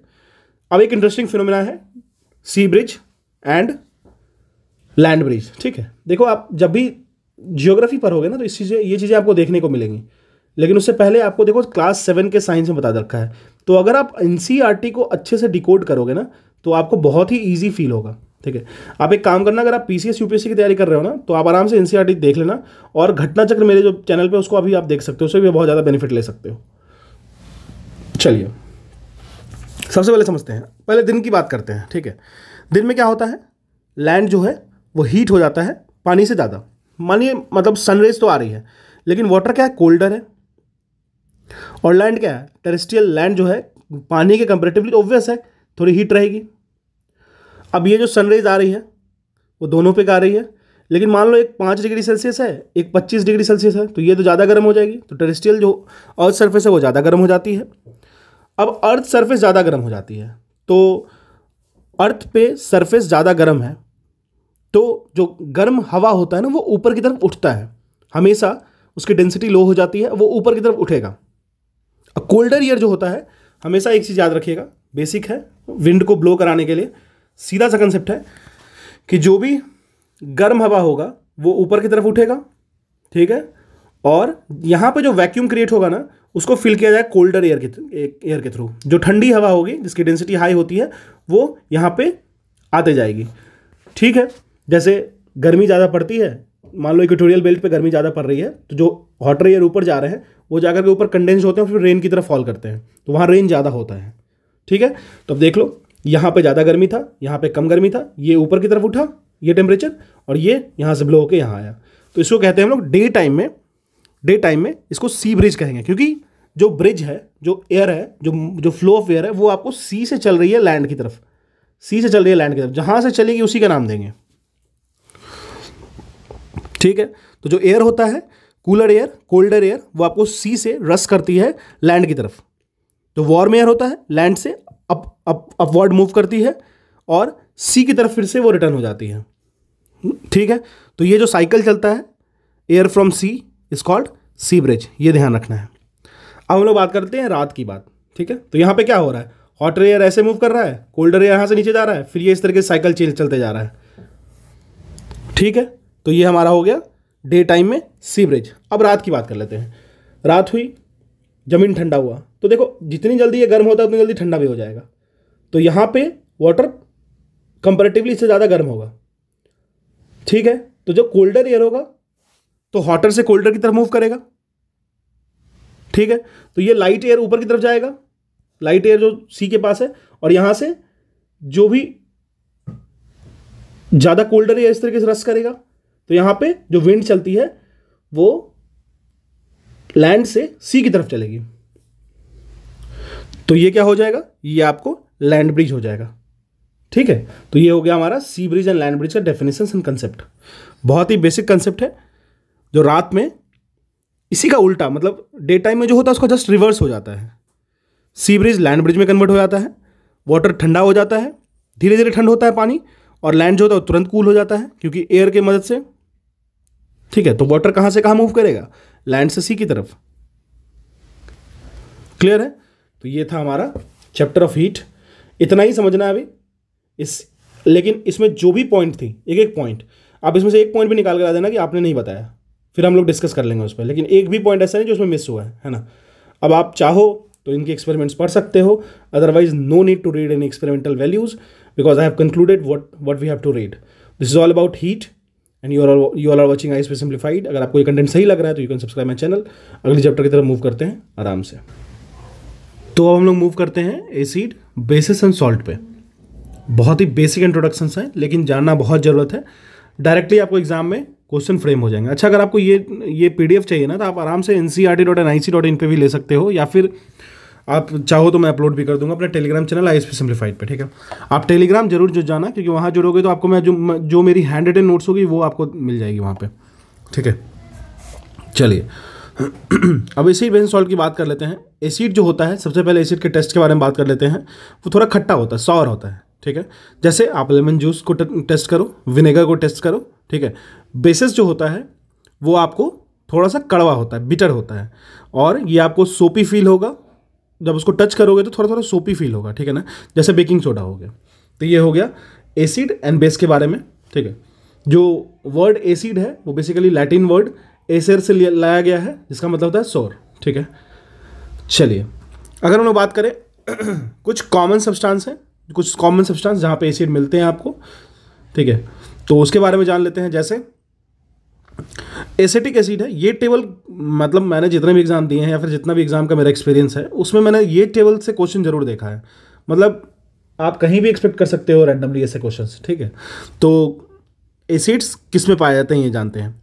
अब एक इंटरेस्टिंग फिनोमिना है sea breeze and land breeze ठीक है देखो आप जब भी जियोग्राफी पर हो ना तो इस चीज़ें ये चीज़ें आपको देखने को मिलेंगी लेकिन उससे पहले आपको देखो क्लास सेवन के साइंस में बता रखा है तो अगर आप एन e को अच्छे से डिकोड करोगे ना तो आपको बहुत ही ईजी फील होगा ठीक है आप एक काम करना अगर आप पी सी की तैयारी कर रहे हो ना तो आप आराम से एन e देख लेना और घटना चक्र मेरे जो चैनल पे उसको अभी आप देख सकते हो उससे भी बहुत ज़्यादा बेनिफिट ले सकते हो चलिए सबसे पहले समझते हैं पहले दिन की बात करते हैं ठीक है दिन में क्या होता है लैंड जो है वो हीट हो जाता है पानी से ज़्यादा मानिए मतलब सनरेज तो आ रही है लेकिन वाटर क्या है कोल्डर है और लैंड क्या है टेरेस्ट्रियल लैंड जो है पानी के कंपेरेटिवली ऑब्वियस है थोड़ी हीट रहेगी अब ये जो सनरेज आ रही है वो दोनों पे आ रही है लेकिन मान लो एक पाँच डिग्री सेल्सियस है एक पच्चीस डिग्री सेल्सियस है तो ये तो ज़्यादा गर्म हो जाएगी तो टेरेस्ट्रियल जो अर्थ सर्फेस है वो ज़्यादा गर्म हो जाती है अब अर्थ सर्फेस ज़्यादा गर्म हो जाती है तो अर्थ पे सरफेस ज़्यादा गर्म है तो जो गर्म हवा होता है ना वो ऊपर की तरफ उठता है हमेशा उसकी डेंसिटी लो हो जाती है वो ऊपर की तरफ उठेगा अब कोल्डर ईयर जो होता है हमेशा एक चीज़ याद रखिएगा बेसिक है विंड को ब्लो कराने के लिए सीधा सा कंसेप्ट है कि जो भी गर्म हवा होगा वो ऊपर की तरफ उठेगा ठीक है और यहाँ पर जो वैक्यूम क्रिएट होगा ना उसको फिल किया जाए कोल्डर एयर के एयर के थ्रू जो ठंडी हवा होगी जिसकी डेंसिटी हाई होती है वो यहाँ पे आते जाएगी ठीक है जैसे गर्मी ज़्यादा पड़ती है मान लो इक्वेटोरियल बेल्ट पे गर्मी ज़्यादा पड़ रही है तो जो हॉटर एयर ऊपर जा रहे हैं वो जाकर के ऊपर कंडेंस होते हैं फिर रेन की तरफ फॉल करते हैं तो वहाँ रेन ज़्यादा होता है ठीक है तो अब देख लो यहाँ पे ज़्यादा गर्मी था यहाँ पे कम गर्मी था ये ऊपर की तरफ उठा ये टेम्परेचर और ये यहाँ से ब्लो होकर यहाँ आया तो इसको कहते हैं हम लोग डे टाइम में डे टाइम में इसको सी ब्रिज कहेंगे क्योंकि जो ब्रिज है जो एयर है जो जो फ्लो ऑफ एयर है वो आपको सी से चल रही है लैंड की तरफ सी से चल रही है लैंड की तरफ जहाँ से चलेगी उसी का नाम देंगे ठीक है तो जो एयर होता है कूलर एयर कोल्डर एयर वो आपको सी से रस करती है लैंड की तरफ तो वार्म एयर होता है लैंड से अप अप अपवर्ड मूव करती है और सी की तरफ फिर से वो रिटर्न हो जाती है ठीक है तो ये जो साइकिल चलता है air from sea is called sea breeze ये ध्यान रखना है अब हम लोग बात करते हैं रात की बात ठीक है तो यहाँ पे क्या हो रहा है हॉटर एयर ऐसे मूव कर रहा है कोल्डर एयर यहाँ से नीचे जा रहा है फिर ये इस तरह के साइकिल चलते जा रहा है ठीक है तो ये हमारा हो गया डे टाइम में सीवरेज अब रात की बात कर लेते हैं रात हुई ज़मीन ठंडा हुआ तो देखो जितनी जल्दी ये गर्म होता है उतनी जल्दी ठंडा भी हो जाएगा तो यहाँ पे वाटर कंपेरेटिवली इससे ज़्यादा गर्म होगा ठीक है तो जब कोल्डर एयर होगा तो हॉटर से कोल्डर की तरफ मूव करेगा ठीक है तो ये लाइट एयर ऊपर की तरफ जाएगा लाइट एयर जो सी के पास है और यहाँ से जो भी ज़्यादा कोल्डर एयर इस तरीके से रस करेगा तो यहां पे जो विंड चलती है वो लैंड से सी की तरफ चलेगी तो ये क्या हो जाएगा ये आपको लैंड ब्रिज हो जाएगा ठीक है तो ये हो गया हमारा sea breeze and land breeze का डेफिनेशन एंड कंसेप्ट बहुत ही बेसिक कंसेप्ट है जो रात में इसी का उल्टा मतलब डे टाइम में जो होता है उसका जस्ट रिवर्स हो जाता है सी ब्रिज लैंड ब्रिज में कन्वर्ट हो जाता है वाटर ठंडा हो जाता है धीरे धीरे ठंड होता है पानी और लैंड जो होता है तुरंत कूल हो जाता है क्योंकि एयर के मदद से ठीक है तो वाटर कहां से कहां मूव करेगा लैंड से सी की तरफ क्लियर है तो ये था हमारा चैप्टर ऑफ हीट इतना ही समझना है अभी इस लेकिन इसमें जो भी पॉइंट थी एक एक पॉइंट आप इसमें से एक पॉइंट भी निकाल कर आ देना कि आपने नहीं बताया फिर हम लोग डिस्कस कर लेंगे उस पर लेकिन एक भी पॉइंट ऐसा नहीं जो उसमें मिस हुआ है है ना अब आप चाहो तो इनके एक्सपेरिमेंट्स पढ़ सकते हो otherwise no need to read in experimental values because I have concluded what what we have to read this is all about heat and you are you are watching I space simplified अगर आपको ये कंटेंट सही लग रहा है तो you can subscribe my channel अगले चैप्टर की तरफ मूव करते हैं आराम से तो अब हम लोग मूव करते हैं एसिड बेसिस एंड सॉल्ट पे बहुत ही बेसिक इंट्रोडक्शन हैं लेकिन जानना बहुत ज़रूरत है डायरेक्टली आपको एग्जाम में क्वेश्चन फ्रेम हो जाएंगे अच्छा अगर आपको ये ये पीडीएफ चाहिए ना तो आप आराम से N C R T dot N I C dot in पर भी ले सकते हो या फिर आप चाहो तो मैं अपलोड भी कर दूंगा अपने Telegram channel I S simplified पर ठीक है आप टेलीग्राम जरूर जो जाना क्योंकि वहाँ जुड़ोगे तो आपको मैं जो जो मेरी हैंड रिटन नोट्स होगी वो आपको मिल जाएगी वहाँ पर ठीक है चलिए अब एसिड बेस सॉल्ट की बात कर लेते हैं एसिड जो होता है सबसे पहले एसिड के टेस्ट के बारे में बात कर लेते हैं वो थोड़ा खट्टा होता है सॉर होता है ठीक है जैसे आप लेमन जूस को टेस्ट करो विनेगर को टेस्ट करो ठीक है बेसिस जो होता है वो आपको थोड़ा सा कड़वा होता है बिटर होता है और ये आपको सोपी फील होगा जब उसको टच करोगे तो थोड़ा थोड़ा सोपी फील होगा ठीक है ना जैसे बेकिंग सोडा हो गया तो ये हो गया एसिड एंड बेस के बारे में ठीक है जो वर्ड एसिड है वो बेसिकली लैटिन वर्ड एसर से लाया गया है जिसका मतलब होता है सोर ठीक है चलिए अगर हम लोग बात करें कुछ कॉमन सब्सटेंस हैं कुछ कॉमन सब्सटेंस जहाँ पे एसिड मिलते हैं आपको ठीक है तो उसके बारे में जान लेते हैं जैसे एसेटिक एसिड है ये टेबल मतलब मैंने जितने भी एग्ज़ाम दिए हैं या फिर जितना भी एग्ज़ाम का मेरा एक्सपीरियंस है उसमें मैंने ये टेबल से क्वेश्चन ज़रूर देखा है मतलब आप कहीं भी एक्सपेक्ट कर सकते हो रैंडमली ऐसे क्वेश्चन ठीक है तो एसिड्स किस में पाए जाते हैं ये जानते हैं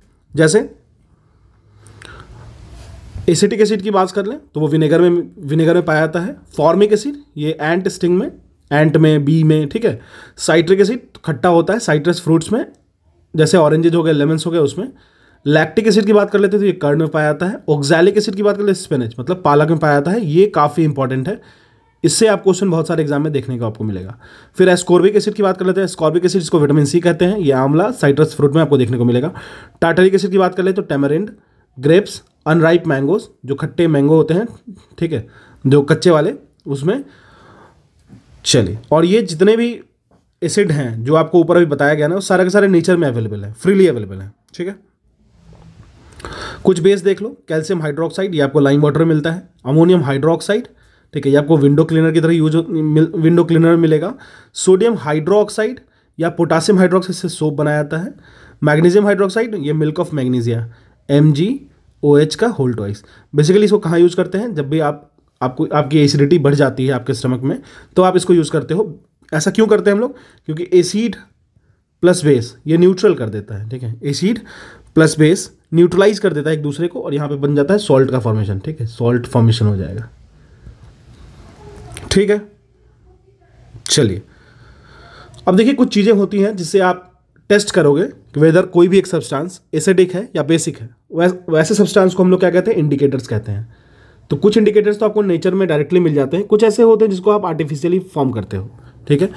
जैसे एसिटिक एसिड की बात कर लें तो वो विनेगर में विनेगर में पाया जाता है फॉर्मिक एसिड ये एंट स्टिंग में एंट में बी में ठीक है साइट्रिक एसिड खट्टा होता है साइट्रस फ्रूट्स में जैसे ऑरेंजेज हो गए लेमन्स हो गए उसमें लैक्टिक एसिड की बात कर लेते हैं तो ये कर्ण में पाया जाता है ऑक्जैलिक एसिड की बात कर लेते हैं स्पिनच मतलब पालक में पाया जाता है ये काफ़ी इंपॉर्टेंट है इससे आप क्वेश्चन बहुत सारे एग्जाम में देखने को आपको मिलेगा फिर एस्कॉर्बिक एसिड की बात कर लेते हैं एस्कॉर्बिक एसिड जिसको विटामिन सी कहते हैं ये आंवला साइट्रस फ्रूट में आपको देखने को मिलेगा टाटरिक एसिड की बात कर ले तो टेमरिंड ग्रेप्स अनराइप मैंगोज जो खट्टे मैंगो होते हैं ठीक है जो कच्चे वाले उसमें चलिए और ये जितने भी एसिड हैं जो आपको ऊपर अभी बताया गया ना वो सारे के सारे नेचर में अवेलेबल है फ्रीली अवेलेबल है ठीक है कुछ बेस देख लो कैल्शियम हाइड्रोक्साइड ये आपको लाइम वाटर मिलता है अमोनियम हाइड्रोक्साइड ठीक है ये आपको विंडो क्लीनर की तरह यूज विंडो क्लीनर मिलेगा सोडियम हाइड्रोक्साइड या पोटासियम हाइड्रोक्साइड से सोप बनाया जाता है मैग्नीजियम हाइड्रोक्साइड ये milk of magnesia M G O H का होल ट्वाइस बेसिकली इसको कहाँ यूज़ करते हैं जब भी आप आपको आपकी एसिडिटी बढ़ जाती है आपके स्टमक में तो आप इसको यूज़ करते हो ऐसा क्यों करते हैं हम लोग क्योंकि एसिड प्लस बेस ये न्यूट्रल कर देता है ठीक है एसिड प्लस बेस न्यूट्रलाइज कर देता है एक दूसरे को और यहां पे बन जाता है सॉल्ट का फॉर्मेशन ठीक है सॉल्ट फॉर्मेशन हो जाएगा ठीक है चलिए अब देखिए कुछ चीज़ें होती हैं जिससे आप टेस्ट करोगे कि वेदर कोई भी एक सब्सटेंस एसिडिक है या बेसिक है वैसे सब्सटेंस को हम लोग क्या कहते हैं इंडिकेटर्स कहते हैं तो कुछ इंडिकेटर्स तो आपको नेचर में डायरेक्टली मिल जाते हैं कुछ ऐसे होते हैं जिसको आप आर्टिफिशियली फॉर्म करते हो ठीक है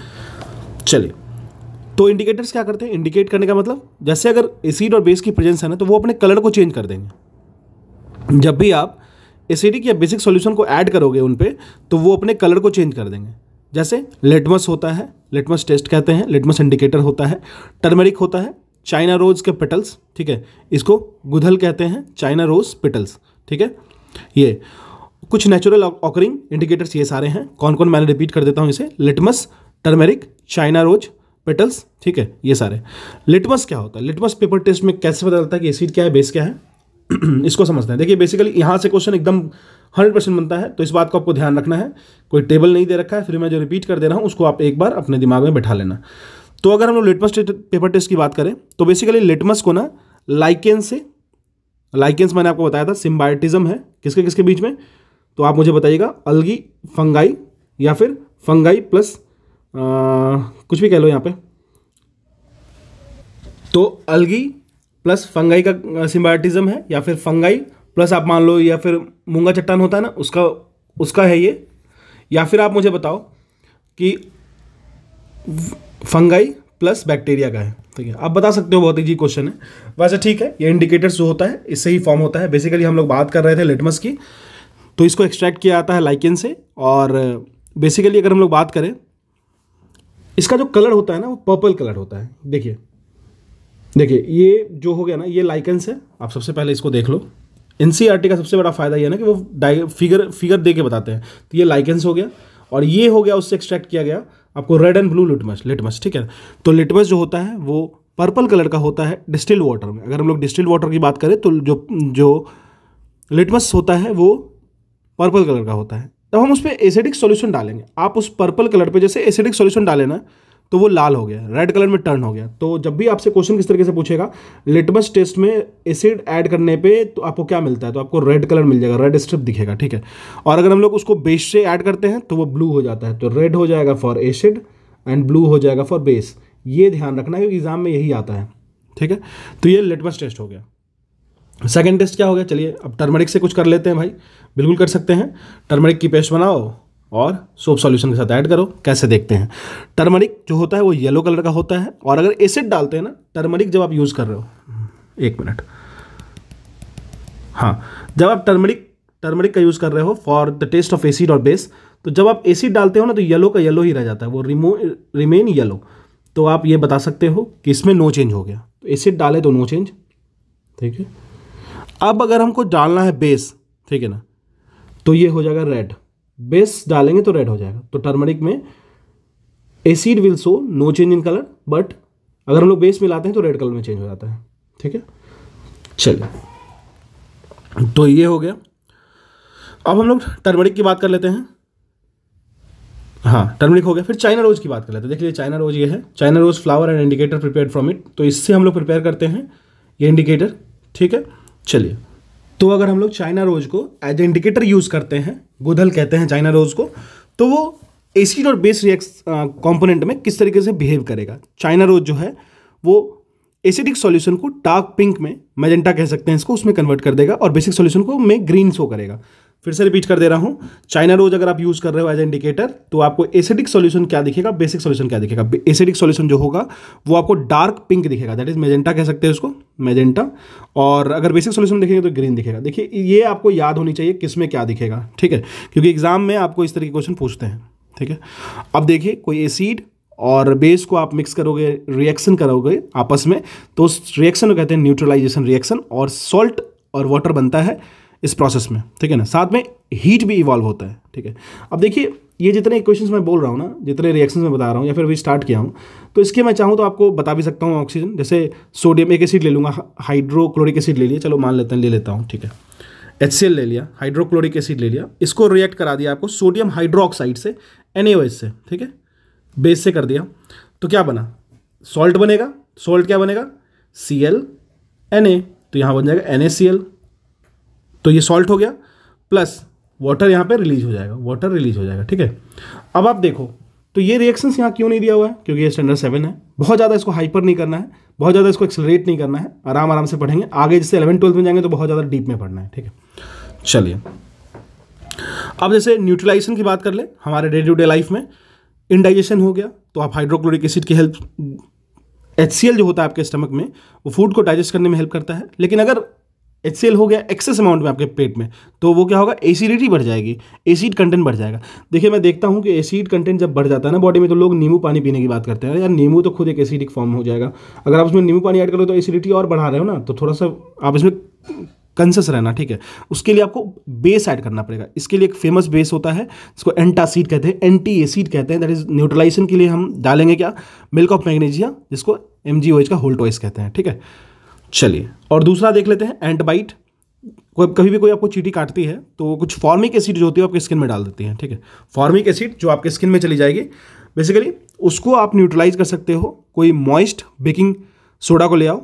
चलिए तो इंडिकेटर्स क्या करते हैं इंडिकेट करने का मतलब जैसे अगर एसिड और बेस की प्रेजेंस है ना तो वो अपने कलर को चेंज कर देंगे जब भी आप एसिडिक या बेसिक सॉल्यूशन को ऐड करोगे उन पर तो वो अपने कलर को चेंज कर देंगे जैसे लेटमस होता है लेटमस टेस्ट कहते हैं लेटमस इंडिकेटर होता है टर्मेरिक होता है चाइना रोज के पेटल्स ठीक है इसको गुधल कहते हैं चाइना रोज पेटल्स ठीक है ये कुछ नेचुरल ऑकरिंग इंडिकेटर्स ये सारे हैं कौन कौन मैंने रिपीट कर देता हूँ इसे litmus turmeric China rose petals ठीक है ये सारे लिटमस क्या होता है लिटमस पेपर टेस्ट में कैसे पता चलता है कि एसिड क्या है बेस क्या है इसको समझते हैं देखिए बेसिकली यहाँ से क्वेश्चन एकदम हंड्रेड परसेंट बनता है तो इस बात को आपको ध्यान रखना है कोई टेबल नहीं दे रखा है फिर मैं जो रिपीट कर दे रहा हूँ उसको आप एक बार अपने दिमाग में बैठा लेना तो अगर हम लोग लिटमस पेपर टेस्ट की बात करें तो बेसिकली लिटमस को ना लाइकेन से लाइकेंस मैंने आपको बताया था सिम्बायोटिज्म है किसके किसके बीच में तो आप मुझे बताइएगा अलगी फंगाई या फिर फंगाई प्लस कुछ भी कह लो यहाँ पे तो अलगी प्लस फंगाई का सिम्बायोटिज्म है या फिर फंगाई प्लस आप मान लो या फिर मूंगा चट्टान होता है ना उसका उसका है ये या फिर आप मुझे बताओ कि फंगाई प्लस बैक्टीरिया का है ठीक है आप बता सकते हो बहुत ही जी क्वेश्चन है वैसे ठीक है ये इंडिकेटर्स जो होता है इससे ही फॉर्म होता है बेसिकली हम लोग बात कर रहे थे लेटमस की तो इसको एक्सट्रैक्ट किया जाता है लाइकिन से और बेसिकली अगर हम लोग बात करें इसका जो कलर होता है ना वो पर्पल कलर होता है देखिए देखिए ये जो हो गया ना ये लाइकेंस है आप सबसे पहले इसको देख लो एन e का सबसे बड़ा फ़ायदा ये है ना कि वो डाइ फिगर फिगर दे के बताते हैं तो ये लाइकेंस हो गया और ये हो गया उससे एक्सट्रैक्ट किया गया आपको red and blue litmus litmus ठीक है तो लिटमस जो होता है वो पर्पल कलर का होता है डिस्टिल वाटर में अगर हम लोग डिस्टिल वाटर की बात करें तो जो जो लिटमस होता है वो पर्पल कलर का होता है तब हम उस पर एसिडिक सोल्यूशन डालेंगे आप उस पर्पल कलर पर जैसे एसिडिक सोल्यूशन डाले ना तो वो लाल हो गया रेड कलर में टर्न हो गया तो जब भी आपसे क्वेश्चन किस तरीके से पूछेगा लिटमस टेस्ट में एसिड ऐड करने पे तो आपको क्या मिलता है तो आपको रेड कलर मिल जाएगा रेड स्ट्रिप दिखेगा ठीक है और अगर हम लोग उसको बेस से ऐड करते हैं तो वो ब्लू हो जाता है तो रेड हो जाएगा फॉर एसिड एंड ब्लू हो जाएगा फॉर बेस ये ध्यान रखना है क्योंकि एग्जाम में यही आता है ठीक है तो ये लिटमस टेस्ट हो गया सेकेंड टेस्ट क्या हो गया चलिए अब टर्मरिक से कुछ कर लेते हैं भाई बिल्कुल कर सकते हैं टर्मरिक की पेस्ट बनाओ और सोप सॉल्यूशन के साथ ऐड करो कैसे देखते हैं टर्मरिक जो होता है वो येलो कलर का होता है और अगर एसिड डालते हैं ना टर्मरिक जब आप यूज़ कर रहे हो एक मिनट हाँ जब आप टर्मरिक टर्मरिक का यूज़ कर रहे हो for the test of acid और बेस तो जब आप एसिड डालते हो ना तो येलो का येलो ही रह जाता है वो रिमो रिमेन येलो तो आप ये बता सकते हो कि इसमें नो चेंज हो गया तो एसिड डाले तो नो चेंज ठीक है अब अगर हमको डालना है बेस ठीक है ना तो ये हो जाएगा रेड बेस डालेंगे तो रेड हो जाएगा तो टर्मरिक में acid will show no change in colour but अगर हम लोग बेस मिलाते हैं तो रेड कलर में चेंज हो जाता है ठीक है चलिए तो ये हो गया अब हम लोग टर्मरिक की बात कर लेते हैं हाँ टर्मरिक हो गया फिर चाइना रोज की बात कर लेते हैं देख लीजिए चाइना रोज ये है China rose flower and indicator prepare from it तो इससे हम लोग प्रिपेयर करते हैं ये इंडिकेटर ठीक है चलिए तो अगर हम लोग चाइना रोज को एज ए इंडिकेटर यूज़ करते हैं गोधल कहते हैं चाइना रोज को तो वो एसिड और बेस रिएक्स कंपोनेंट में किस तरीके से बिहेव करेगा चाइना रोज जो है वो एसिडिक सॉल्यूशन को डार्क पिंक में मैजेंटा कह सकते हैं इसको उसमें कन्वर्ट कर देगा और बेसिक सॉल्यूशन को में ग्रीन शो करेगा फिर से रिपीट कर दे रहा हूँ चाइना रोज अगर आप यूज़ कर रहे हो एज इंडिकेटर तो आपको एसिडिक सॉल्यूशन क्या दिखेगा बेसिक सॉल्यूशन क्या दिखेगा एसिडिक सॉल्यूशन जो होगा वो आपको डार्क पिंक दिखेगा दैट इज मेजेंटा कह सकते हैं उसको मेजेंटा और अगर बेसिक सॉल्यूशन दिखेगा तो ग्रीन दिखेगा देखिए ये आपको याद होनी चाहिए किस में क्या दिखेगा ठीक है क्योंकि एग्जाम में आपको इस तरह के क्वेश्चन पूछते हैं ठीक है अब देखिए कोई एसिड और बेस को आप मिक्स करोगे रिएक्शन करोगे आपस में तो उस रिएक्शन को कहते हैं न्यूट्रलाइजेशन रिएक्शन और सॉल्ट और वाटर बनता है इस प्रोसेस में ठीक है ना साथ में हीट भी इवॉल्व होता है ठीक है अब देखिए ये जितने इक्वेशंस मैं बोल रहा हूँ ना जितने रिएक्शंस मैं बता रहा हूँ या फिर अभी स्टार्ट किया हूँ तो इसके मैं चाहूँ तो आपको बता भी सकता हूँ ऑक्सीजन जैसे सोडियम एक एसिड ले लूँगा हाइड्रोक्लोरिक एसिड ले लिया चलो मान लेते हैं ले लेता हूँ ठीक है एच ले लिया हाइड्रोक्लोरिक एसिड ले लिया इसको रिएक्ट करा दिया आपको सोडियम हाइड्रोक्साइड से एन से ठीक है बेस से कर दिया तो क्या बना सॉल्ट बनेगा सॉल्ट क्या बनेगा सी एल एन ए तो यहाँ बन जाएगा एन ए सी एल तो ये सॉल्ट हो गया प्लस वाटर यहाँ पे रिलीज हो जाएगा वाटर रिलीज हो जाएगा ठीक है अब आप देखो तो ये रिएक्शंस यहाँ क्यों नहीं दिया हुआ है क्योंकि ये स्टैंडर्ड सेवन है बहुत ज़्यादा इसको हाइपर नहीं करना है बहुत ज़्यादा इसको एक्सलरेट नहीं करना है आराम आराम से पढ़ेंगे आगे जैसे इलेवन ट्वेल्थ में जाएंगे तो बहुत ज़्यादा डीप में पढ़ना है ठीक है चलिए अब जैसे न्यूट्रलाइजेशन की बात कर ले हमारे डे टू डे लाइफ में इनडाइजेशन हो गया तो आप हाइड्रोक्लोरिक एसिड की हेल्प एच जो होता है आपके स्टमक में वो फूड को डाइजेस्ट करने में हेल्प करता है लेकिन अगर एच हो गया एक्सेस अमाउंट में आपके पेट में तो वो क्या होगा एसिडिटी बढ़ जाएगी एसिड कंटेंट बढ़ जाएगा देखिए मैं देखता हूँ कि एसिड कंटेंट जब बढ़ जाता है ना बॉडी में तो लोग नींबू पानी पीने की बात करते हैं यार नींबू तो खुद एक एसिडिक फॉर्म हो जाएगा अगर आप उसमें नींबू पानी ऐड करो तो एसिडिटी और बढ़ा रहे हो ना तो थोड़ा सा आप इसमें कंसस रहना ठीक है उसके लिए आपको बेस ऐड करना पड़ेगा इसके लिए एक फेमस बेस होता है जिसको एंटासीड कहते हैं एंटी एसिड कहते हैं दैट इज न्यूट्रलाइजेशन के लिए हम डालेंगे क्या मिल्क ऑफ मैग्नीजिया जिसको एम का होल्टोइस कहते हैं ठीक है चलिए और दूसरा देख लेते हैं एंट बाइट कभी भी कोई आपको चीटी काटती है तो कुछ फॉर्मिक एसिड जो होती है आपके स्किन में डाल देती है ठीक है फॉर्मिक एसिड जो आपके स्किन में चली जाएगी बेसिकली उसको आप न्यूट्रलाइज कर सकते हो कोई मॉइस्ट बेकिंग सोडा को ले आओ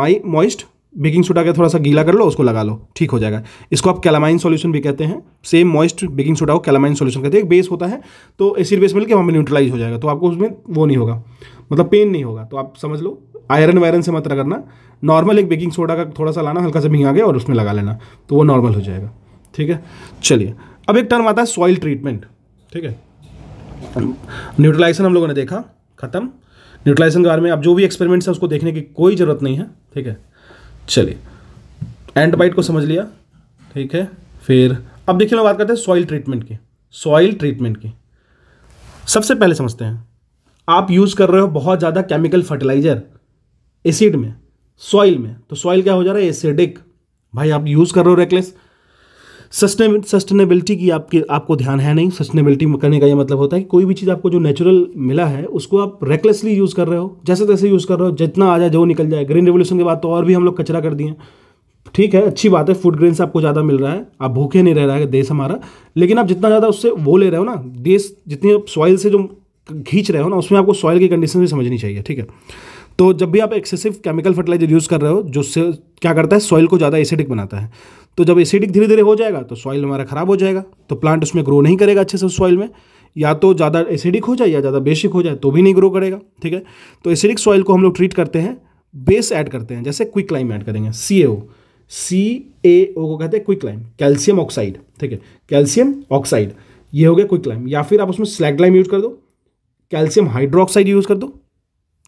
माई मॉइस्ट बेकिंग सोडा का थोड़ा सा गीला कर लो उसको लगा लो ठीक हो जाएगा इसको आप कैलामाइन सॉल्यूशन भी कहते हैं सेम मॉइस्ट बेकिंग सोडा को कैलामाइन सॉल्यूशन कहते हैं एक बेस होता है तो एसिड बेस मिलकर वहाँ पर न्यूट्रलाइज हो जाएगा तो आपको उसमें वो नहीं होगा मतलब पेन नहीं होगा तो आप समझ लो आयरन वायरन से मत करना नॉर्मल एक बेकिंग सोडा का थोड़ा सा लाना हल्का सा भिंगा के और उसमें लगा लेना तो वो नॉर्मल हो जाएगा ठीक है चलिए अब एक टर्म आता है सॉइल ट्रीटमेंट ठीक है न्यूट्रलाइजेशन हम लोगों ने देखा खत्म न्यूट्रलाइजेशन के बारे में अब जो भी एक्सपेरिमेंट्स है उसको देखने की कोई ज़रूरत नहीं है ठीक है चलिए एंडबाइट को समझ लिया ठीक है फिर अब देखिए बात करते हैं सॉइल ट्रीटमेंट की सॉइल ट्रीटमेंट की सबसे पहले समझते हैं आप यूज़ कर रहे हो बहुत ज़्यादा केमिकल फर्टिलाइज़र एसिड में सॉइल में तो सॉइल क्या हो जा रहा है एसिडिक भाई आप यूज़ कर रहे हो रेकलेस सस्टेनेबिलिटी की आपकी आपको ध्यान है नहीं सस्टेनेबिलिटी करने का ये मतलब होता है कि कोई भी चीज़ आपको जो नेचुरल मिला है उसको आप रेकलेसली यूज़ कर रहे हो जैसे तैसे यूज़ कर रहे हो जितना आ जाए जो निकल जाए ग्रीन रेवोल्यूशन के बाद तो और भी हम लोग कचरा कर दिए ठीक है अच्छी बात है फूड ग्रेन्स आपको ज़्यादा मिल रहा है आप भूखे नहीं रह रहा है देश हमारा लेकिन आप जितना ज़्यादा उससे वो ले रहे हो ना देश जितनी आप सॉइल से जो खींच रहे हो ना उसमें आपको सॉइल की कंडीशन भी समझनी चाहिए ठीक है तो जब भी आप एक्सेसिव केमिकल फर्टिलाइजर यूज़ कर रहे हो जो क्या करता है सॉइल को ज़्यादा एसिडिक बनाता है तो जब एसिडिक धीरे धीरे हो जाएगा तो सॉइल हमारा ख़राब हो जाएगा तो प्लांट उसमें ग्रो नहीं करेगा अच्छे से उस सॉइल में या तो ज़्यादा एसिडिक हो जाए या ज़्यादा बेसिक हो जाए तो भी नहीं ग्रो करेगा ठीक है तो एसिडिक सॉइल को हम लोग ट्रीट करते हैं बेस ऐड करते हैं जैसे क्विक लाइम ऐड करेंगे सी ए ओ सी ए ओ को कहते हैं क्विक लाइम कैल्शियम ऑक्साइड ठीक है कैल्शियम ऑक्साइड ये हो गया क्विक लाइम या फिर आप उसमें स्लैग लाइम यूज कर दो कैल्शियम हाइड्रोक्साइड यूज़ कर दो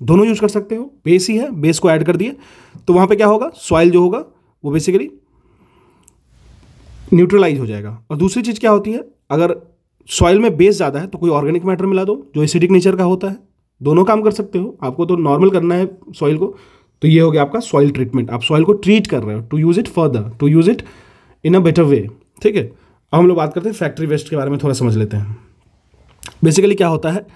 दोनों यूज कर सकते हो बेस ही है बेस को ऐड कर दिए तो वहां पे क्या होगा सॉइल जो होगा वो बेसिकली न्यूट्रलाइज हो जाएगा और दूसरी चीज़ क्या होती है अगर सॉइल में बेस ज़्यादा है तो कोई ऑर्गेनिक मैटर मिला दो जो एसिडिक नेचर का होता है दोनों काम कर सकते हो आपको तो नॉर्मल करना है सॉइल को तो ये हो गया आपका सॉइल ट्रीटमेंट आप सॉइल को ट्रीट कर रहे हो to use it further to use it in a better way ठीक है अब हम लोग बात करते हैं फैक्ट्री वेस्ट के बारे में थोड़ा समझ लेते हैं बेसिकली क्या होता है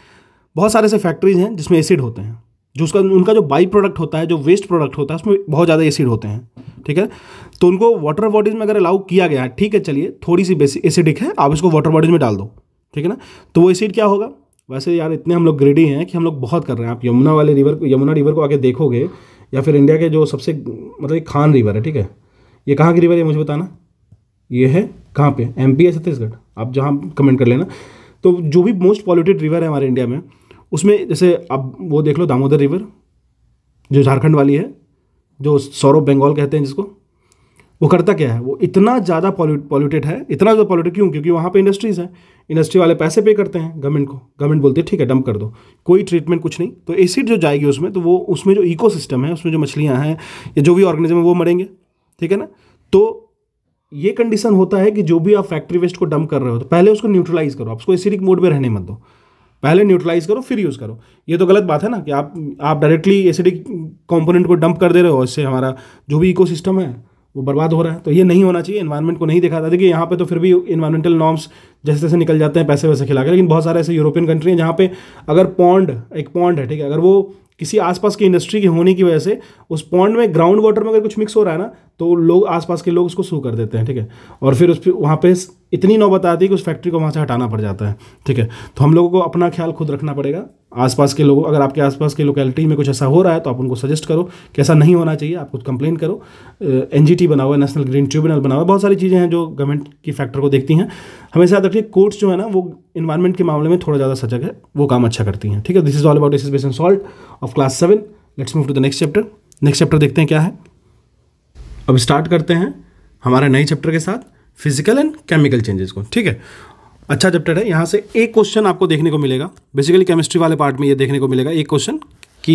बहुत सारे ऐसे फैक्ट्रीज हैं जिसमें एसिड होते हैं जो उसका उनका जो बाई प्रोडक्ट होता है जो वेस्ट प्रोडक्ट होता है उसमें बहुत ज़्यादा एसिड होते हैं ठीक है तो उनको वाटर बॉडीज़ में अगर अलाउ किया गया है ठीक है चलिए थोड़ी सी बेसिक एसिडिक है आप इसको वाटर बॉडीज़ में डाल दो ठीक है ना तो वो एसिड क्या होगा वैसे यार इतने हम लोग ग्रेडी हैं कि हम लोग बहुत कर रहे हैं आप यमुना वाले रिवर को यमुना रिवर को आगे देखोगे या फिर इंडिया के जो सबसे मतलब एक खान रिवर है ठीक है ये कहाँ की रिवर है मुझे बताना ये है कहाँ पे एम पी है छत्तीसगढ़ आप जहाँ कमेंट कर लेना तो जो भी मोस्ट पॉल्यूटेड रिवर है हमारे इंडिया में उसमें जैसे अब वो देख लो दामोदर रिवर जो झारखंड वाली है जो सौरभ बंगाल कहते हैं जिसको वो करता क्या है वो इतना ज़्यादा पॉल्यूटेड है इतना ज़्यादा पॉल्यूटेड क्यों क्योंकि वहाँ पे इंडस्ट्रीज़ हैं इंडस्ट्री वाले पैसे पे करते हैं गवर्नमेंट को गवर्नमेंट बोलती है ठीक है डंप कर दो कोई ट्रीटमेंट कुछ नहीं तो एसिड जो जाएगी उसमें तो वो उसमें जो इको है उसमें जो मछलियाँ हैं या जो भी ऑर्गेनिज्म है वो मरेंगे ठीक है ना तो ये कंडीशन होता है कि जो भी आप फैक्ट्री वेस्ट को डंप कर रहे हो तो पहले उसको न्यूट्रलाइज करो आप उसको एसिडिक मोड में रहने मत दो पहले न्यूट्रलाइज करो फिर यूज़ करो ये तो गलत बात है ना कि आप आप डायरेक्टली एसिडिक कंपोनेंट को डंप कर दे रहे हो इससे हमारा जो भी इकोसिस्टम है वो बर्बाद हो रहा है तो ये नहीं होना चाहिए इन्वायरमेंट को नहीं देखा था देखिए यहाँ पे तो फिर भी इन्वायरमेंटल नॉर्म्स जैसे जैसे निकल जाते हैं पैसे वैसे खिला के लेकिन बहुत सारे ऐसे यूरोपियन कंट्री हैं जहाँ पे अगर पॉन्ड एक पॉन्ड है ठीक है अगर वो किसी आसपास की इंडस्ट्री के होने की वजह से उस पॉन्ड में ग्राउंड वाटर में अगर कुछ मिक्स हो रहा है ना तो लोग आसपास के लोग उसको सू कर देते हैं ठीक है और फिर उस पर वहाँ पे इतनी नौबत आती है कि उस फैक्ट्री को वहाँ से हटाना पड़ जाता है ठीक है तो हम लोगों को अपना ख्याल खुद रखना पड़ेगा आसपास के लोगों अगर आपके आसपास के लोकेलिटी में कुछ ऐसा हो रहा है तो आप उनको सजेस्ट करो कि ऐसा नहीं होना चाहिए आप कुछ कंप्लेन करो एन जी टी बना हुआ है नेशनल ग्रीन ट्रिब्यूनल बना हुआ है बहुत सारी चीज़ें हैं जो गवर्नमेंट की फैक्टर को देखती हैं हमेशा याद रखिए कोर्ट्स जो है ना वो इन्वायरमेंट के मामले में थोड़ा ज़्यादा सजग है वो काम अच्छा करती हैं ठीक है दिस इज ऑल अबाउट इस base and salt of class seven let's move to the next chapter next chapter देखते हैं क्या है अब स्टार्ट करते हैं हमारे नए चैप्टर के साथ फिजिकल एंड केमिकल चेंजेस को ठीक है अच्छा चैप्टर है यहाँ से एक क्वेश्चन आपको देखने को मिलेगा बेसिकली केमिस्ट्री वाले पार्ट में ये देखने को मिलेगा एक क्वेश्चन कि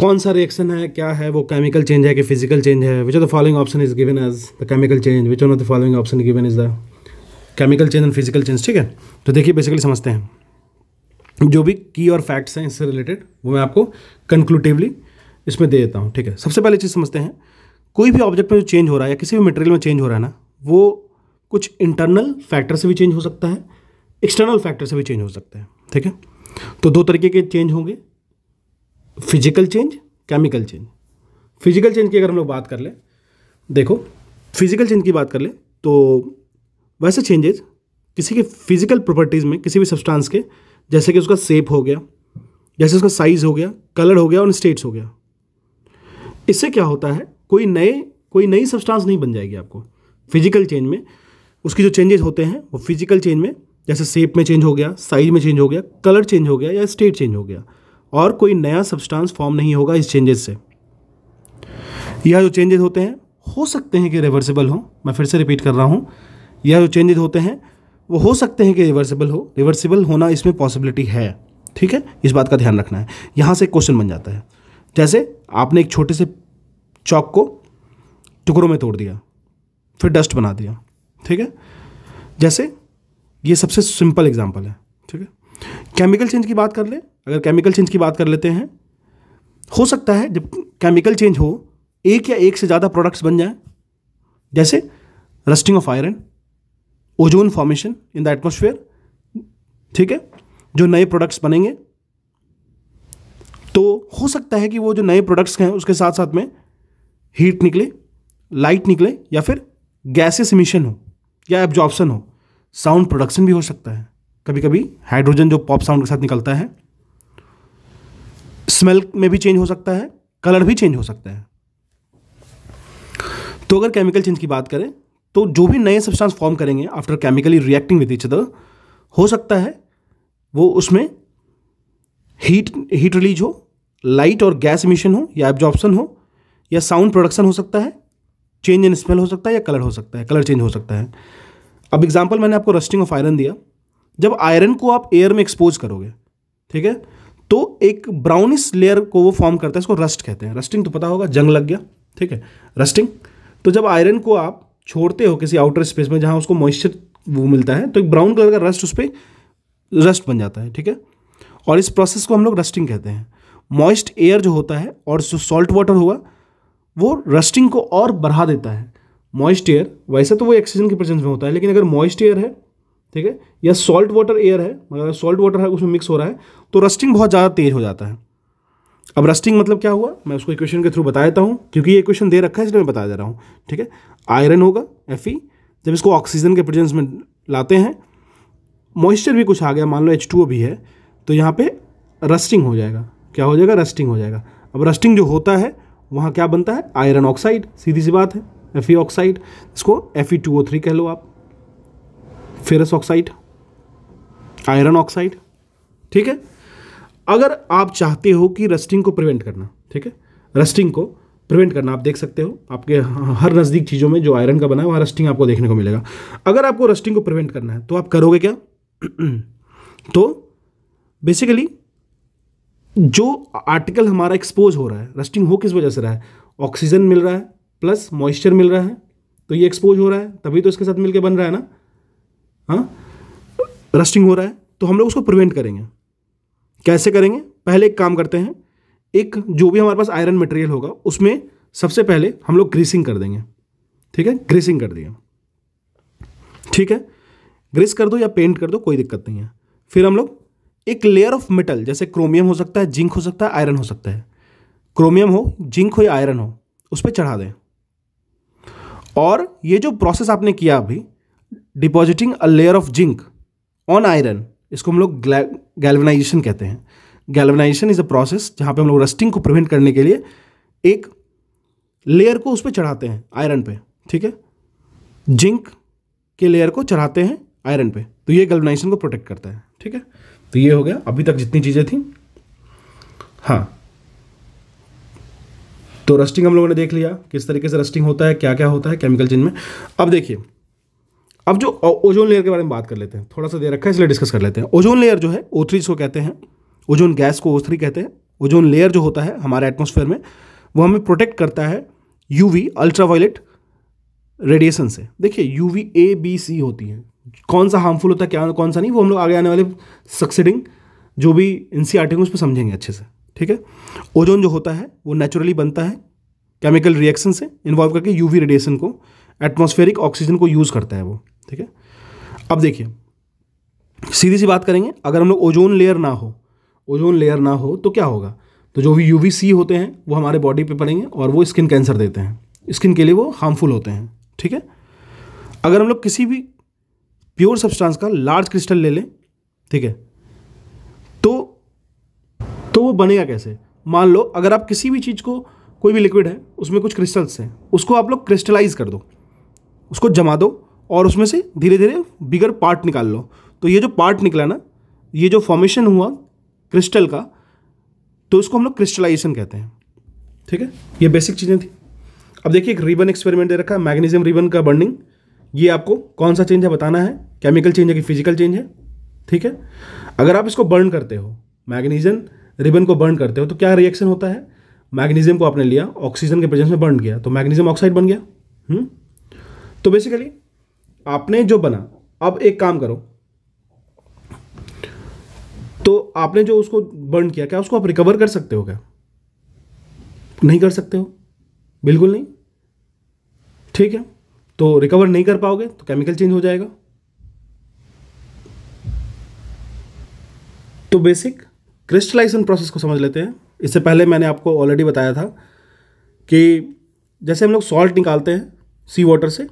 कौन सा रिएक्शन है क्या है वो केमिकल चेंज है कि फिजिकल चेंज है which are the following option is given as the chemical change which one of the following option given is the chemical change and physical change ठीक है तो देखिए बेसिकली समझते हैं जो भी की और फैक्ट्स हैं इससे रिलेटेड वो मैं आपको कंक्लूटिवली इसमें दे देता हूँ ठीक है सबसे पहले चीज़ समझते हैं कोई भी ऑब्जेक्ट में जो चेंज हो रहा है या किसी भी मटेरियल में चेंज हो रहा है ना वो कुछ इंटरनल फैक्टर से भी चेंज हो सकता है एक्सटर्नल फैक्टर से भी चेंज हो सकता है ठीक है तो दो तरीके के चेंज होंगे physical change chemical change physical change की अगर हम लोग बात कर लें देखो फिजिकल चेंज की बात कर ले तो वैसे चेंजेस किसी के फिजिकल प्रॉपर्टीज़ में किसी भी सब्सटेंस के जैसे कि उसका सेप हो गया जैसे उसका साइज़ हो गया कलर हो गया और स्टेट्स हो गया इससे क्या होता है कोई नए कोई नई सब्सटेंस नहीं बन जाएगी आपको फिजिकल चेंज में उसके जो चेंजेस होते हैं वो फिजिकल चेंज में जैसे शेप में चेंज हो गया साइज में चेंज हो गया कलर चेंज हो गया या स्टेट चेंज हो गया और कोई नया सब्सटेंस फॉर्म नहीं होगा इस चेंजेस से यह जो चेंजेस होते हैं हो सकते हैं कि रिवर्सिबल हो मैं फिर से रिपीट कर रहा हूँ यह जो चेंजेस होते हैं वो हो सकते हैं कि रिवर्सिबल हो रिवर्सिबल होना इसमें पॉसिबिलिटी है ठीक है इस बात का ध्यान रखना है यहाँ से क्वेश्चन बन जाता है जैसे आपने एक छोटे से चौक को टुकड़ों में तोड़ दिया फिर डस्ट बना दिया ठीक है जैसे ये सबसे सिंपल एग्जाम्पल है ठीक है केमिकल चेंज की बात कर ले अगर केमिकल चेंज की बात कर लेते हैं हो सकता है जब केमिकल चेंज हो एक या एक से ज़्यादा प्रोडक्ट्स बन जाए जैसे rusting of iron ozone formation in the atmosphere ठीक है जो नए प्रोडक्ट्स बनेंगे तो हो सकता है कि वो जो नए प्रोडक्ट्स हैं उसके साथ साथ में हीट निकले लाइट निकले या फिर गैसेस इमिशन हो या एब्जॉर्प्शन हो साउंड प्रोडक्शन भी हो सकता है कभी कभी हाइड्रोजन जो पॉप साउंड के साथ निकलता है स्मेल में भी चेंज हो सकता है कलर भी चेंज हो सकता है तो अगर केमिकल चेंज की बात करें तो जो भी नए सब्सटेंस फॉर्म करेंगे after chemically reacting with each other हो सकता है वो उसमें हीट हीट रिलीज हो लाइट और गैस इमिशन हो या एब्जॉर्प्शन हो या साउंड प्रोडक्शन हो सकता है चेंज इन स्मेल हो सकता है या कलर हो सकता है कलर चेंज हो सकता है अब एग्जाम्पल मैंने आपको रस्टिंग ऑफ आयरन दिया जब आयरन को आप एयर में एक्सपोज करोगे ठीक है तो एक ब्राउनिश लेयर को वो फॉर्म करता है इसको रस्ट कहते हैं रस्टिंग तो पता होगा जंग लग गया ठीक है रस्टिंग तो जब आयरन को आप छोड़ते हो किसी आउटर स्पेस में जहाँ उसको मॉइस्चर वो मिलता है तो एक ब्राउन कलर का रस्ट उस पर रस्ट बन जाता है ठीक है और इस प्रोसेस को हम लोग रस्टिंग कहते हैं मॉइस्ट एयर जो होता है और जो सॉल्ट वाटर होगा वो रस्टिंग को और बढ़ा देता है मॉइस्ट एयर वैसे तो वो ऑक्सीजन के प्रेजेंस में होता है लेकिन अगर मॉइस्ट एयर है ठीक है या सॉल्ट वाटर एयर है मतलब सॉल्ट वाटर है उसमें मिक्स हो रहा है तो रस्टिंग बहुत ज़्यादा तेज़ हो जाता है अब रस्टिंग मतलब क्या हुआ मैं उसको इक्वेशन के थ्रू बता देता हूँ क्योंकि ये क्वेश्चन दे रखा है इसलिए मैं बता दे रहा हूँ ठीक है आयरन होगा एफ जब इसको ऑक्सीजन के प्रेजेंस में लाते हैं मॉइस्चर भी कुछ आ गया मान लो एच भी है तो यहाँ पर रस्टिंग हो जाएगा क्या हो जाएगा रस्टिंग हो जाएगा अब रस्टिंग जो होता है वहाँ क्या बनता है आयरन ऑक्साइड सीधी सी बात है एफ ऑक्साइड इसको एफ कह लो आप फेरस ऑक्साइड आयरन ऑक्साइड ठीक है अगर आप चाहते हो कि रस्टिंग को प्रिवेंट करना ठीक है रस्टिंग को प्रिवेंट करना आप देख सकते हो आपके हर नज़दीक चीज़ों में जो आयरन का बना है वहाँ रस्टिंग आपको देखने को मिलेगा अगर आपको रस्टिंग को प्रिवेंट करना है तो आप करोगे क्या तो बेसिकली जो आर्टिकल हमारा एक्सपोज हो रहा है रस्टिंग हो किस वजह से रहा है ऑक्सीजन मिल रहा है प्लस मॉइस्चर मिल रहा है तो ये एक्सपोज हो रहा है तभी तो इसके साथ मिलकर बन रहा है ना हाँ रस्टिंग हो रहा है तो हम लोग उसको प्रिवेंट करेंगे कैसे करेंगे पहले एक काम करते हैं एक जो भी हमारे पास आयरन मटेरियल होगा उसमें सबसे पहले हम लोग ग्रीसिंग कर देंगे ठीक है ग्रीसिंग कर दिए ठीक है ग्रीस कर दो या पेंट कर दो कोई दिक्कत नहीं है फिर हम लोग एक लेयर ऑफ मेटल जैसे क्रोमियम हो सकता है जिंक हो सकता है आयरन हो सकता है क्रोमियम हो जिंक हो या आयरन हो उस पर चढ़ा दें और ये जो प्रोसेस आपने किया अभी depositing a layer of zinc on iron इसको हम लोग गैल्वनाइजेशन कहते हैं गैल्वनाइजेशन इज अ प्रोसेस जहाँ पे हम लोग रस्टिंग को प्रिवेंट करने के लिए एक लेयर को उस पर चढ़ाते हैं आयरन पे ठीक है जिंक के लेयर को चढ़ाते हैं आयरन पे तो ये गैल्वनाइजेशन को प्रोटेक्ट करता है ठीक है तो ये हो गया अभी तक जितनी चीज़ें थी हाँ तो रस्टिंग हम लोगों ने देख लिया किस तरीके से रस्टिंग होता है क्या क्या होता है केमिकल चेंज में अब देखिए अब जो ओजोन लेयर के बारे में बात कर लेते हैं थोड़ा सा दे रखा है इसलिए डिस्कस कर लेते हैं ओजोन लेयर जो है ओ थ्री इसको कहते हैं ओजोन गैस को ओ थ्री कहते हैं ओजोन लेयर जो होता है हमारे एटमोसफेयर में वो हमें प्रोटेक्ट करता है यू वी अल्ट्रावायलेट रेडिएशन से देखिए U V A B C होती है कौन सा हार्मफुल होता है क्या कौन सा नहीं वो हम लोग आगे आने वाले सक्सेडिंग जो भी एन सी आर्टिंग उस पर समझेंगे अच्छे से ठीक है ओजोन जो होता है वो नेचुरली बनता है केमिकल रिएक्शन से इन्वॉल्व करके यूवी रेडिएशन को एटमोस्फेरिक ऑक्सीजन को यूज़ करता है वो ठीक है अब देखिए सीधी सी बात करेंगे अगर हम लोग ओजोन लेयर ना हो ओजोन लेयर ना हो तो क्या होगा तो जो भी यू सी होते हैं वो हमारे बॉडी पे पड़ेंगे और वो स्किन कैंसर देते हैं स्किन के लिए वो हार्मफुल होते हैं ठीक है अगर हम लोग किसी भी प्योर सब्सटेंस का लार्ज क्रिस्टल ले लें ठीक है तो तो वो बनेगा कैसे मान लो अगर आप किसी भी चीज़ को कोई भी लिक्विड है उसमें कुछ क्रिस्टल्स हैं उसको आप लोग क्रिस्टलाइज कर दो उसको जमा दो और उसमें से धीरे धीरे बिगर पार्ट निकाल लो तो ये जो पार्ट निकला ना ये जो फॉर्मेशन हुआ क्रिस्टल का तो इसको हम लोग क्रिस्टलाइजेशन कहते हैं ठीक है ये बेसिक चीज़ें थी अब देखिए एक रिबन एक्सपेरिमेंट दे रखा है मैग्नीजियम रिबन का बर्निंग ये आपको कौन सा चेंज है बताना है केमिकल चेंज है कि फिजिकल चेंज है ठीक है अगर आप इसको बर्न करते हो मैग्नीजियम रिबन को बर्न करते हो तो क्या रिएक्शन होता है मैग्नीजियम को आपने लिया ऑक्सीजन के प्रेजेंस में बर्न किया तो मैग्नीजियम ऑक्साइड बन गया हुँ? हम्म? तो बेसिकली आपने जो बना अब एक काम करो तो आपने जो उसको बर्न किया क्या उसको आप रिकवर कर सकते हो क्या नहीं कर सकते हो बिल्कुल नहीं ठीक है तो रिकवर नहीं कर पाओगे तो केमिकल चेंज हो जाएगा तो बेसिक क्रिस्टलाइजेशन प्रोसेस को समझ लेते हैं इससे पहले मैंने आपको ऑलरेडी बताया था कि जैसे हम लोग सॉल्ट निकालते हैं सी वाटर से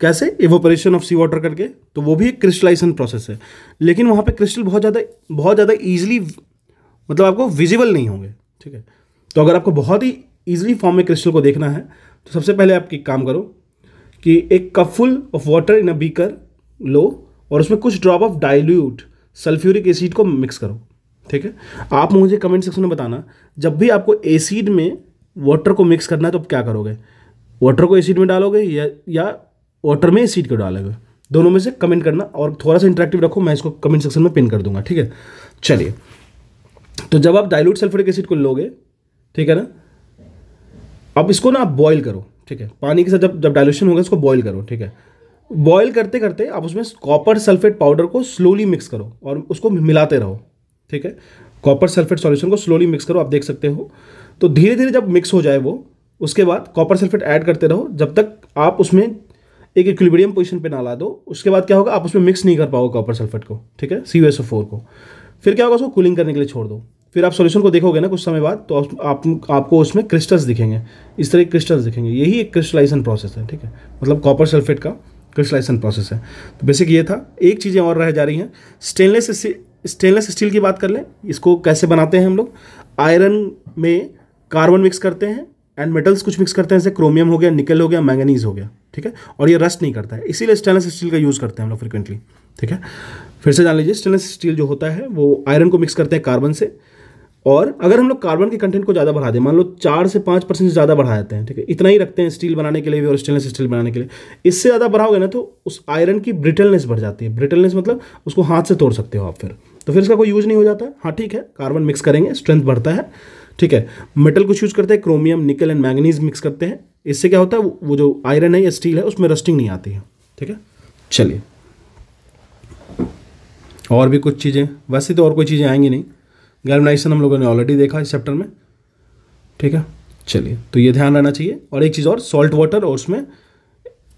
कैसे इवोपरेशन ऑफ सी वाटर करके तो वो भी एक क्रिस्टलाइजेशन प्रोसेस है लेकिन वहाँ पे क्रिस्टल बहुत ज़्यादा बहुत ज़्यादा ईजिली मतलब आपको विजिबल नहीं होंगे ठीक है तो अगर आपको बहुत ही ईजिली फॉर्म में क्रिस्टल को देखना है तो सबसे पहले आप एक काम करो कि एक cup full of water in a beaker लो और उसमें कुछ drop of dilute sulphuric acid को मिक्स करो ठीक है आप मुझे कमेंट सेक्शन में बताना जब भी आपको एसिड में वाटर को मिक्स करना है तो आप क्या करोगे वाटर को एसिड में डालोगे या या वाटर में एसिड को डालोगे दोनों में से कमेंट करना और थोड़ा सा इंटरेक्टिव रखो मैं इसको कमेंट सेक्शन में पिन कर दूंगा ठीक है चलिए तो जब आप डाइल्यूट सल्फ्यूरिक एसिड को लोगे ठीक है ना अब इसको ना आप बॉयल करो ठीक है पानी के साथ जब जब डायलूशन होगा इसको बॉयल करो ठीक है बॉयल करते करते आप उसमें कॉपर सल्फेट पाउडर को स्लोली मिक्स करो और उसको मिलाते रहो ठीक है कॉपर सल्फेट सॉल्यूशन को स्लोली मिक्स करो आप देख सकते हो तो धीरे धीरे जब मिक्स हो जाए वो उसके बाद कॉपर सल्फेट ऐड करते रहो जब तक आप उसमें एक इक्विलिब्रियम पोजीशन पे ना ला दो उसके बाद क्या होगा आप उसमें मिक्स नहीं कर पाओगे कॉपर सल्फेट को ठीक है सी को फिर क्या होगा उसको कूलिंग करने के लिए छोड़ दो फिर आप सॉल्यूशन को देखोगे ना कुछ समय बाद तो आप आपको उसमें क्रिस्टल्स दिखेंगे इस तरह के क्रिस्टल्स दिखेंगे यही एक क्रिस्टलाइजेशन प्रोसेस है ठीक है मतलब कॉपर सल्फेट का क्रिस्टलाइजेशन प्रोसेस है तो बेसिक ये था एक चीज़ें और रह जा रही हैं स्टेनलेस स्टेनलेस स्टील की बात कर लें इसको कैसे बनाते हैं हम लोग आयरन में कार्बन मिक्स करते हैं एंड मेटल्स कुछ मिक्स करते हैं जैसे क्रोमियम हो गया निकल हो गया मैंगनीज हो गया ठीक है और ये रस्ट नहीं करता है इसीलिए स्टेनलेस स्टील का यूज़ करते हैं हम लोग फ्रिक्वेंटली ठीक है फिर से जान लीजिए स्टेनलेस स्टील जो होता है वो आयरन को मिक्स करते हैं कार्बन से और अगर हम लोग कार्बन के कंटेंट को ज़्यादा बढ़ा दें मान लो चार से पाँच परसेंट ज़्यादा बढ़ा देते हैं ठीक है इतना ही रखते हैं स्टील बनाने के लिए भी और स्टेनलेस स्टील बनाने के लिए इससे ज़्यादा बढ़ाओगे ना तो उस आयरन की ब्रिटलनेस बढ़ जाती है ब्रिटलनेस मतलब उसको हाथ से तोड़ सकते हो आप फिर तो फिर इसका कोई यूज नहीं हो जाता हाँ ठीक है कार्बन मिक्स करेंगे स्ट्रेंथ बढ़ता है ठीक है मेटल कुछ यूज करते हैं क्रोमियम निकल एंड मैगनीज मिक्स करते हैं इससे क्या होता है वो जो आयरन है या स्टील है उसमें रस्टिंग नहीं आती है ठीक है चलिए और भी कुछ चीज़ें वैसे तो और कोई चीज़ें आएंगी नहीं गर्मनाइजेशन हम लोगों ने ऑलरेडी देखा इस चैप्टर में ठीक है चलिए तो ये ध्यान रहना चाहिए और एक चीज़ और सॉल्ट वाटर और उसमें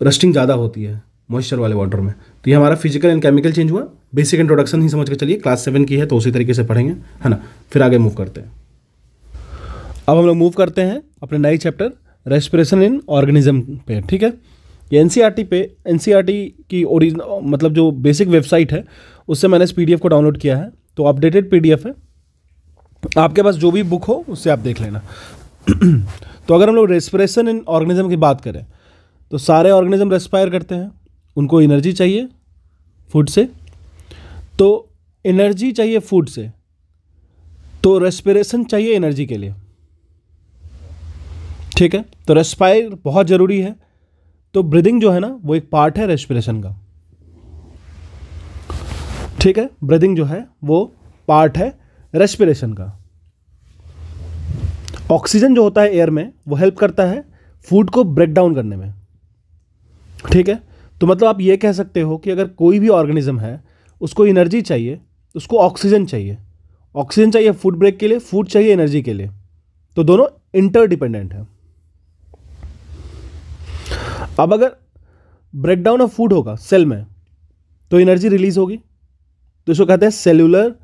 रस्टिंग ज़्यादा होती है मॉइस्चर वाले वाटर में तो ये हमारा फिजिकल एंड केमिकल चेंज हुआ बेसिक इंट्रोडक्शन ही समझ के चलिए क्लास सेवन की है तो उसी तरीके से पढ़ेंगे है ना फिर आगे मूव करते हैं अब हम लोग मूव करते हैं अपने नए चैप्टर रेस्पिरेशन इन ऑर्गेनिज्म पे ठीक है ये एन e पे एन e की ओरिजिन मतलब जो बेसिक वेबसाइट है उससे मैंने इस पी को डाउनलोड किया है तो अपडेटेड पी है आपके पास जो भी बुक हो उससे आप देख लेना तो अगर हम लोग रेस्परेशन इन ऑर्गेनिज्म की बात करें तो सारे ऑर्गेनिज्म रेस्पायर करते हैं उनको एनर्जी चाहिए फूड से तो एनर्जी चाहिए फूड से तो रेस्पिरेशन चाहिए एनर्जी के लिए ठीक है तो रेस्पायर बहुत ज़रूरी है तो ब्रीदिंग जो है ना वो एक पार्ट है रेस्पिरेशन का ठीक है ब्रीदिंग जो है वो पार्ट है रेस्पिरेशन का ऑक्सीजन जो होता है एयर में वो हेल्प करता है फूड को ब्रेक डाउन करने में ठीक है तो मतलब आप ये कह सकते हो कि अगर कोई भी ऑर्गेनिज्म है उसको एनर्जी चाहिए उसको ऑक्सीजन चाहिए ऑक्सीजन चाहिए फूड ब्रेक के लिए फूड चाहिए एनर्जी के लिए तो दोनों इंटरडिपेंडेंट हैं अब अगर ब्रेकडाउन ऑफ फूड होगा सेल में तो एनर्जी रिलीज होगी तो इसको कहते हैं सेलुलर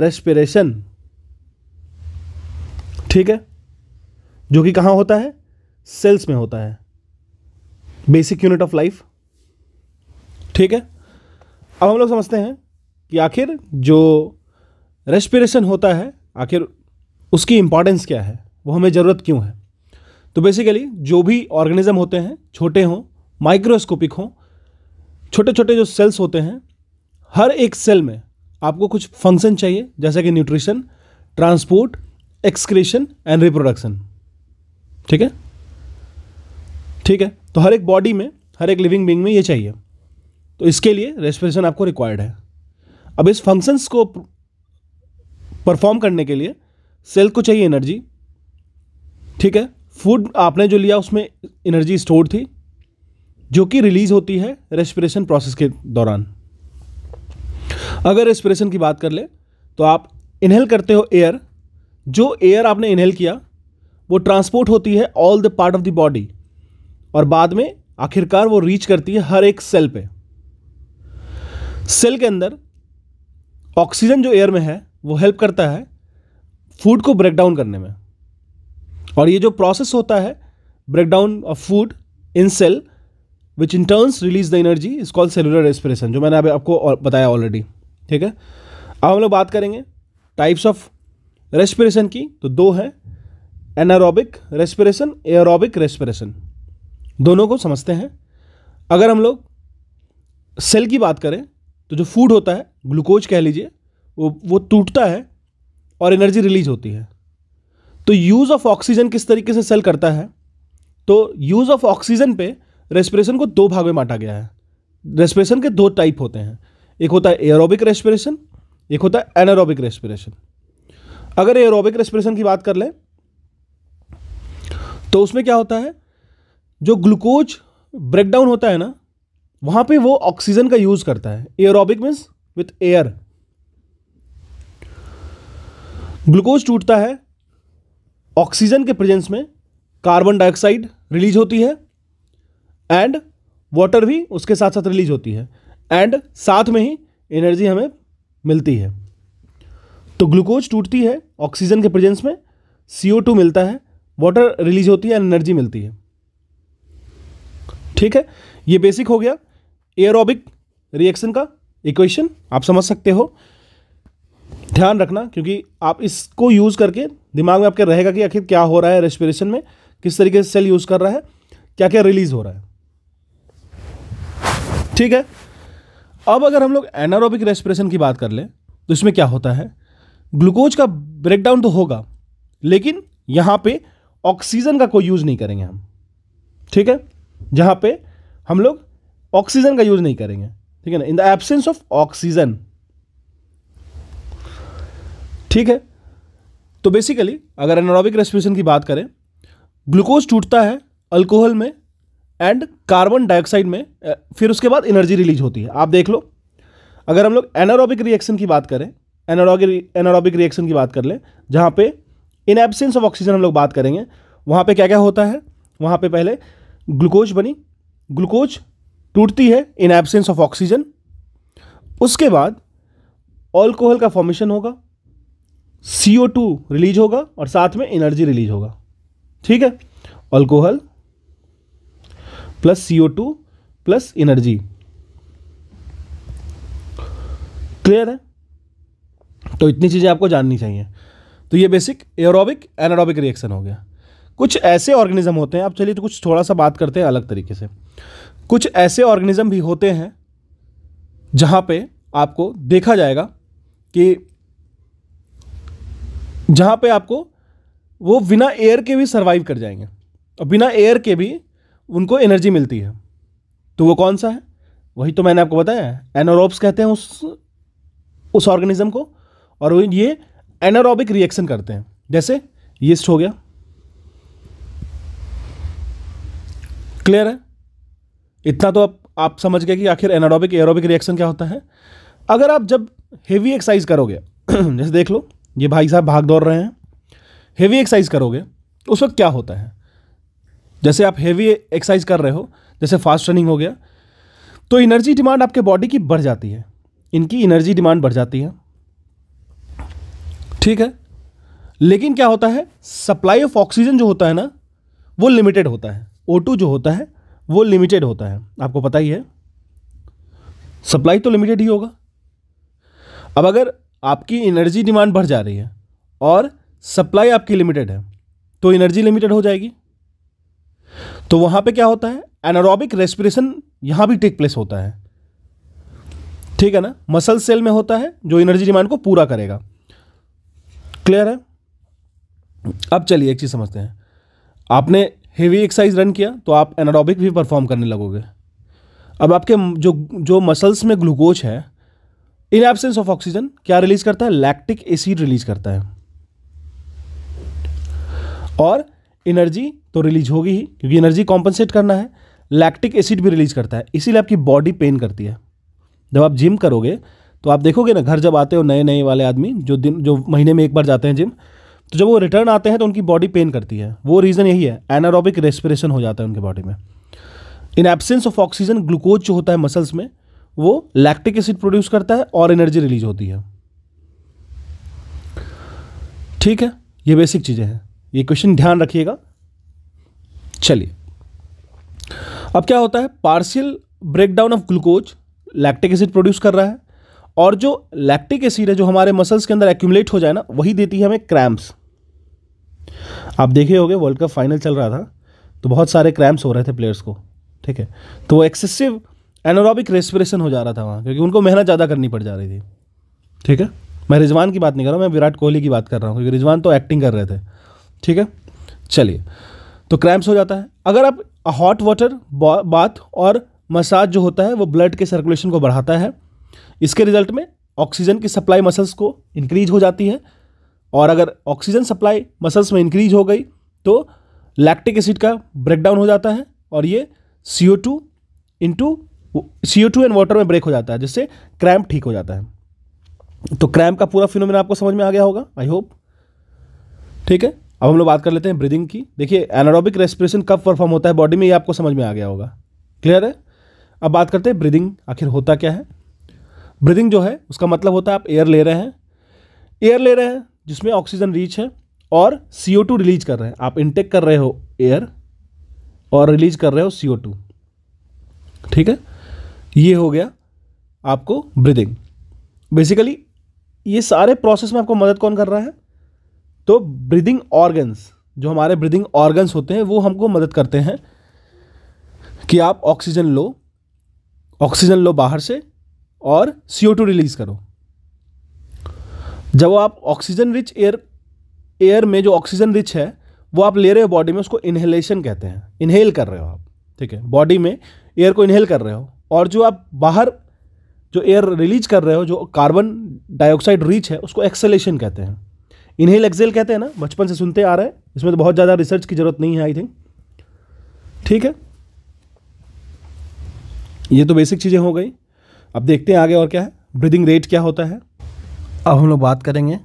रेस्पिरेशन ठीक है जो कि कहाँ होता है सेल्स में होता है बेसिक यूनिट ऑफ लाइफ ठीक है अब हम लोग समझते हैं कि आखिर जो रेस्पिरेशन होता है आखिर उसकी इंपॉर्टेंस क्या है वो हमें ज़रूरत क्यों है तो बेसिकली जो भी ऑर्गेनिज्म होते हैं छोटे हों माइक्रोस्कोपिक हों छोटे छोटे जो सेल्स होते हैं हर एक सेल में आपको कुछ फंक्शन चाहिए जैसे कि nutrition transport excretion and reproduction ठीक है ठीक है तो हर एक बॉडी में हर एक लिविंग बींग में ये चाहिए तो इसके लिए रेस्पिरेशन आपको रिक्वायर्ड है अब इस फंक्शंस को परफॉर्म करने के लिए सेल को चाहिए एनर्जी ठीक है फूड आपने जो लिया उसमें एनर्जी स्टोर थी जो कि रिलीज होती है रेस्पिरेशन प्रोसेस के दौरान अगर रेस्पिरेशन की बात कर ले तो आप इनहेल करते हो एयर जो एयर आपने इनहेल किया वो ट्रांसपोर्ट होती है all the part of the body और बाद में आखिरकार वो रीच करती है हर एक सेल पे सेल के अंदर ऑक्सीजन जो एयर में है वो हेल्प करता है फूड को ब्रेक डाउन करने में और ये जो प्रोसेस होता है breakdown of food in cell which in turns release the energy is called cellular respiration जो मैंने अभी आपको बताया ऑलरेडी ठीक है अब हम लोग बात करेंगे टाइप्स ऑफ रेस्पिरेशन की तो दो है एनारोबिक रेस्पिरेशन एयरोबिक रेस्पिरेशन दोनों को समझते हैं अगर हम लोग सेल की बात करें तो जो फूड होता है ग्लूकोज कह लीजिए वो वो टूटता है और एनर्जी रिलीज होती है तो यूज़ ऑफ ऑक्सीजन किस तरीके से सेल करता है तो यूज़ ऑफ ऑक्सीजन पे रेस्पिरेशन को दो भाग में बांटा गया है रेस्पिरेशन के दो टाइप होते हैं एक होता है एरोबिक रेस्पिरेशन एक होता है एनारोबिक रेस्पिरेशन अगर एरोबिक रेस्पिरेशन की बात कर लें तो उसमें क्या होता है जो ग्लूकोज ब्रेकडाउन होता है ना वहां पे वो ऑक्सीजन का यूज़ करता है aerobic means with air glucose टूटता है ऑक्सीजन के प्रेजेंस में कार्बन डाइऑक्साइड रिलीज होती है एंड वाटर भी उसके साथ साथ रिलीज होती है एंड साथ में ही एनर्जी हमें मिलती है तो ग्लूकोज टूटती है ऑक्सीजन के प्रेजेंस में सी मिलता है वाटर रिलीज होती है एनर्जी मिलती है ठीक है ये बेसिक हो गया एयरोबिक रिएक्शन का इक्वेशन आप समझ सकते हो ध्यान रखना क्योंकि आप इसको यूज़ करके दिमाग में आपके रहेगा कि आखिर क्या हो रहा है रेस्पिरेशन में किस तरीके से सेल यूज़ कर रहा है क्या क्या रिलीज़ हो रहा है ठीक है अब अगर हम लोग एनारोबिक रेस्पिरेशन की बात कर लें तो इसमें क्या होता है ग्लूकोज का ब्रेकडाउन तो होगा लेकिन यहां पे ऑक्सीजन का कोई यूज़ नहीं करेंगे हम ठीक है जहां पे हम लोग ऑक्सीजन का यूज़ नहीं करेंगे ठीक है ना in the absence of oxygen ठीक है तो बेसिकली अगर एनारोबिक रेस्पिरेशन की बात करें ग्लूकोज टूटता है अल्कोहल में एंड कार्बन डाइऑक्साइड में फिर उसके बाद एनर्जी रिलीज होती है आप देख लो अगर हम लोग एनारोबिक रिएक्शन की बात करें एनारोबिक एनारोबिक रिएक्शन की बात कर लें जहाँ पे इन एबसेंस ऑफ ऑक्सीजन हम लोग बात करेंगे वहाँ पे क्या क्या होता है वहाँ पे पहले ग्लूकोज बनी ग्लूकोज टूटती है इन एबसेंस ऑफ ऑक्सीजन उसके बाद ऑल्कोहल का फॉर्मेशन होगा सी रिलीज होगा और साथ में एनर्जी रिलीज होगा ठीक है alcohol plus C O two plus energy clear है तो इतनी चीज़ें आपको जाननी चाहिए तो ये बेसिक एरोबिक एनारोबिक रिएक्शन हो गया कुछ ऐसे ऑर्गेनिज्म होते हैं आप चलिए तो कुछ थोड़ा सा बात करते हैं अलग तरीके से कुछ ऐसे ऑर्गेनिज्म भी होते हैं जहां पे आपको देखा जाएगा कि जहां पे आपको वो बिना एयर के भी सरवाइव कर जाएंगे और बिना एयर के भी उनको एनर्जी मिलती है तो वो कौन सा है वही तो मैंने आपको बताया एनोरोब्स कहते हैं उस उस ऑर्गेनिज्म को और ये एनारोबिक रिएक्शन करते हैं जैसे यीस्ट हो गया क्लियर है इतना तो आप आप समझ गए कि आखिर एनारोबिक एरोबिक रिएक्शन क्या होता है अगर आप जब हेवी एक्सरसाइज करोगे जैसे देख लो ये भाई साहब भाग दौड़ रहे हैं हेवी एक्सरसाइज करोगे तो उस वक्त क्या होता है जैसे आप हेवी एक्सरसाइज कर रहे हो जैसे फास्ट रनिंग हो गया तो एनर्जी डिमांड आपके बॉडी की बढ़ जाती है इनकी एनर्जी डिमांड बढ़ जाती है ठीक है लेकिन क्या होता है सप्लाई ऑफ ऑक्सीजन जो होता है ना वो लिमिटेड होता है ओ जो होता है वो लिमिटेड होता है आपको पता ही है सप्लाई तो लिमिटेड ही होगा अब अगर आपकी एनर्जी डिमांड बढ़ जा रही है और सप्लाई आपकी लिमिटेड है तो एनर्जी लिमिटेड हो जाएगी तो वहां पे क्या होता है एनारोबिक रेस्पिरेशन यहां भी टेक प्लेस होता है ठीक है ना मसल सेल में होता है जो एनर्जी डिमांड को पूरा करेगा क्लियर है अब चलिए एक चीज़ समझते हैं आपने हेवी एक्सरसाइज रन किया तो आप एनारोबिक भी परफॉर्म करने लगोगे अब आपके जो जो मसल्स में ग्लूकोज है इन एब्सेंस ऑफ ऑक्सीजन क्या रिलीज करता है लैक्टिक एसिड रिलीज करता है और एनर्जी तो रिलीज होगी ही क्योंकि एनर्जी कॉम्पनसेट करना है लैक्टिक एसिड भी रिलीज करता है इसीलिए आपकी बॉडी पेन करती है जब आप जिम करोगे तो आप देखोगे ना घर जब आते हो नए नए वाले आदमी जो दिन जो महीने में एक बार जाते हैं जिम तो जब वो रिटर्न आते हैं तो उनकी बॉडी पेन करती है वो रीज़न यही है एनारोबिक रेस्पिरेशन हो जाता है उनकी बॉडी में in absence of oxygen glucose जो होता है मसल्स में वो लैक्टिक एसिड प्रोड्यूस करता है और एनर्जी रिलीज होती है ठीक है ये बेसिक चीज़ें हैं ये क्वेश्चन ध्यान रखिएगा चलिए अब क्या होता है partial breakdown of glucose lactic acid produce कर रहा है और जो लैक्टिक एसिड है जो हमारे मसल्स के अंदर एक्यूमुलेट हो जाए ना वही देती है हमें क्रैम्प्स आप देखे होंगे वर्ल्ड कप फाइनल चल रहा था तो बहुत सारे क्रैम्प्स हो रहे थे प्लेयर्स को ठीक है तो वो एक्सेसिव एनोरॉबिक रेस्पिरेशन हो जा रहा था वहाँ क्योंकि उनको मेहनत ज़्यादा करनी पड़ जा रही थी ठीक है मैं रिजवान की बात नहीं कर रहा हूँ मैं विराट कोहली की बात कर रहा हूँ क्योंकि रिजवान तो एक्टिंग कर रहे थे ठीक है चलिए तो क्रैम्प्स हो जाता है अगर आप हॉट वाटर बाथ और मसाज जो होता है वो ब्लड के सर्कुलेशन को बढ़ाता है इसके रिजल्ट में ऑक्सीजन की सप्लाई मसल्स को इंक्रीज हो जाती है और अगर ऑक्सीजन सप्लाई मसल्स में इंक्रीज हो गई तो लैक्टिक एसिड का ब्रेकडाउन हो जाता है और ये C O two into C O two and water में ब्रेक हो जाता है जिससे क्रैम्प ठीक हो जाता है तो क्रैम्प का पूरा फिनोमेना आपको समझ में आ गया होगा आई होप ठीक है अब हम लोग बात कर लेते हैं ब्रीदिंग की देखिए एनारोबिक रेस्पिरेशन कब परफॉर्म होता है बॉडी में ये आपको समझ में आ गया होगा क्लियर है अब बात करते हैं ब्रीदिंग आखिर होता क्या है ब्रीदिंग जो है उसका मतलब होता है आप एयर ले रहे हैं एयर ले रहे हैं जिसमें ऑक्सीजन रीच है और सी रिलीज कर रहे हैं आप इनटेक कर रहे हो एयर और रिलीज कर रहे हो सी ठीक है ये हो गया आपको ब्रीदिंग बेसिकली ये सारे प्रोसेस में आपको मदद कौन कर रहा है तो ब्रीदिंग ऑर्गन्स जो हमारे ब्रीदिंग ऑर्गन्स होते हैं वो हमको मदद करते हैं कि आप ऑक्सीजन लो ऑक्सीजन लो बाहर से और सी टू रिलीज़ करो जब आप ऑक्सीजन रिच एयर एयर में जो ऑक्सीजन रिच है वो आप ले रहे हो बॉडी में उसको इन्हेलेशन कहते हैं इन्हेल कर रहे हो आप ठीक है बॉडी में एयर को इन्हेल कर रहे हो और जो आप बाहर जो एयर रिलीज कर रहे हो जो कार्बन डाइऑक्साइड रिच है उसको एक्सेलेशन कहते हैं इन्हेल एक्सेल कहते हैं ना बचपन से सुनते आ रहे हैं इसमें तो बहुत ज़्यादा रिसर्च की ज़रूरत नहीं है आई थिंक ठीक है ये तो बेसिक चीज़ें हो गई अब देखते हैं आगे और क्या है ब्रीदिंग रेट क्या होता है अब हम लोग बात करेंगे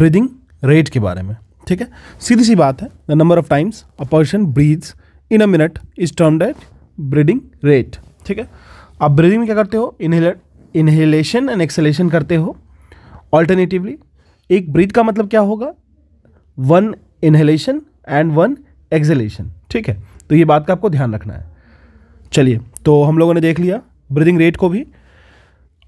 ब्रीदिंग रेट के बारे में ठीक है सीधी सी बात है the number of times a person breathes in a minute is termed at breathing rate ठीक है आप ब्रीदिंग में क्या करते हो इनहेलेशन एंड एक्सेलेशन करते हो ऑल्टरनेटिवली एक ब्रीथ का मतलब क्या होगा one inhalation and one exhalation ठीक है तो ये बात का आपको ध्यान रखना है चलिए तो हम लोगों ने देख लिया ब्रीदिंग रेट को भी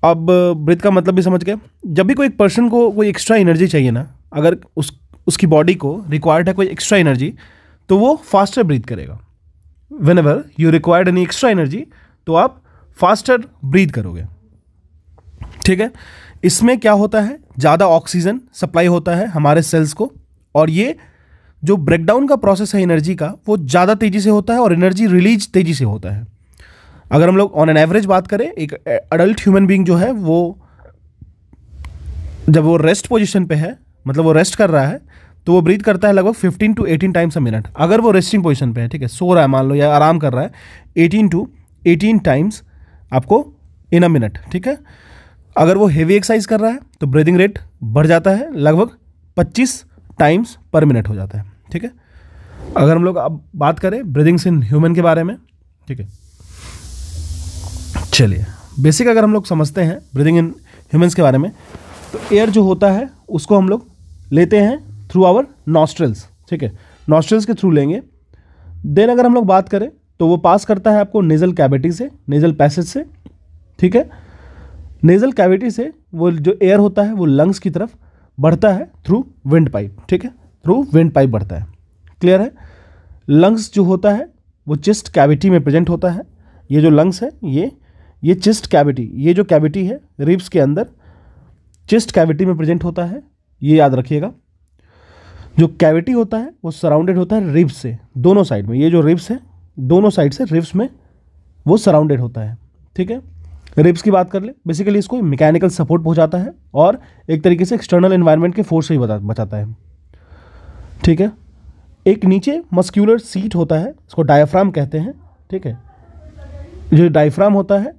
अब ब्रीथ का मतलब भी समझ गए जब भी कोई एक पर्सन को कोई एक्स्ट्रा एनर्जी चाहिए ना अगर उस उसकी बॉडी को रिक्वायर्ड है कोई एक्स्ट्रा एनर्जी तो वो फास्टर ब्रीथ करेगा whenever you required any extra energy तो आप फास्टर ब्रीथ करोगे ठीक है इसमें क्या होता है ज़्यादा ऑक्सीजन सप्लाई होता है हमारे सेल्स को और ये जो ब्रेकडाउन का प्रोसेस है एनर्जी का वो ज़्यादा तेज़ी से होता है और एनर्जी रिलीज तेज़ी से होता है अगर हम लोग ऑन एन एवरेज बात करें एक अडल्ट ह्यूमन बींग जो है वो जब वो रेस्ट पोजिशन पर है मतलब वो रेस्ट कर रहा है तो वो ब्रीथ करता है लगभग 15 टू 18 टाइम्स अ मिनट अगर वो रेस्टिंग पोजीशन पे है ठीक है सो रहा है मान लो या आराम कर रहा है 18 टू 18 टाइम्स आपको इन अ मिनट ठीक है अगर वो हेवी एक्सरसाइज कर रहा है तो ब्रीदिंग रेट बढ़ जाता है लगभग 25 टाइम्स पर मिनट हो जाता है ठीक है अगर हम लोग अब बात करें ब्रीदिंग्स इन ह्यूमन के बारे में ठीक है चलिए बेसिक अगर हम लोग समझते हैं ब्रीदिंग इन ह्यूमन्स के बारे में तो एयर जो होता है उसको हम लोग लेते हैं थ्रू आवर नॉस्ट्रल्स ठीक है नॉस्ट्रल्स के थ्रू लेंगे देन अगर हम लोग बात करें तो वो पास करता है आपको नेजल कैविटी से नेजल पैसेज से ठीक है नेज़ल कैविटी से वो जो एयर होता है वो लंग्स की तरफ बढ़ता है थ्रू विंड पाइप ठीक है थ्रू विंड पाइप बढ़ता है क्लियर है लंग्स जो होता है वो चेस्ट कैविटी में प्रेजेंट होता है ये जो लंग्स है ये ये चेस्ट कैविटी ये जो कैविटी है रिब्स के अंदर चेस्ट कैविटी में प्रेजेंट होता है ये याद रखिएगा जो कैविटी होता है वो सराउंडेड होता है रिब्स से दोनों साइड में ये जो रिब्स है दोनों साइड से रिब्स में वो सराउंडेड होता है ठीक है रिप्स की बात कर ले बेसिकली इसको मैकेनिकल सपोर्ट पहुंचाता है और एक तरीके से एक्सटर्नल एनवायरनमेंट के फोर्स से ही बचाता है ठीक है एक नीचे मस्क्यूलर सीट होता है इसको डायफ्राम कहते हैं ठीक है जो डायफ्राम होता है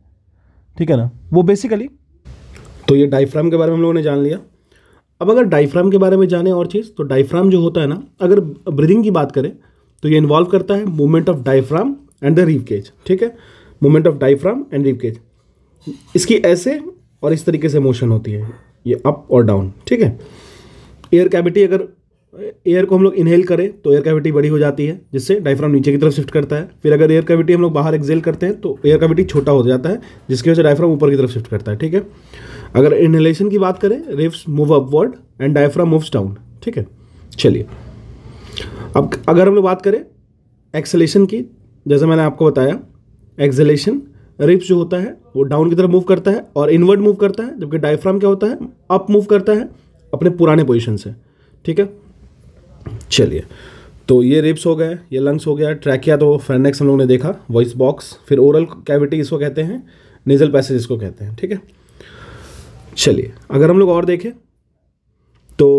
ठीक है ना वो बेसिकली तो ये डायफ्राम के बारे में हम लोगों ने जान लिया अब अगर डायफ्राम के बारे में जाने और चीज़ तो डायफ्राम जो होता है ना अगर ब्रीदिंग की बात करें तो ये इन्वॉल्व करता है movement of diaphragm and the rib cage ठीक है movement of diaphragm and rib cage इसकी ऐसे और इस तरीके से मोशन होती है ये अप और डाउन ठीक है एयर कैविटी अगर एयर को हम लोग इनहेल करें तो एयर कैविटी बड़ी हो जाती है जिससे डायफ्राम नीचे की तरफ शिफ्ट करता है फिर अगर एयर कैविटी हम लोग बाहर एक्जेल करते हैं तो एयर कैविटी छोटा हो जाता है जिसकी वजह से डायफ्राम ऊपर की तरफ शिफ्ट करता है ठीक है अगर इनहेलेशन की बात करें ribs move upward and diaphragm moves down ठीक है चलिए अब अगर हम लोग बात करें एक्सेलेशन की जैसे मैंने आपको बताया एक्सेलेशन रिप्स जो होता है वो डाउन की तरफ मूव करता है और इनवर्ड मूव करता है जबकि डायफ्राम क्या होता है अप मूव करता है अपने पुराने पोजिशन से ठीक है चलिए तो ये रिप्स हो गए ये लंग्स हो गया ट्रैकिया तो फ्रेंडनेक्स हम लोगों ने देखा वॉइस बॉक्स फिर ओरल कैविटी इसको कहते हैं नेजल पैसेज इसको कहते हैं ठीक है चलिए अगर हम लोग और देखें तो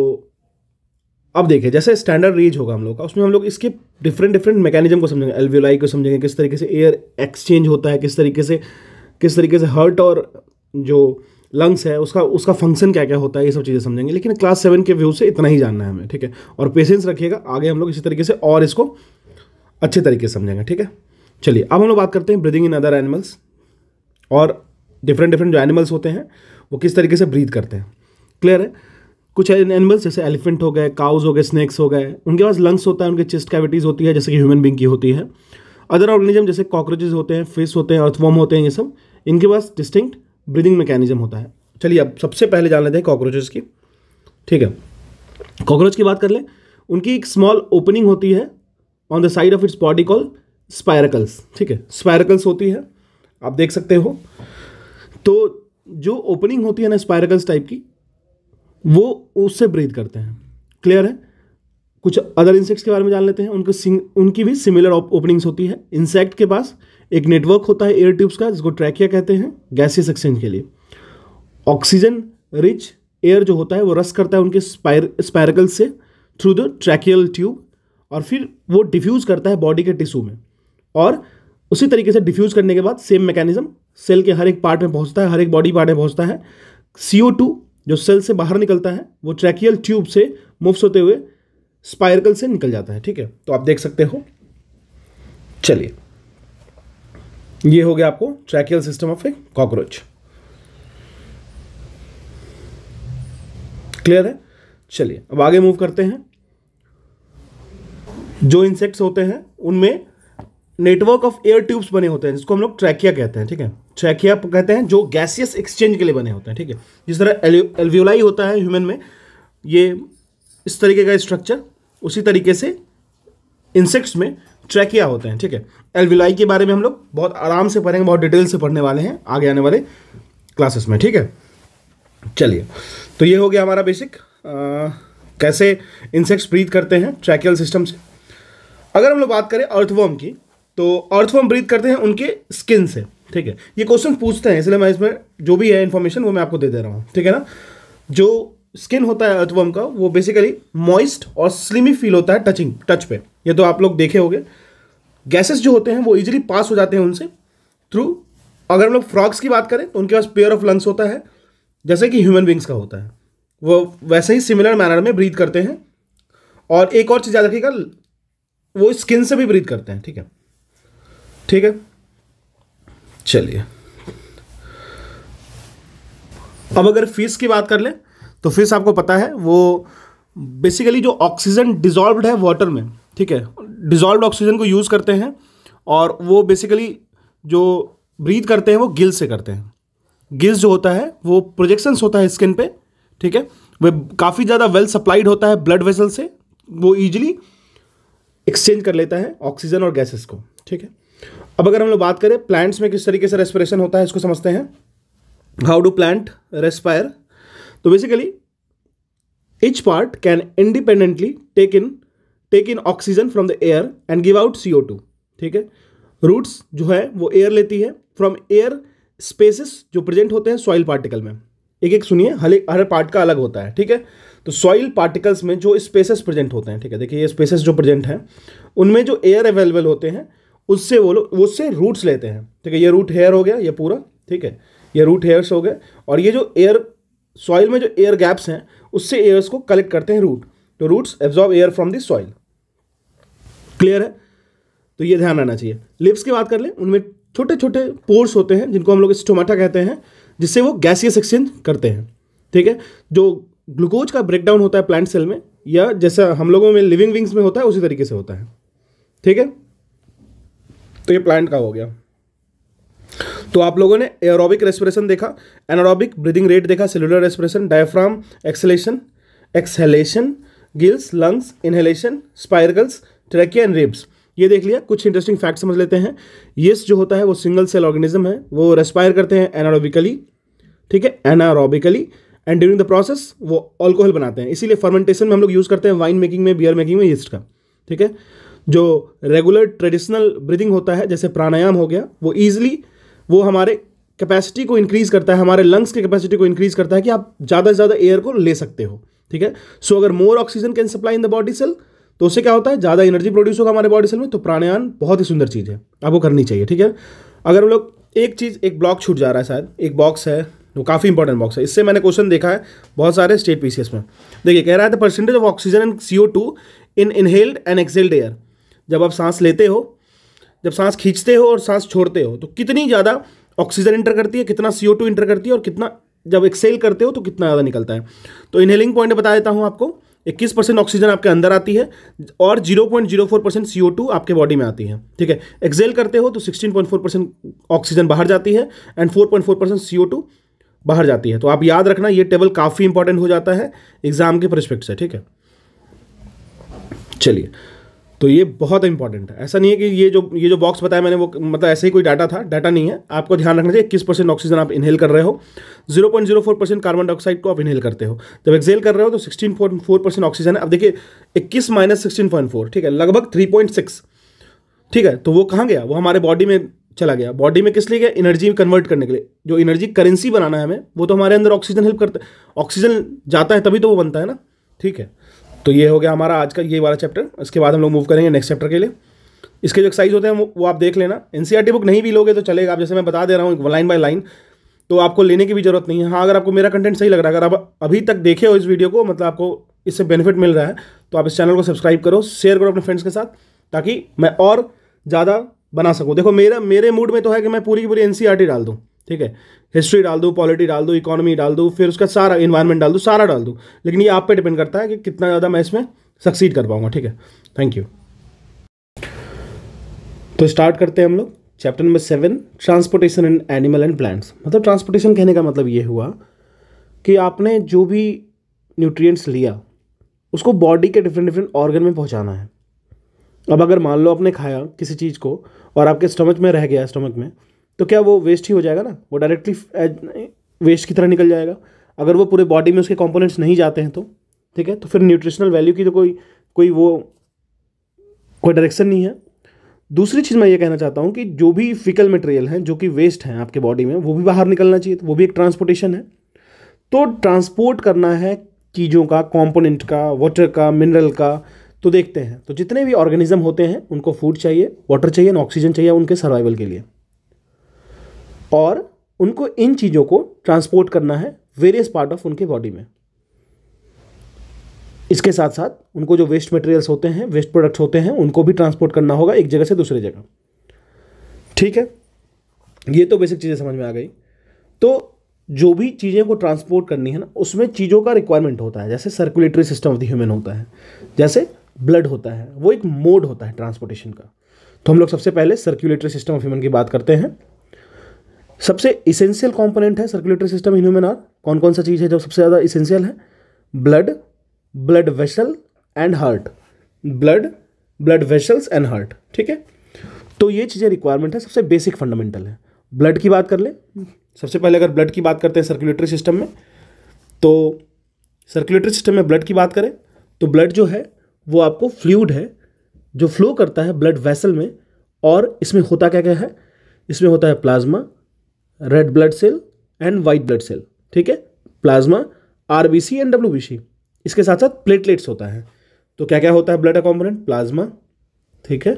अब देखिए जैसे स्टैंडर्ड रेज होगा हम लोग का उसमें हम लोग इसके डिफरेंट डिफरेंट मैकेनिज्म को समझेंगे एल्वियोलाई को समझेंगे किस तरीके से एयर एक्सचेंज होता है किस तरीके से किस तरीके से हर्ट और जो लंग्स है उसका उसका फंक्शन क्या क्या होता है ये सब चीज़ें समझेंगे लेकिन क्लास सेवन के व्यू से इतना ही जानना है हमें ठीक है और पेशेंस रखिएगा आगे हम लोग इसी तरीके से और इसको अच्छे तरीके से समझेंगे ठीक है चलिए अब हम लोग बात करते हैं ब्रीदिंग इन अदर एनिमल्स और डिफरेंट डिफरेंट जो एनिमल्स होते हैं वो किस तरीके से ब्रीद करते हैं क्लियर है कुछ एनिमल्स जैसे एलिफेंट हो गए काउज हो गए स्नैक्स हो गए उनके पास लंग्स होता है उनके चेस्ट कैविटीज़ होती है जैसे कि ह्यूमन बींग की होती है अदर ऑर्गेनिज्म जैसे कॉकरोचेज होते हैं फिश होते हैं अर्थवॉम होते हैं ये सब इनके पास डिस्टिंक्ट ब्रीदिंग मैकेनिज्म होता है चलिए अब सबसे पहले जान लेते हैं कॉकरोचेज की ठीक है कॉकरोच की बात कर लें उनकी एक स्मॉल ओपनिंग होती है on the side of its body call spiracles ठीक है स्पायरकल्स होती है आप देख सकते हो तो जो ओपनिंग होती है ना स्पायरकल्स टाइप की वो उससे ब्रीद करते हैं क्लियर है कुछ अदर इंसेक्ट्स के बारे में जान लेते हैं उनके सिंग उनकी भी सिमिलर ओपनिंग्स होती है इंसेक्ट के पास एक नेटवर्क होता है एयर ट्यूब्स का जिसको ट्रैकिया कहते हैं गैसियस एक्सचेंज के लिए ऑक्सीजन रिच एयर जो होता है वो रस करता है उनके स्पायर स्पायरकल से थ्रू द ट्रैकियल ट्यूब और फिर वो डिफ्यूज़ करता है बॉडी के टिश्यू में और उसी तरीके से डिफ्यूज़ करने के बाद सेम मैकेनिज्म सेल के हर एक पार्ट में पहुंचता है हर एक बॉडी पार्ट में पहुंचता है सी टू जो सेल से बाहर निकलता है वो ट्रैकियल ट्यूब से मूव्स होते हुए स्पायरकल से निकल जाता है ठीक है तो आप देख सकते हो चलिए ये हो गया आपको tracheal system of a cockroach clear है चलिए अब आगे मूव करते हैं जो इंसेक्ट्स होते हैं उनमें नेटवर्क ऑफ एयर ट्यूब्स बने होते हैं जिसको हम लोग ट्रैकिया कहते हैं ठीक है ट्रैकिया कहते हैं जो गैसियस एक्सचेंज के लिए बने होते हैं ठीक है जिस तरह एल्वियोलाई होता है ह्यूमन में ये इस तरीके का स्ट्रक्चर उसी तरीके से इंसेक्ट्स में ट्रैकिया होते हैं ठीक है एल्विलाई के बारे में हम लोग बहुत आराम से पढ़ेंगे बहुत डिटेल से पढ़ने वाले हैं आगे आने वाले क्लासेस में ठीक है चलिए तो ये हो गया हमारा बेसिक कैसे इंसेक्ट्स ब्रीथ करते हैं ट्रैकियल सिस्टम से अगर हम लोग बात करें अर्थवर्म की तो अर्थवर्म ब्रीथ करते हैं उनके स्किन से ठीक है ये क्वेश्चन पूछते हैं इसलिए मैं इसमें जो भी है इन्फॉर्मेशन वो मैं आपको दे दे रहा हूँ ठीक है ना जो स्किन होता है अर्थवर्म का वो बेसिकली मॉइस्ट और स्लिमी फील होता है टचिंग टच पे ये तो आप लोग देखे होंगे गैसेस जो होते हैं वो इजीली पास हो जाते हैं उनसे थ्रू अगर हम लोग फ्रॉग्स की बात करें तो उनके पास पेयर ऑफ लंग्स होता है जैसे कि ह्यूमन बींग्स का होता है वो वैसे ही सिमिलर मैनर में ब्रीथ करते हैं और एक और चीज़ याद रखिएगा वो स्किन से भी ब्रीथ करते हैं ठीक है ठीक है चलिए अब अगर फीस की बात कर लें तो फीस आपको पता है वो बेसिकली जो ऑक्सीजन डिजॉल्व्ड है वाटर में ठीक है डिजॉल्व ऑक्सीजन को यूज़ करते हैं और वो बेसिकली जो ब्रीथ करते हैं वो गिल्स से करते हैं गिल्स जो होता है वो प्रोजेक्शंस होता है स्किन पे ठीक है वह काफ़ी ज़्यादा वेल सप्लाइड होता है ब्लड वेसल से वो ईजिली एक्सचेंज कर लेता है ऑक्सीजन और गैसेस को ठीक है अब अगर हम लोग बात करें प्लांट्स में किस तरीके से रेस्पिरेशन होता है इसको समझते हैं हाउ डू प्लांट रेस्पायर तो basically part can independently take in take in oxygen from the air and give out CO two ठीक है रूट्स जो है वो एयर लेती है फ्रॉम एयर स्पेसिस जो प्रेजेंट होते हैं सॉइल पार्टिकल में एक एक सुनिए हर हर पार्ट का अलग होता है ठीक है तो सॉइल पार्टिकल्स में जो स्पेसेस प्रेजेंट होते हैं ठीक है देखिए ये स्पेसेस जो प्रेजेंट हैं उनमें जो एयर अवेलेबल होते हैं उससे वो लोग उससे रूट्स लेते हैं ठीक है ये रूट हेयर हो गया ये पूरा ठीक है ये रूट हेयर्स हो गए और ये जो एयर सॉइल में जो एयर गैप्स हैं उससे एयर्स को कलेक्ट करते हैं रूट तो roots absorb air from the soil clear है तो ये ध्यान रहना चाहिए लिप्स की बात कर लें उनमें छोटे छोटे पोर्स होते हैं जिनको हम लोग स्टोमाटा कहते हैं जिससे वो गैसियस एक्सचेंज करते हैं ठीक है जो ग्लूकोज का ब्रेकडाउन होता है प्लांट सेल में या जैसा हम लोगों में लिविंग विंग्स में होता है उसी तरीके से होता है ठीक है तो ये प्लांट का हो गया तो आप लोगों ने एरोबिक रेस्पिरेशन देखा एनारोबिक ब्रीदिंग रेट देखा cellular respiration diaphragm exhalation exhalation gills lungs inhalation spiracles trachea and ribs ये देख लिया कुछ इंटरेस्टिंग फैक्ट समझ लेते हैं येस जो होता है वो सिंगल सेल ऑर्गेनिज्म है वो रेस्पायर करते हैं एनारोबिकली ठीक है anaerobically and during the process वो अल्कोहल बनाते हैं इसीलिए फर्मेंटेशन में हम लोग यूज़ करते हैं वाइन मेकिंग में बियर मेकिंग में यीस्ट का ठीक है जो रेगुलर ट्रेडिशनल ब्रीदिंग होता है जैसे प्राणायाम हो गया वो ईजिली वो हमारे कैपेसिटी को इंक्रीज़ करता है हमारे लंग्स की कैपेसिटी को इंक्रीज़ करता है कि आप ज़्यादा से ज़्यादा एयर को ले सकते हो ठीक है सो अगर more oxygen can supply in the body cell तो उससे क्या होता है ज़्यादा एनर्जी प्रोड्यूस होगा हमारे बॉडी सेल में तो प्राणायाम बहुत ही सुंदर चीज़ है आपको करनी चाहिए ठीक है अगर हम लोग एक चीज़ एक ब्लॉक छूट जा रहा है शायद एक बॉक्स है वो काफ़ी इंपॉर्टेंट बॉक्स है इससे मैंने क्वेश्चन देखा है बहुत सारे स्टेट पीसीएस में देखिए कह रहा है the percentage of oxygen and C O two in inhaled and exhaled air जब आप सांस लेते हो जब सांस खींचते हो और सांस छोड़ते हो तो कितनी ज़्यादा ऑक्सीजन इंटर करती है कितना सी ओ टू इंटर करती है और कितना जब एक्सेल करते हो तो कितना ज़्यादा निकलता है तो इनहेलिंग पॉइंट बता देता हूँ आपको इक्कीस परसेंट ऑक्सीजन आपके अंदर आती है और zero point zero four percent C O two आपके बॉडी में आती है ठीक है एक्सेल करते हो तो sixteen point four percent oxygen बाहर जाती है and four point four percent C O two बाहर जाती है तो आप याद रखना ये टेबल काफ़ी इंपॉर्टेंट हो जाता है एग्जाम के परस्पेक्ट से ठीक है चलिए तो ये बहुत इंपॉर्टेंट है ऐसा नहीं है कि ये जो ये जो बॉक्स बताया मैंने वो मतलब ऐसे ही कोई डाटा था डाटा नहीं है आपको ध्यान रखना चाहिए इक्कीस परसेंट ऑक्सीजन आप इनहेल कर रहे हो zero point zero four percent carbon dioxide को आप इनहेल करते हो जब एक्सेल कर रहे हो तो sixteen point four percent oxygen है अब देखिए इक्कीस माइनस सिक्सटीन पॉइंट फोर ठीक है लगभग थ्री पॉइंट सिक्स ठीक है तो वो कहाँ गया वो हमारे बॉडी में चला गया बॉडी में किस लिए गया एनर्जी कन्वर्ट करने के लिए जो एनर्जी करेंसी बनाना है हमें वो तो हमारे अंदर ऑक्सीजन हेल्प करता है ऑक्सीजन जाता है तभी तो वो बनता है ना ठीक है तो ये हो गया हमारा आज का ये वाला चैप्टर इसके बाद हम लोग मूव करेंगे नेक्स्ट चैप्टर के लिए इसके जो एक्साइज होते हैं वो आप देख लेना एन बुक e नहीं भी लोगे तो चलेगा आप जैसे मैं बता दे रहा हूँ लाइन बाय लाइन तो आपको लेने की भी जरूरत नहीं है हाँ अगर आपको मेरा कंटेंट सही लग रहा है अगर आप अभी तक देखे हो इस वीडियो को मतलब आपको इससे बेनिफिट मिल रहा है तो आप इस चैनल को सब्सक्राइब करो शेयर करो अपने फ्रेंड्स के साथ ताकि मैं और ज़्यादा बना सकूँ देखो मेरा मेरे मूड में तो है कि मैं पूरी की पूरी एन e डाल दूँ ठीक है हिस्ट्री डाल दो पॉलिटी डाल दो इकोनॉमी डाल दो फिर उसका सारा इन्वायरमेंट डाल दो सारा डाल दो लेकिन ये आप पे डिपेंड करता है कि कितना ज़्यादा मैं इसमें सक्सीड कर पाऊँगा ठीक है थैंक यू तो स्टार्ट करते हैं हम लोग chapter number seven transportation in animal and plants मतलब ट्रांसपोर्टेशन कहने का मतलब ये हुआ कि आपने जो भी न्यूट्रिएंट्स लिया उसको बॉडी के डिफरेंट डिफरेंट ऑर्गन में पहुंचाना है अब अगर मान लो आपने खाया किसी चीज़ को और आपके स्टमक में रह गया स्टमक में तो क्या वो वेस्ट ही हो जाएगा ना वो डायरेक्टली वेस्ट की तरह निकल जाएगा अगर वो पूरे बॉडी में उसके कंपोनेंट्स नहीं जाते हैं तो ठीक है तो फिर न्यूट्रिशनल वैल्यू की तो कोई कोई वो कोई डायरेक्शन नहीं है दूसरी चीज़ मैं ये कहना चाहता हूँ कि जो भी फिकल मटेरियल हैं जो कि वेस्ट हैं आपके बॉडी में वो भी बाहर निकलना चाहिए तो वो भी एक ट्रांसपोर्टेशन है तो ट्रांसपोर्ट करना है चीज़ों का कॉम्पोनेंट का वाटर का मिनरल का तो देखते हैं तो जितने भी ऑर्गेनिज्म होते हैं उनको फूड चाहिए वाटर चाहिए ऑक्सीजन चाहिए उनके सर्वाइवल के लिए और उनको इन चीज़ों को ट्रांसपोर्ट करना है वेरियस पार्ट ऑफ उनके बॉडी में इसके साथ साथ उनको जो वेस्ट मटेरियल्स होते हैं वेस्ट प्रोडक्ट्स होते हैं उनको भी ट्रांसपोर्ट करना होगा एक जगह से दूसरी जगह ठीक है ये तो बेसिक चीज़ें समझ में आ गई तो जो भी चीज़ें को ट्रांसपोर्ट करनी है ना उसमें चीज़ों का रिक्वायरमेंट होता है जैसे circulatory system of the human होता है जैसे ब्लड होता है वो एक मोड होता है ट्रांसपोर्टेशन का तो हम लोग सबसे पहले सर्कुलेटरी सिस्टम ऑफ ह्यूमन की बात करते हैं सबसे इसेंशियल कॉम्पोनेंट है circulatory system in human are कौन कौन सा चीज़ है जो सबसे ज़्यादा इसेंशियल है blood blood vessel and heart blood blood vessels and heart ठीक है तो ये चीज़ें रिक्वायरमेंट है सबसे बेसिक फंडामेंटल है ब्लड की बात कर ले सबसे पहले अगर ब्लड की बात करते हैं सर्कुलेटरी सिस्टम में तो सर्कुलेटरी सिस्टम में ब्लड की बात करें तो ब्लड जो है वो आपको फ्लूड है जो फ्लो करता है ब्लड वेसल में और इसमें होता क्या क्या है इसमें होता है plasma red blood cell and white blood cell ठीक है प्लाज्मा आरबीसी एंड सी इसके साथ साथ प्लेटलेट्स होता है तो क्या क्या होता है ब्लड का कॉम्पोनेंट प्लाज्मा ठीक है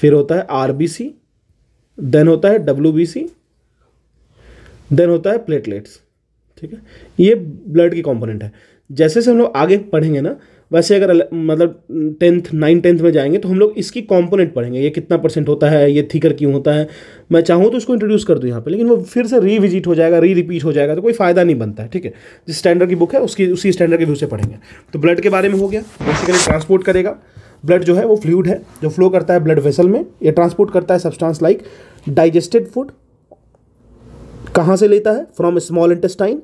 फिर होता है आरबीसी देन होता है सी देन होता है प्लेटलेट्स ठीक है ये ब्लड की कॉम्पोनेंट है जैसे से हम लोग आगे पढ़ेंगे ना वैसे अगर मतलब टेंथ नाइन टेंथ में जाएंगे तो हम लोग इसकी कॉम्पोनेंट पढ़ेंगे ये कितना परसेंट होता है ये थीकर क्यों होता है मैं चाहूँ तो इसको इंट्रोड्यूस कर दूँ यहाँ पर लेकिन वो फिर से रीविजिट हो जाएगा री रिपीट हो जाएगा तो कोई फ़ायदा नहीं बनता है ठीक है जिस स्टैंडर्ड की बुक है उसकी उसी स्टैंडर्ड के व्यू से पढ़ेंगे तो ब्लड के बारे में हो गया बेसिकली ट्रांसपोर्ट करेगा ब्लड जो है वो फ्लूड है जो फ्लो करता है ब्लड वेसल में या ट्रांसपोर्ट करता है सब्सटेंस लाइक डाइजेस्टेड फूड कहाँ से लेता है from small intestine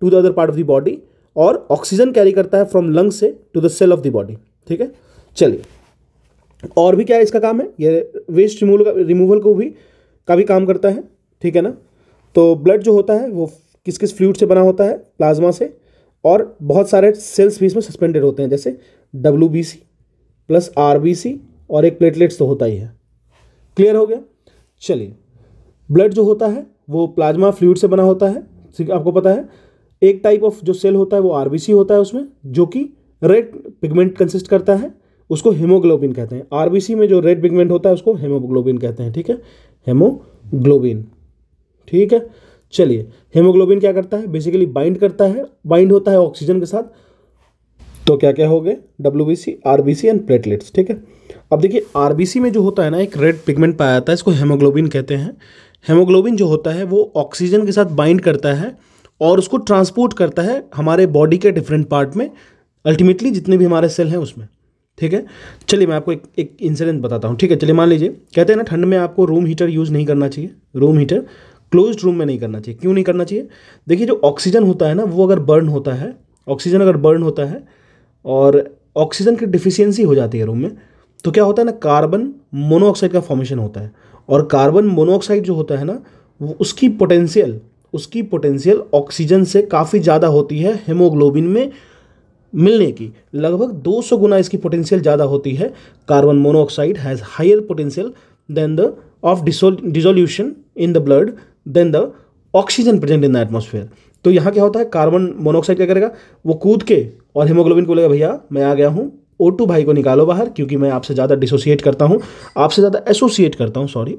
to the other part of the body और ऑक्सीजन कैरी करता है फ्रॉम लंग से to the cell of the body ठीक है चलिए और भी क्या इसका काम है ये वेस्ट रिमूवल रिमूवल को भी का भी काम करता है ठीक है ना तो ब्लड जो होता है वो किस किस फ्लूड से बना होता है प्लाज्मा से और बहुत सारे सेल्स भी इसमें सस्पेंडेड होते हैं जैसे W B C plus R B C और एक प्लेटलेट्स तो होता ही है क्लियर हो गया चलिए ब्लड जो होता है वो प्लाज्मा फ्लूड से बना होता है ठीक आपको पता है एक टाइप ऑफ जो सेल होता है वो आरबीसी होता है उसमें जो कि रेड पिगमेंट कंसिस्ट करता है उसको हेमोग्लोबिन कहते हैं आरबीसी में जो रेड पिगमेंट होता है उसको हेमोग्लोबिन कहते हैं ठीक है हेमोग्लोबिन ठीक है चलिए हेमोग्लोबिन क्या करता है बेसिकली बाइंड करता है बाइंड होता है ऑक्सीजन के साथ तो क्या क्या हो गए W B C R B C and platelets ठीक है अब देखिए आर बी सी में जो होता है ना एक रेड पिगमेंट पाया जाता है इसको हेमोग्लोबिन कहते हैं हेमोग्लोबिन जो होता है वो ऑक्सीजन के साथ बाइंड करता है और उसको ट्रांसपोर्ट करता है हमारे बॉडी के डिफरेंट पार्ट में अल्टीमेटली जितने भी हमारे सेल हैं उसमें ठीक है चलिए मैं आपको एक एक इंसिडेंट बताता हूँ ठीक है चलिए मान लीजिए कहते हैं ना ठंड में आपको रूम हीटर यूज़ नहीं करना चाहिए रूम हीटर क्लोज रूम में नहीं करना चाहिए क्यों नहीं करना चाहिए देखिए जो ऑक्सीजन होता है ना वो अगर बर्न होता है ऑक्सीजन अगर बर्न होता है और ऑक्सीजन की डिफिशियंसी हो जाती है रूम में तो क्या होता है ना कार्बन मोनोऑक्साइड का फॉर्मेशन होता है और कार्बन मोनोऑक्साइड जो होता है ना वो उसकी पोटेंशियल उसकी पोटेंशियल ऑक्सीजन से काफ़ी ज़्यादा होती है हेमोग्लोबिन में मिलने की लगभग 200 गुना इसकी पोटेंशियल ज़्यादा होती है carbon monoxide has higher potential than the of dissolution in the blood than the oxygen present in the atmosphere तो यहाँ क्या होता है कार्बन मोनोऑक्साइड क्या करेगा वो कूद के और हेमोग्लोबिन को बोलेगा भैया मैं आ गया हूँ ओ टू भाई को निकालो बाहर क्योंकि मैं आपसे ज़्यादा डिसोसिएट करता हूँ आपसे ज़्यादा एसोसिएट करता हूँ सॉरी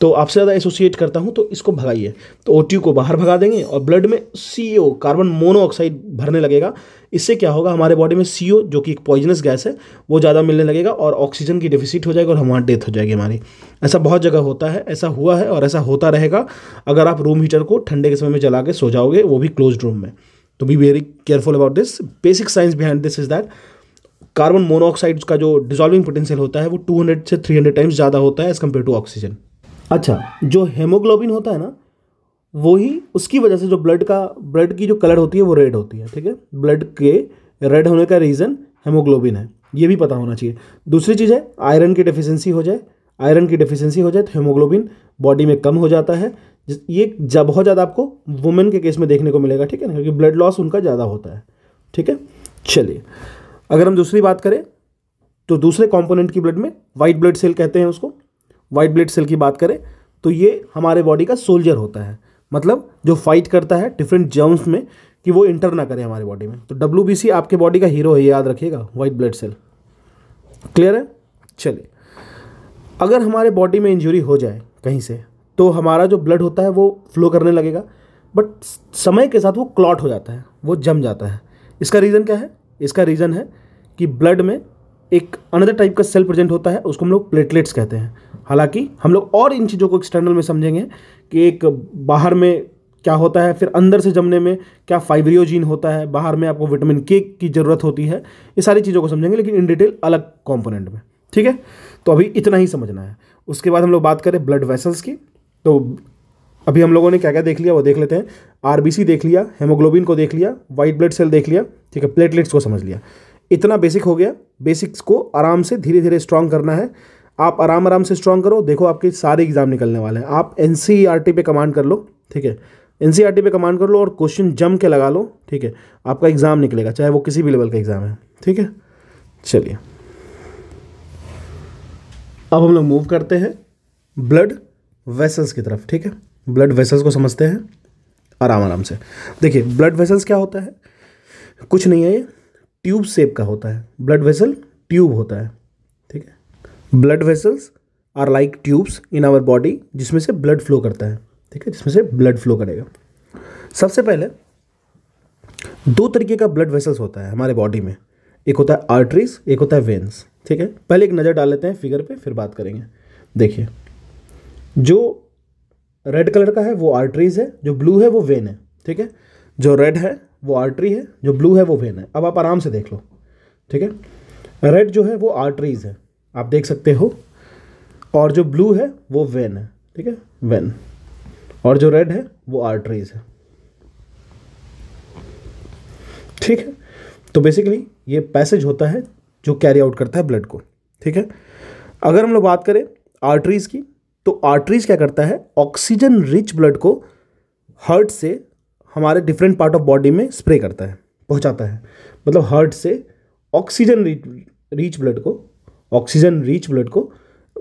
तो आपसे ज़्यादा एसोसिएट करता हूँ तो इसको भगाइए तो ओ को बाहर भगा देंगे और ब्लड में सी कार्बन मोनोऑक्साइड भरने लगेगा इससे क्या होगा हमारे बॉडी में सी जो कि एक पॉइजनस गैस है वो ज़्यादा मिलने लगेगा और ऑक्सीजन की डिफिसिट हो जाएगी और हमारी डेथ हो जाएगी हमारी ऐसा बहुत जगह होता है ऐसा हुआ है और ऐसा होता रहेगा अगर आप रूम हीटर को ठंडे के समय में जला के सो जाओगे वो भी क्लोज रूम में तो be very careful about this basic science behind this is that carbon monoxide का जो डिजॉल्विंग पोटेंशियल होता है वो 200 से 300 टाइम्स ज़्यादा होता है एज़ कम्पेयर टू ऑक्सीजन अच्छा जो हेमोग्लोबिन होता है ना वो ही उसकी वजह से जो ब्लड का ब्लड की जो कलर होती है वो रेड होती है ठीक है ब्लड के रेड होने का रीज़न हेमोग्लोबिन है ये भी पता होना चाहिए दूसरी चीज़ है आयरन की डिफिशेंसी हो जाए आयरन की डिफिशेंसी हो जाए तो हेमोग्लोबिन बॉडी में कम हो जाता है ये जब बहुत ज़्यादा आपको वुमेन के केस में देखने को मिलेगा ठीक है ना क्योंकि ब्लड लॉस उनका ज़्यादा होता है ठीक है चलिए अगर हम दूसरी बात करें तो दूसरे कंपोनेंट की ब्लड में वाइट ब्लड सेल कहते हैं उसको वाइट ब्लड सेल की बात करें तो ये हमारे बॉडी का सोल्जर होता है मतलब जो फाइट करता है डिफरेंट जर्म्स में कि वो इंटर ना करें हमारे बॉडी में तो डब्ल्यू आपके बॉडी का हीरो है याद रखिएगा वाइट ब्लड सेल क्लियर है चलिए अगर हमारे बॉडी में इंजरी हो जाए कहीं से तो हमारा जो ब्लड होता है वो फ्लो करने लगेगा बट समय के साथ वो क्लॉट हो जाता है वो जम जाता है इसका रीज़न क्या है इसका रीज़न है कि ब्लड में एक अनदर टाइप का सेल प्रेजेंट होता है उसको हम लोग प्लेटलेट्स कहते हैं हालांकि हम लोग और इन चीज़ों को एक्सटर्नल में समझेंगे कि एक बाहर में क्या होता है फिर अंदर से जमने में क्या फाइब्रियोजीन होता है बाहर में आपको विटामिन के की ज़रूरत होती है ये सारी चीज़ों को समझेंगे लेकिन इन डिटेल अलग कॉम्पोनेंट में ठीक है तो अभी इतना ही समझना है उसके बाद हम लोग बात करें ब्लड वेसल्स की तो अभी हम लोगों ने क्या क्या देख लिया वो देख लेते हैं आर देख लिया हेमोग्लोबिन को देख लिया वाइट ब्लड सेल देख लिया ठीक है प्लेटलेट्स को समझ लिया इतना बेसिक हो गया बेसिक्स को आराम से धीरे धीरे स्ट्रांग करना है आप आराम आराम से स्ट्रांग करो देखो आपके सारे एग्ज़ाम निकलने वाले हैं आप एन e पे कमांड कर लो ठीक है एन e पे कमांड कर लो और क्वेश्चन जम के लगा लो ठीक है आपका एग्ज़ाम निकलेगा चाहे वो किसी भी लेवल का एग्ज़ाम है ठीक है चलिए अब हम लोग मूव करते हैं ब्लड वेसल्स की तरफ ठीक है ब्लड वेसल्स को समझते हैं आराम आराम से देखिए ब्लड वेसल्स क्या होता है कुछ नहीं है ये ट्यूब सेप का होता है ब्लड वेसल ट्यूब होता है blood vessels are like tubes in our body जिसमें से ब्लड फ्लो करता है ठीक है जिसमें से ब्लड फ्लो करेगा सबसे पहले दो तरीके का ब्लड वेसल्स होता है हमारे बॉडी में एक होता है आर्टरीज एक होता है वेंस ठीक है पहले एक नज़र डाल लेते हैं फिगर पे फिर बात करेंगे देखिए जो रेड कलर का है वो आर्टरीज है जो ब्लू है वो वेन है ठीक है जो रेड है वो आर्टरी है जो ब्लू है वो वेन है अब आप आराम से देख लो ठीक है रेड जो है वो आर्टरीज है आप देख सकते हो और जो ब्लू है वो वेन है ठीक है वेन और जो रेड है वो आर्टरीज है ठीक है तो बेसिकली ये पैसेज होता है जो कैरी आउट करता है ब्लड को ठीक है अगर हम लोग बात करें आर्टरीज की तो आर्टरीज क्या करता है ऑक्सीजन रिच ब्लड को हर्ट से हमारे डिफरेंट पार्ट ऑफ बॉडी में स्प्रे करता है पहुंचाता है मतलब हर्ट से ऑक्सीजन रिच ब्लड को ऑक्सीजन रिच ब्लड को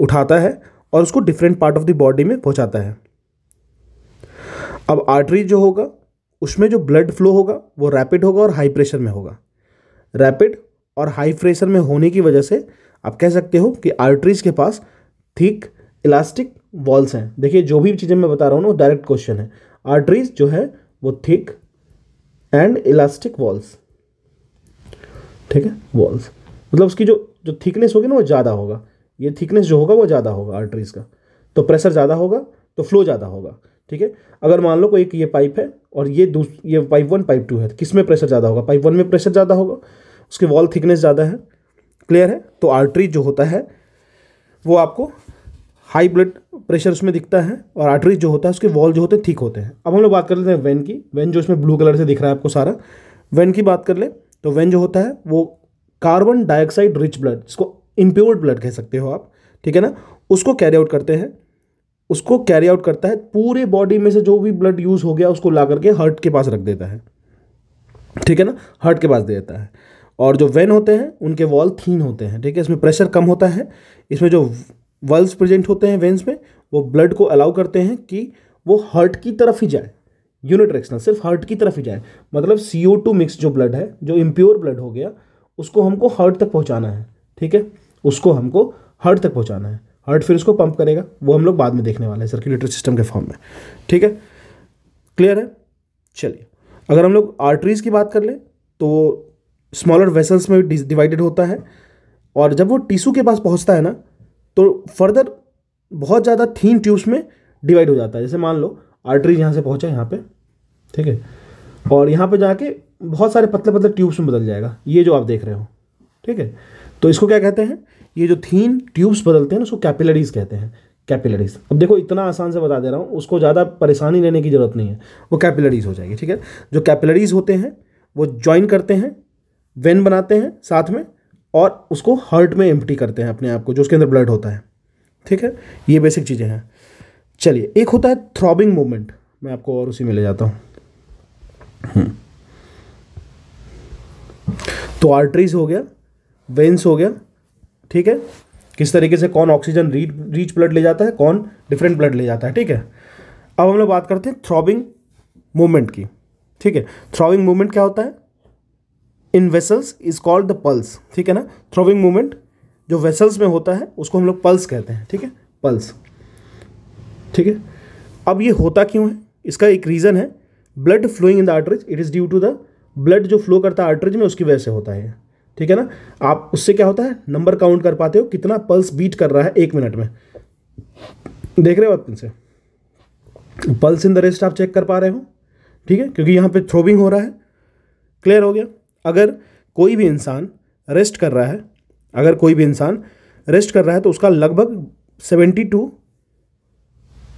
उठाता है और उसको different part of the body में पहुंचाता है अब आर्टरी जो होगा उसमें जो ब्लड फ्लो होगा वो रैपिड होगा और हाई प्रेशर में होगा रैपिड और हाई प्रेशर में होने की वजह से आप कह सकते हो कि आर्टरीज के पास थिक इलास्टिक वॉल्स हैं देखिए जो भी चीज़ें मैं बता रहा हूँ ना वो डायरेक्ट क्वेश्चन है आर्टरीज जो है वो थिक एंड इलास्टिक वॉल्स ठीक है वॉल्स मतलब उसकी जो जो थिकनेस होगी ना वो ज़्यादा होगा ये थिकनेस जो होगा वो ज़्यादा होगा आर्टरीज़ का तो प्रेशर ज़्यादा होगा तो फ्लो ज़्यादा होगा ठीक है अगर मान लो कोई एक ये पाइप है और ये ये पाइप वन पाइप टू है तो किस में प्रेशर ज़्यादा होगा पाइप वन में प्रेशर ज़्यादा होगा उसके वॉल थिकनेस ज़्यादा है क्लियर है तो आर्टरी जो होता है वो आपको हाई ब्लड प्रेशर उसमें दिखता है और आर्टरी जो होता है उसके वॉल जो होते हैं थिक होते हैं अब हम लोग बात कर लेते हैं वेन की वेन जो इसमें ब्लू कलर से दिख रहा है आपको सारा वेन की बात कर ले तो वेन जो होता है वो कार्बन डाइऑक्साइड रिच ब्लड जिसको इम्प्योर ब्लड कह सकते हो आप ठीक है ना उसको कैरी आउट करते हैं उसको कैरी आउट करता है पूरे बॉडी में से जो भी ब्लड यूज़ हो गया उसको ला करके हर्ट के पास रख देता है ठीक है ना हर्ट के पास दे देता है और जो वेन होते हैं उनके वॉल थीन होते हैं ठीक है इसमें प्रेशर कम होता है इसमें जो वल्स प्रेजेंट होते हैं वेन्स में वो ब्लड को अलाउ करते हैं कि वो हर्ट की तरफ ही जाए यूनिट्रेक्शनल सिर्फ हर्ट की तरफ ही जाए मतलब सी ओ टू मिक्स जो ब्लड है जो इम्प्योर ब्लड हो गया उसको हमको हर्ट तक पहुँचाना है ठीक है उसको हमको हर्ट तक पहुँचाना है हर्ट फिर उसको पंप करेगा वो हम लोग बाद में देखने वाले हैं सर्कुलेटरी सिस्टम के फॉर्म में ठीक है क्लियर है चलिए अगर हम लोग आर्टरीज़ की बात कर लें तो वो स्मॉलर वेसल्स में डिवाइडेड होता है और जब वो टिशू के पास पहुंचता है ना तो फर्दर बहुत ज़्यादा थीन ट्यूब्स में डिवाइड हो जाता है जैसे मान लो आर्टरीज यहाँ से पहुँचा यहाँ पर ठीक है और यहाँ पर जाके बहुत सारे पतले पतले ट्यूब्स में बदल जाएगा ये जो आप देख रहे हो ठीक है तो इसको क्या कहते हैं ये जो थीन ट्यूब्स बदलते हैं ना उसको कैपिलरीज कहते हैं कैपिलरीज अब देखो इतना आसान से बता दे रहा हूँ उसको ज़्यादा परेशानी लेने की ज़रूरत नहीं है वो कैपिलरीज हो जाएगी ठीक है जो कैपिलरीज होते हैं वो ज्वाइन करते हैं वेन बनाते हैं साथ में और उसको हर्ट में एम्प्टी करते हैं अपने आप को जो उसके अंदर ब्लड होता है ठीक है ये बेसिक चीज़ें हैं चलिए एक होता है थ्रॉबिंग मूवमेंट मैं आपको और उसी में ले जाता हूँ हम्म। तो आर्टरीज हो गया वेंस हो गया ठीक है किस तरीके से कौन ऑक्सीजन रीच रीच ब्लड ले जाता है कौन डिफरेंट ब्लड ले जाता है ठीक है अब हम लोग बात करते हैं थ्रॉबिंग मूवमेंट की ठीक है थ्रॉबिंग मूवमेंट क्या होता है in vessels is called the pulse ठीक है ना थ्रॉबिंग मूवमेंट जो वेसल्स में होता है उसको हम लोग पल्स कहते हैं ठीक है पल्स ठीक है अब ये होता क्यों है इसका एक रीज़न है blood flowing in the arteries it is due to the blood जो फ्लो करता है आर्टरीज में उसकी वजह से होता है ठीक है ना आप उससे क्या होता है नंबर काउंट कर पाते हो कितना पल्स बीट कर रहा है एक मिनट में देख रहे हो आप इनसे पल्स इन द रेस्ट आप चेक कर पा रहे हो ठीक है क्योंकि यहाँ पे थ्रोबिंग हो रहा है क्लियर हो गया अगर कोई भी इंसान रेस्ट कर रहा है अगर कोई भी इंसान रेस्ट कर रहा है तो उसका लगभग seventy two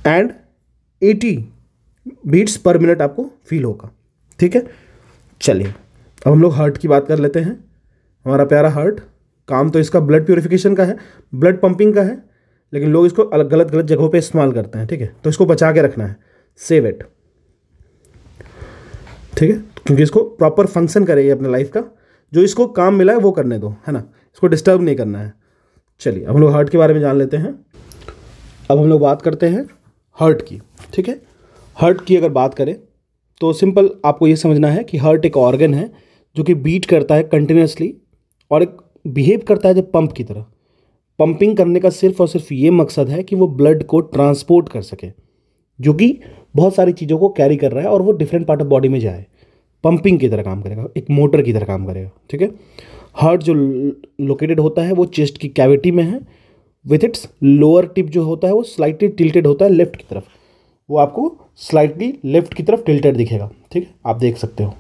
and eighty beats per minute आपको फील होगा ठीक है चलिए अब हम लोग हार्ट की बात कर लेते हैं हमारा प्यारा हार्ट काम तो इसका ब्लड प्योरिफिकेशन का है ब्लड पंपिंग का है लेकिन लोग इसको अलग गलत गलत जगहों पे इस्तेमाल करते हैं ठीक है तो इसको बचा के रखना है सेव इट ठीक है क्योंकि इसको प्रॉपर फंक्शन करेगी अपने लाइफ का जो इसको काम मिला है वो करने दो है ना इसको डिस्टर्ब नहीं करना है चलिए अब हम लोग हार्ट के बारे में जान लेते हैं अब हम लोग बात करते हैं हर्ट की ठीक है हर्ट की अगर बात करें तो सिंपल आपको ये समझना है कि हार्ट एक ऑर्गन है जो कि बीट करता है कंटिन्यूसली और एक बिहेव करता है जब पंप की तरह पंपिंग करने का सिर्फ और सिर्फ ये मकसद है कि वो ब्लड को ट्रांसपोर्ट कर सके जो कि बहुत सारी चीज़ों को कैरी कर रहा है और वो डिफरेंट पार्ट ऑफ बॉडी में जाए पंपिंग की तरह काम करेगा एक मोटर की तरह काम करेगा ठीक है हार्ट जो लोकेटेड होता है वो चेस्ट की कैविटी में है विथ इट्स लोअर टिप जो होता है वो स्लाइटली टिल्टेड होता है लेफ्ट की तरफ वो आपको स्लाइटली लेफ्ट की तरफ टिल्टेड दिखेगा ठीक है आप देख सकते हो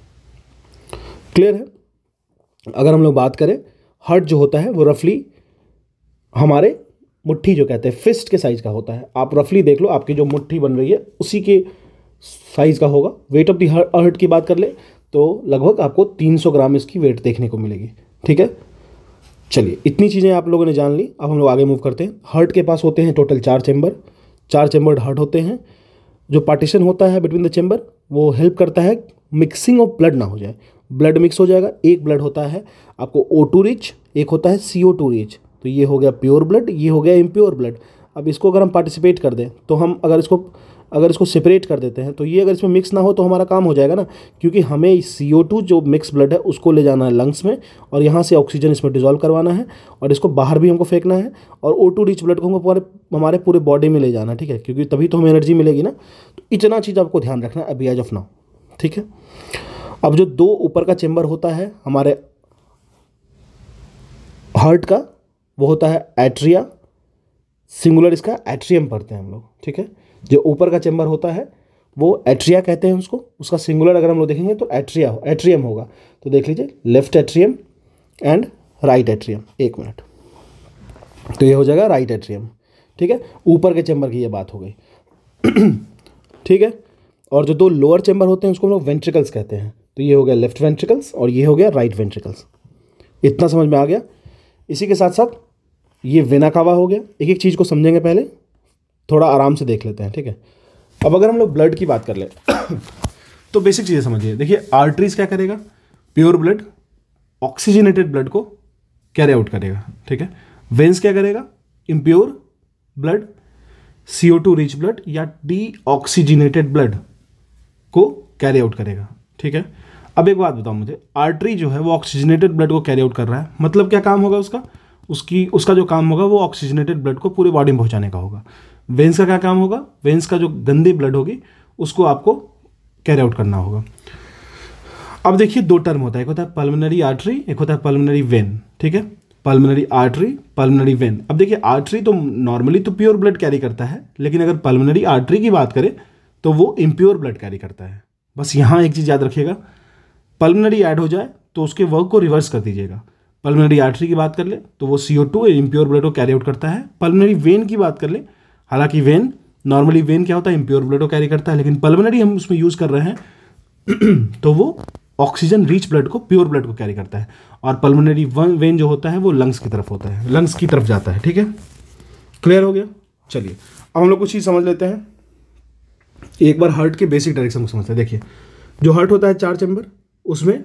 क्लियर है अगर हम लोग बात करें हर्ट जो होता है वो रफली हमारे मुट्ठी जो कहते हैं फिस्ट के साइज़ का होता है आप रफली देख लो आपकी जो मुट्ठी बन रही है उसी के साइज़ का होगा वेट ऑफ दर्ट की बात कर ले तो लगभग आपको 300 ग्राम इसकी वेट देखने को मिलेगी ठीक है चलिए इतनी चीज़ें आप लोगों ने जान ली अब हम लोग आगे मूव करते हैं हर्ट के पास होते हैं टोटल चार चैम्बर चार चैम्बर्ड हर्ट होते हैं जो पार्टीशन होता है बिटवीन द चेंबर वो हेल्प करता है मिक्सिंग ऑफ ब्लड ना हो जाए ब्लड मिक्स हो जाएगा एक ब्लड होता है आपको ओ टू रिच एक होता है सी ओ टू रिच तो ये हो गया प्योर ब्लड ये हो गया इम्प्योर ब्लड अब इसको अगर हम पार्टिसिपेट कर दें तो हम अगर इसको अगर इसको सेपरेट कर देते हैं तो ये अगर इसमें मिक्स ना हो तो हमारा काम हो जाएगा ना क्योंकि हमें सी जो मिक्स ब्लड है उसको ले जाना है लंग्स में और यहाँ से ऑक्सीजन इसमें डिजोल्व करवाना है और इसको बाहर भी हमको फेंकना है और ओ टू रिच ब्लड को हमको पूरे हमारे पूरे बॉडी में ले जाना है ठीक है क्योंकि तभी तो हमें एनर्जी मिलेगी ना तो इतना चीज़ आपको ध्यान रखना है अभी एज ऑफ नाउ ठीक है अब जो दो ऊपर का चेंबर होता है हमारे हार्ट का वो होता है एट्रिया सिंगुलर इसका एट्रियम पढ़ते हैं हम लोग ठीक है जो ऊपर का चैम्बर होता है वो एट्रिया कहते हैं उसको उसका सिंगुलर अगर हम लोग देखेंगे तो एट्रिया हो एट्रियम होगा तो देख लीजिए left atrium and right atrium एक मिनट तो ये हो जाएगा राइट एट्रियम ठीक है ऊपर के चैम्बर की ये बात हो गई ठीक है और जो दो लोअर चैम्बर होते हैं उसको हम लोग वेंट्रिकल्स कहते हैं तो ये हो गया लेफ्ट वेंट्रिकल्स और ये हो गया राइट वेंट्रिकल्स इतना समझ में आ गया इसी के साथ साथ ये वेनाकावा हो गया एक एक चीज़ को समझेंगे पहले थोड़ा आराम से देख लेते हैं ठीक है अब अगर हम लोग ब्लड की बात कर ले तो बेसिक चीज़ें समझिए देखिए आर्टरीज क्या करेगा प्योर ब्लड ऑक्सीजनेटेड ब्लड को कैरी आउट करेगा ठीक है वेंस क्या करेगा impure blood C O two rich blood या डी ऑक्सीजनेटेड ब्लड को कैरी आउट करेगा ठीक है अब एक बात बताओ मुझे आर्टरी जो है वो ऑक्सीजनेटेड ब्लड को कैरी आउट कर रहा है मतलब क्या काम होगा उसका उसकी उसका जो काम होगा वो ऑक्सीजनेटेड ब्लड को पूरे बॉडी में पहुंचाने का होगा वेंस का क्या काम होगा वेंस का जो गंदी ब्लड होगी उसको आपको कैरी आउट करना होगा अब देखिए दो टर्म होता है एक होता है पल्मोनरी आर्टरी एक होता है पल्मोनरी वेन ठीक है पल्मनरी आर्टरी पल्मनरी वेन अब देखिए आर्टरी तो नॉर्मली तो प्योर ब्लड कैरी करता है लेकिन अगर पल्मनरी आर्टरी की बात करें तो वो इम्प्योर ब्लड कैरी करता है बस यहाँ एक चीज़ याद रखिएगा पल्मोनरी ऐड हो जाए तो उसके वर्क को रिवर्स कर दीजिएगा पल्मोनरी आर्टरी की बात कर ले तो वो C O two impure blood को कैरी आउट करता है पल्मोनरी वेन की बात कर ले हालांकि वेन नॉर्मली वेन क्या होता है इम्प्योर ब्लड को कैरी करता है लेकिन पल्मोनरी हम उसमें यूज़ कर रहे हैं तो वो ऑक्सीजन रिच ब्लड को प्योर ब्लड को कैरी करता है और पल्मोनरी वेन जो होता है वो लंग्स की तरफ होता है लंग्स की तरफ जाता है ठीक है क्लियर हो गया चलिए अब हम लोग कुछ चीज़ समझ लेते हैं एक बार हार्ट के बेसिक डायरेक्शन को समझते हैं देखिए जो हार्ट होता है चार चैम्बर उसमें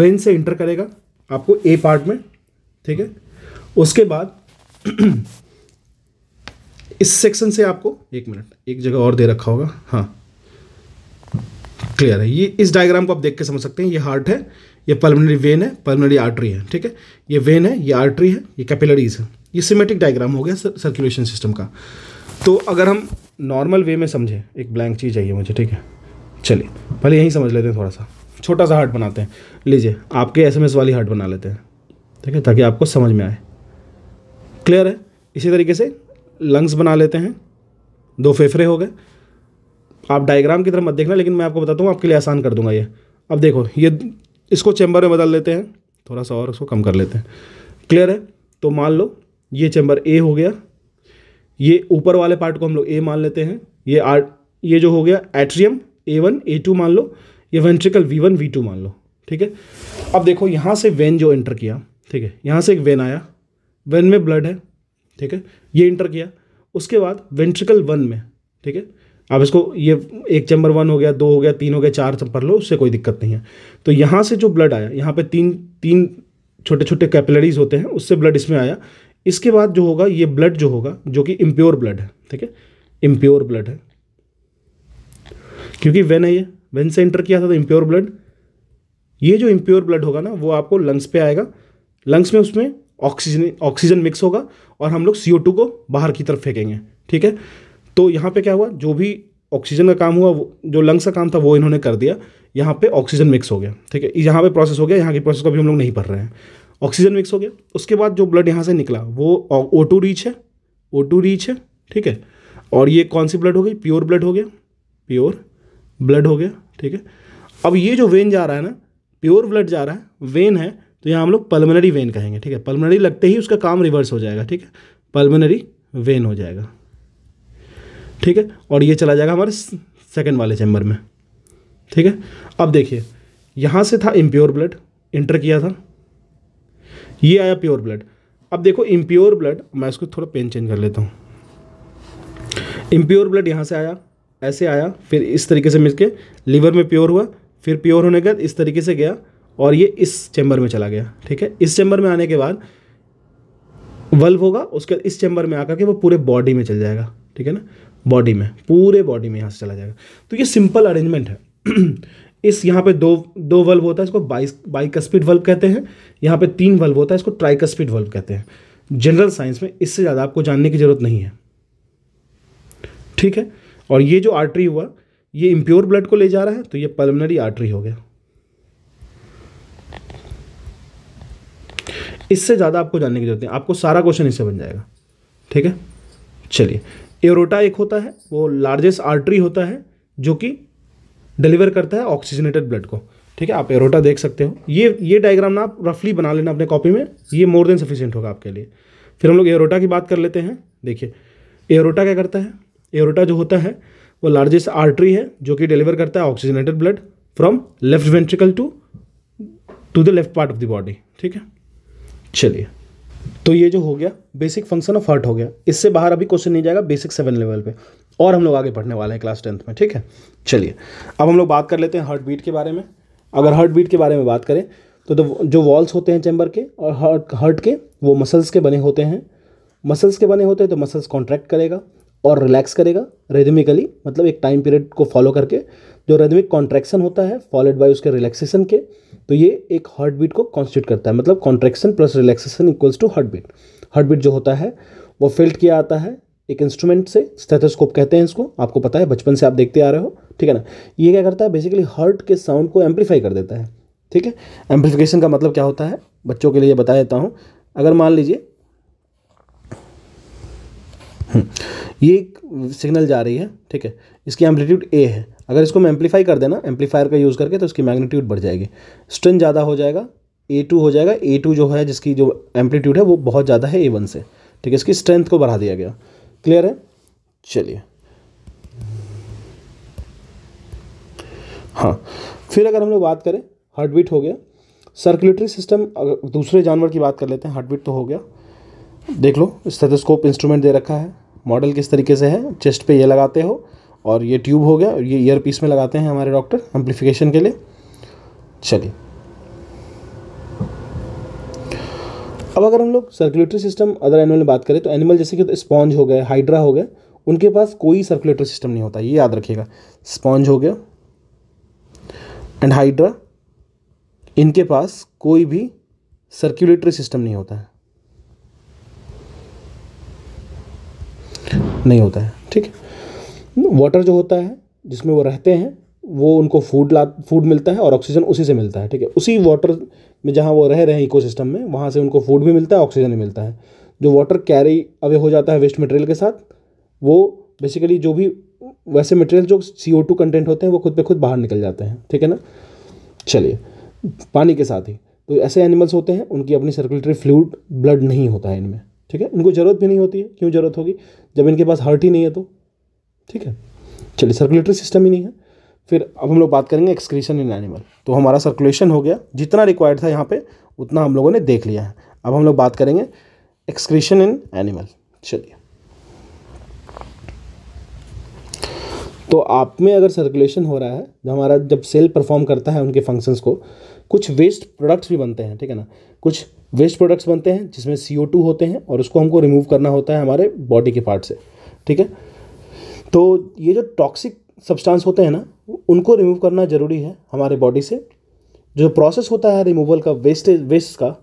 वेन से इंटर करेगा आपको ए पार्ट में ठीक है उसके बाद इस सेक्शन से आपको एक मिनट एक जगह और दे रखा होगा हाँ क्लियर है ये इस डायग्राम को आप देख के समझ सकते हैं ये हार्ट है ये पल्मोनरी वेन है पल्मोनरी आर्टरी है ठीक है ये वेन है ये आर्टरी है ये कैपिलरीज है ये सिमेटिक डायग्राम हो गया सर्कुलेशन सिस्टम का तो अगर हम नॉर्मल वे में समझें एक ब्लैंक चीज़ चाहिए मुझे ठीक है चलिए पहले यहीं समझ लेते हैं थोड़ा सा छोटा सा हार्ट बनाते हैं लीजिए आपके एसएमएस वाली हार्ट बना लेते हैं ठीक है ताकि आपको समझ में आए क्लियर है इसी तरीके से लंग्स बना लेते हैं दो फेफड़े हो गए आप डायग्राम की तरफ मत देखना लेकिन मैं आपको बताता हूँ आपके लिए आसान कर दूंगा ये अब देखो ये इसको चैम्बर में बदल लेते हैं थोड़ा सा और उसको कम कर लेते हैं क्लियर है तो मान लो ये चैम्बर ए हो गया ये ऊपर वाले पार्ट को हम लोग ए मान लेते हैं ये आर ये जो हो गया atrium A one A two मान लो ये ventricle V one V two मान लो ठीक है अब देखो यहाँ से वेन जो एंटर किया ठीक है यहाँ से एक वेन आया वेन में ब्लड है ठीक है ये इंटर किया उसके बाद वेंट्रिकल वन में ठीक है अब इसको ये एक चैम्बर वन हो गया दो हो गया तीन हो गया चार चंपर लो उससे कोई दिक्कत नहीं है तो यहाँ से जो ब्लड आया यहाँ पे तीन तीन छोटे छोटे कैपिलरीज होते हैं उससे ब्लड इसमें आया इसके बाद जो होगा ये ब्लड जो होगा जो कि इम्प्योर ब्लड है ठीक है इम्प्योर ब्लड है क्योंकि वेन है ये वेन से इंटर किया था तो इम्प्योर ब्लड ये जो इम्प्योर ब्लड होगा ना वो आपको लंग्स पे आएगा लंग्स में उसमें ऑक्सीजन ऑक्सीजन मिक्स होगा और हम लोग सी को बाहर की तरफ फेंकेंगे ठीक है तो यहाँ पे क्या हुआ जो भी ऑक्सीजन का काम हुआ जो लंग्स का काम था वो इन्होंने कर दिया यहाँ पे ऑक्सीजन मिक्स हो गया ठीक है यहाँ पे प्रोसेस हो गया यहाँ की प्रोसेस को भी हम लोग नहीं पढ़ रहे हैं ऑक्सीजन मिक्स हो गया उसके बाद जो ब्लड यहाँ से निकला वो ओ टू रीच है ओ टू रीच है ठीक है और ये कौन सी ब्लड हो गई प्योर ब्लड हो गया प्योर ब्लड हो गया ठीक है अब ये जो वेन जा रहा है ना प्योर ब्लड जा रहा है वेन है तो यहाँ हम लोग पल्मनरी वेन कहेंगे ठीक है पल्मनरी लगते ही उसका काम रिवर्स हो जाएगा ठीक है पल्मनरी वेन हो जाएगा ठीक है और ये चला जाएगा हमारे सेकेंड वाले चैम्बर में ठीक है अब देखिए यहाँ से था इम्प्योर ब्लड इंटर किया था ये आया प्योर ब्लड अब देखो इम्प्योर ब्लड मैं इसको थोड़ा पेन चेंज कर लेता हूँ इम्प्योर ब्लड यहाँ से आया ऐसे आया फिर इस तरीके से मिलके लीवर में प्योर हुआ फिर प्योर होने के बाद इस तरीके से गया और ये इस चैम्बर में चला गया ठीक है इस चैम्बर में आने के बाद वल्व होगा उसके बाद इस चैम्बर में आकर के वो पूरे बॉडी में चल जाएगा ठीक है ना बॉडी में पूरे बॉडी में यहाँ से चला जाएगा तो ये सिंपल अरेंजमेंट है इस यहाँ पे दो दो वल्ब होता है इसको बाइस स्पीड वल्व कहते हैं यहाँ पे तीन वल्ब होता है इसको स्पीड वल्ब कहते हैं जनरल साइंस में इससे ज़्यादा आपको जानने की ज़रूरत नहीं है ठीक है और ये जो आर्टरी हुआ ये इम्प्योर ब्लड को ले जा रहा है तो ये पलमनरी आर्टरी हो गया इससे ज़्यादा आपको जानने की जरूरत है आपको सारा क्वेश्चन इससे बन जाएगा ठीक है चलिए एरोटा एक होता है वो लार्जेस्ट आर्टरी होता है जो कि डिलीवर करता है ऑक्सीजनेटेड ब्लड को ठीक है आप एरोटा देख सकते हो ये ये डायग्राम ना आप रफली बना लेना अपने कॉपी में ये मोर देन सफिशियंट होगा आपके लिए फिर हम लोग एरोटा की बात कर लेते हैं देखिए एरोटा क्या करता है एरोटा जो होता है वो लार्जेस्ट आर्टरी है जो कि डिलीवर करता है oxygenated blood from left ventricle to to the left part of the body ठीक है चलिए तो ये जो हो गया बेसिक फंक्शन ऑफ हर्ट हो गया इससे बाहर अभी क्वेश्चन नहीं जाएगा बेसिक सेवन लेवल पे और हम लोग आगे पढ़ने वाले हैं क्लास टेंथ में ठीक है चलिए अब हम लोग बात कर लेते हैं हार्ट बीट के बारे में अगर हार्ट बीट के बारे में बात करें तो, तो जो वॉल्स होते हैं चैम्बर के और हर्ट हर्ट के वो मसल्स के बने होते हैं मसल्स के बने होते हैं तो मसल्स कॉन्ट्रैक्ट करेगा और रिलैक्स करेगा रेदमिकली मतलब एक टाइम पीरियड को फॉलो करके जो रेदमिक कॉन्ट्रैक्शन होता है फॉलोड बाय उसके रिलैक्सेशन के तो ये एक हार्ट बीट को कॉन्स्टिट्यूट करता है मतलब contraction plus relaxation equals to heart beat heart beat जो होता है वो फिल्ट किया आता है एक इंस्ट्रूमेंट से स्थेथोस्कोप कहते हैं इसको आपको पता है बचपन से आप देखते आ रहे हो ठीक है ना ये क्या करता है बेसिकली हार्ट के साउंड को एम्पलीफाई कर देता है ठीक है एम्पलीफिकेशन का मतलब क्या होता है बच्चों के लिए बता देता हूँ अगर मान लीजिए हम्म, ये एक सिग्नल जा रही है ठीक है इसकी एम्पलीट्यूड ए है अगर इसको हम एम्पलीफाई कर देना एम्पलीफायर का यूज़ करके तो उसकी मैग्नीट्यूड बढ़ जाएगी स्ट्रेन ज़्यादा हो जाएगा ए टू हो जाएगा ए टू जो है जिसकी जो एम्पलीट्यूड है वो बहुत ज़्यादा है ए वन से ठीक है इसकी स्ट्रेंथ को बढ़ा दिया गया क्लियर है चलिए हाँ फिर अगर हम लोग बात करें हार्ट बीट हो गया सर्कुलेटरी सिस्टम अगर दूसरे जानवर की बात कर लेते हैं हार्ट बीट तो हो गया देख लो स्टेथोस्कोप इंस्ट्रूमेंट दे रखा है मॉडल किस तरीके से है चेस्ट पे ये लगाते हो और ये ट्यूब हो गया और ये ईयर पीस में लगाते हैं हमारे डॉक्टर एम्पलीफिकेशन के लिए चलिए अब अगर हम लोग सर्कुलेटरी सिस्टम अदर एनिमल में बात करें तो एनिमल जैसे कि स्पॉन्ज हो गए हाइड्रा हो गए उनके पास कोई सर्कुलेटरी सिस्टम नहीं होता ये याद रखिएगा स्पॉन्ज हो गया एंड हाइड्रा इनके पास कोई भी सर्कुलेटरी सिस्टम नहीं होता है नहीं होता है ठीक है वाटर जो होता है जिसमें वो रहते हैं वो उनको फूड ला फूड मिलता है और ऑक्सीजन उसी से मिलता है ठीक है उसी वाटर में जहाँ वो रह रहे हैं इकोसिस्टम में वहाँ से उनको फूड भी मिलता है ऑक्सीजन भी मिलता है जो वाटर कैरी अवे हो जाता है वेस्ट मटेरियल के साथ वो बेसिकली जो भी वैसे मटेरियल जो सी ओ टू कंटेंट होते हैं वो खुद पे खुद बाहर निकल जाते हैं ठीक है ना चलिए पानी के साथ ही तो ऐसे एनिमल्स होते हैं उनकी अपनी सर्कुलेटरी फ्लूड ब्लड नहीं होता है इनमें ठीक है इनको ज़रूरत भी नहीं होती है क्यों ज़रूरत होगी जब इनके पास हर्ट ही नहीं है तो ठीक है चलिए सर्कुलेटरी सिस्टम ही नहीं है फिर अब हम लोग बात करेंगे एक्सक्रीशन इन एनिमल तो हमारा सर्कुलेशन हो गया जितना रिक्वायर्ड था यहाँ पे उतना हम लोगों ने देख लिया है अब हम लोग बात करेंगे एक्सक्रीशन इन एनिमल चलिए तो आप में अगर सर्कुलेशन हो रहा है जो हमारा जब सेल परफॉर्म करता है उनके फंक्शंस को कुछ वेस्ट प्रोडक्ट्स भी बनते हैं ठीक है ना कुछ वेस्ट प्रोडक्ट्स बनते हैं जिसमें सी होते हैं और उसको हमको रिमूव करना होता है हमारे बॉडी के पार्ट से ठीक है तो ये जो टॉक्सिक सब्सटेंस होते हैं ना उनको रिमूव करना ज़रूरी है हमारे बॉडी से जो प्रोसेस होता है रिमूवल का वेस्टेज वेस्ट का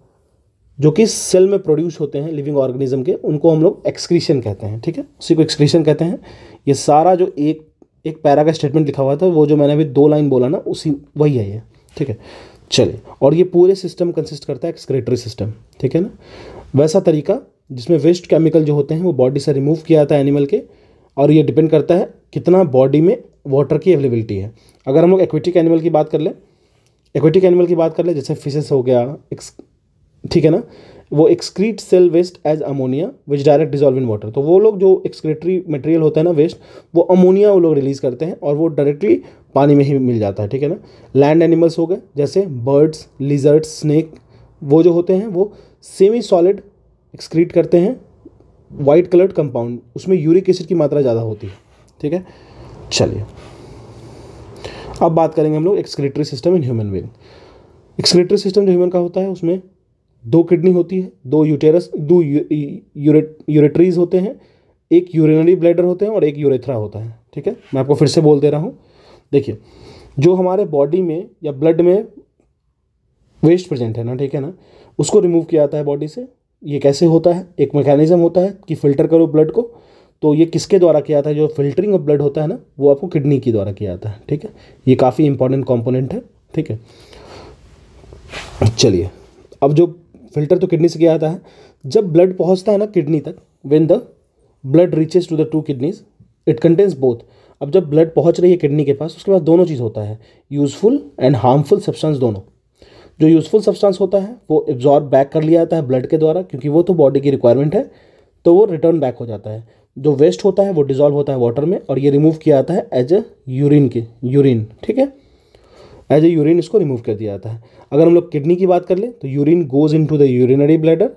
जो कि सेल में प्रोड्यूस होते हैं लिविंग ऑर्गेनिज्म के उनको हम लोग एक्सक्रीशन कहते हैं ठीक है उसी को एक्सक्रीशन कहते हैं ये सारा जो एक एक पैरा का स्टेटमेंट लिखा हुआ था वो जो मैंने अभी दो लाइन बोला ना उसी वही है ये ठीक है चले और ये पूरे सिस्टम कंसिस्ट करता है एक्सक्रेटरी सिस्टम ठीक है ना वैसा तरीका जिसमें वेस्ट केमिकल जो होते हैं वो बॉडी से रिमूव किया जाता है एनिमल के और ये डिपेंड करता है कितना बॉडी में वाटर की अवेलेबिलिटी है अगर हम लोग एक्वेटिक एनिमल की बात कर लें एक्वेटिक एनिमल की बात कर लें जैसे फिशेस हो गया ठीक है ना वो excrete cell waste as ammonia which direct dissolve in water तो वो लोग जो एक्सक्रेटरी मटेरियल होता है ना वेस्ट वो अमोनिया वो लोग रिलीज़ करते हैं और वो डायरेक्टली पानी में ही मिल जाता है ठीक है ना लैंड एनिमल्स हो गए जैसे बर्ड्स लिजर्ट्स स्नैक वो जो होते हैं वो सेमी सॉलिड एक्सक्रीट करते हैं वाइट कलर्ड कंपाउंड उसमें यूरिक एसिड की मात्रा ज़्यादा होती है ठीक है चलिए अब बात करेंगे हम लोग excretory system in human being excretory system जो ह्यूमन का होता है उसमें दो किडनी होती है दो यूटेरस दो यूरेट यूरेटरीज होते हैं एक यूरिनरी ब्लैडर होते हैं और एक यूरेथ्रा होता है ठीक है मैं आपको फिर से बोल दे रहा हूँ देखिए जो हमारे बॉडी में या ब्लड में वेस्ट प्रेजेंट है ना ठीक है ना उसको रिमूव किया जाता है बॉडी से ये कैसे होता है एक मैकेनिज़्म होता है कि फ़िल्टर करो ब्लड को तो ये किसके द्वारा किया जाता है जो फिल्टरिंग ऑफ ब्लड होता है ना वो आपको किडनी के द्वारा किया जाता है ठीक है ये काफ़ी इंपॉर्टेंट कॉम्पोनेंट है ठीक है चलिए अब जो फिल्टर तो किडनी से किया जाता है जब ब्लड पहुंचता है ना किडनी तक when the blood reaches to the two kidneys it contains both अब जब ब्लड पहुंच रही है किडनी के पास उसके बाद दोनों चीज़ होता है यूज़फुल एंड हार्मफुल सब्सटेंस दोनों जो यूज़फुल सब्सटेंस होता है वो एब्जॉर्ब बैक कर लिया जाता है ब्लड के द्वारा क्योंकि वो तो बॉडी की रिक्वायरमेंट है तो वो रिटर्न बैक हो जाता है जो वेस्ट होता है वो डिजॉल्व होता है वाटर में और ये रिमूव किया जाता है एज ए यूरिन के यूरिन ठीक है एज ए यूरिन इसको रिमूव कर दिया जाता है अगर हम लोग किडनी की बात कर लें तो urine goes into the urinary bladder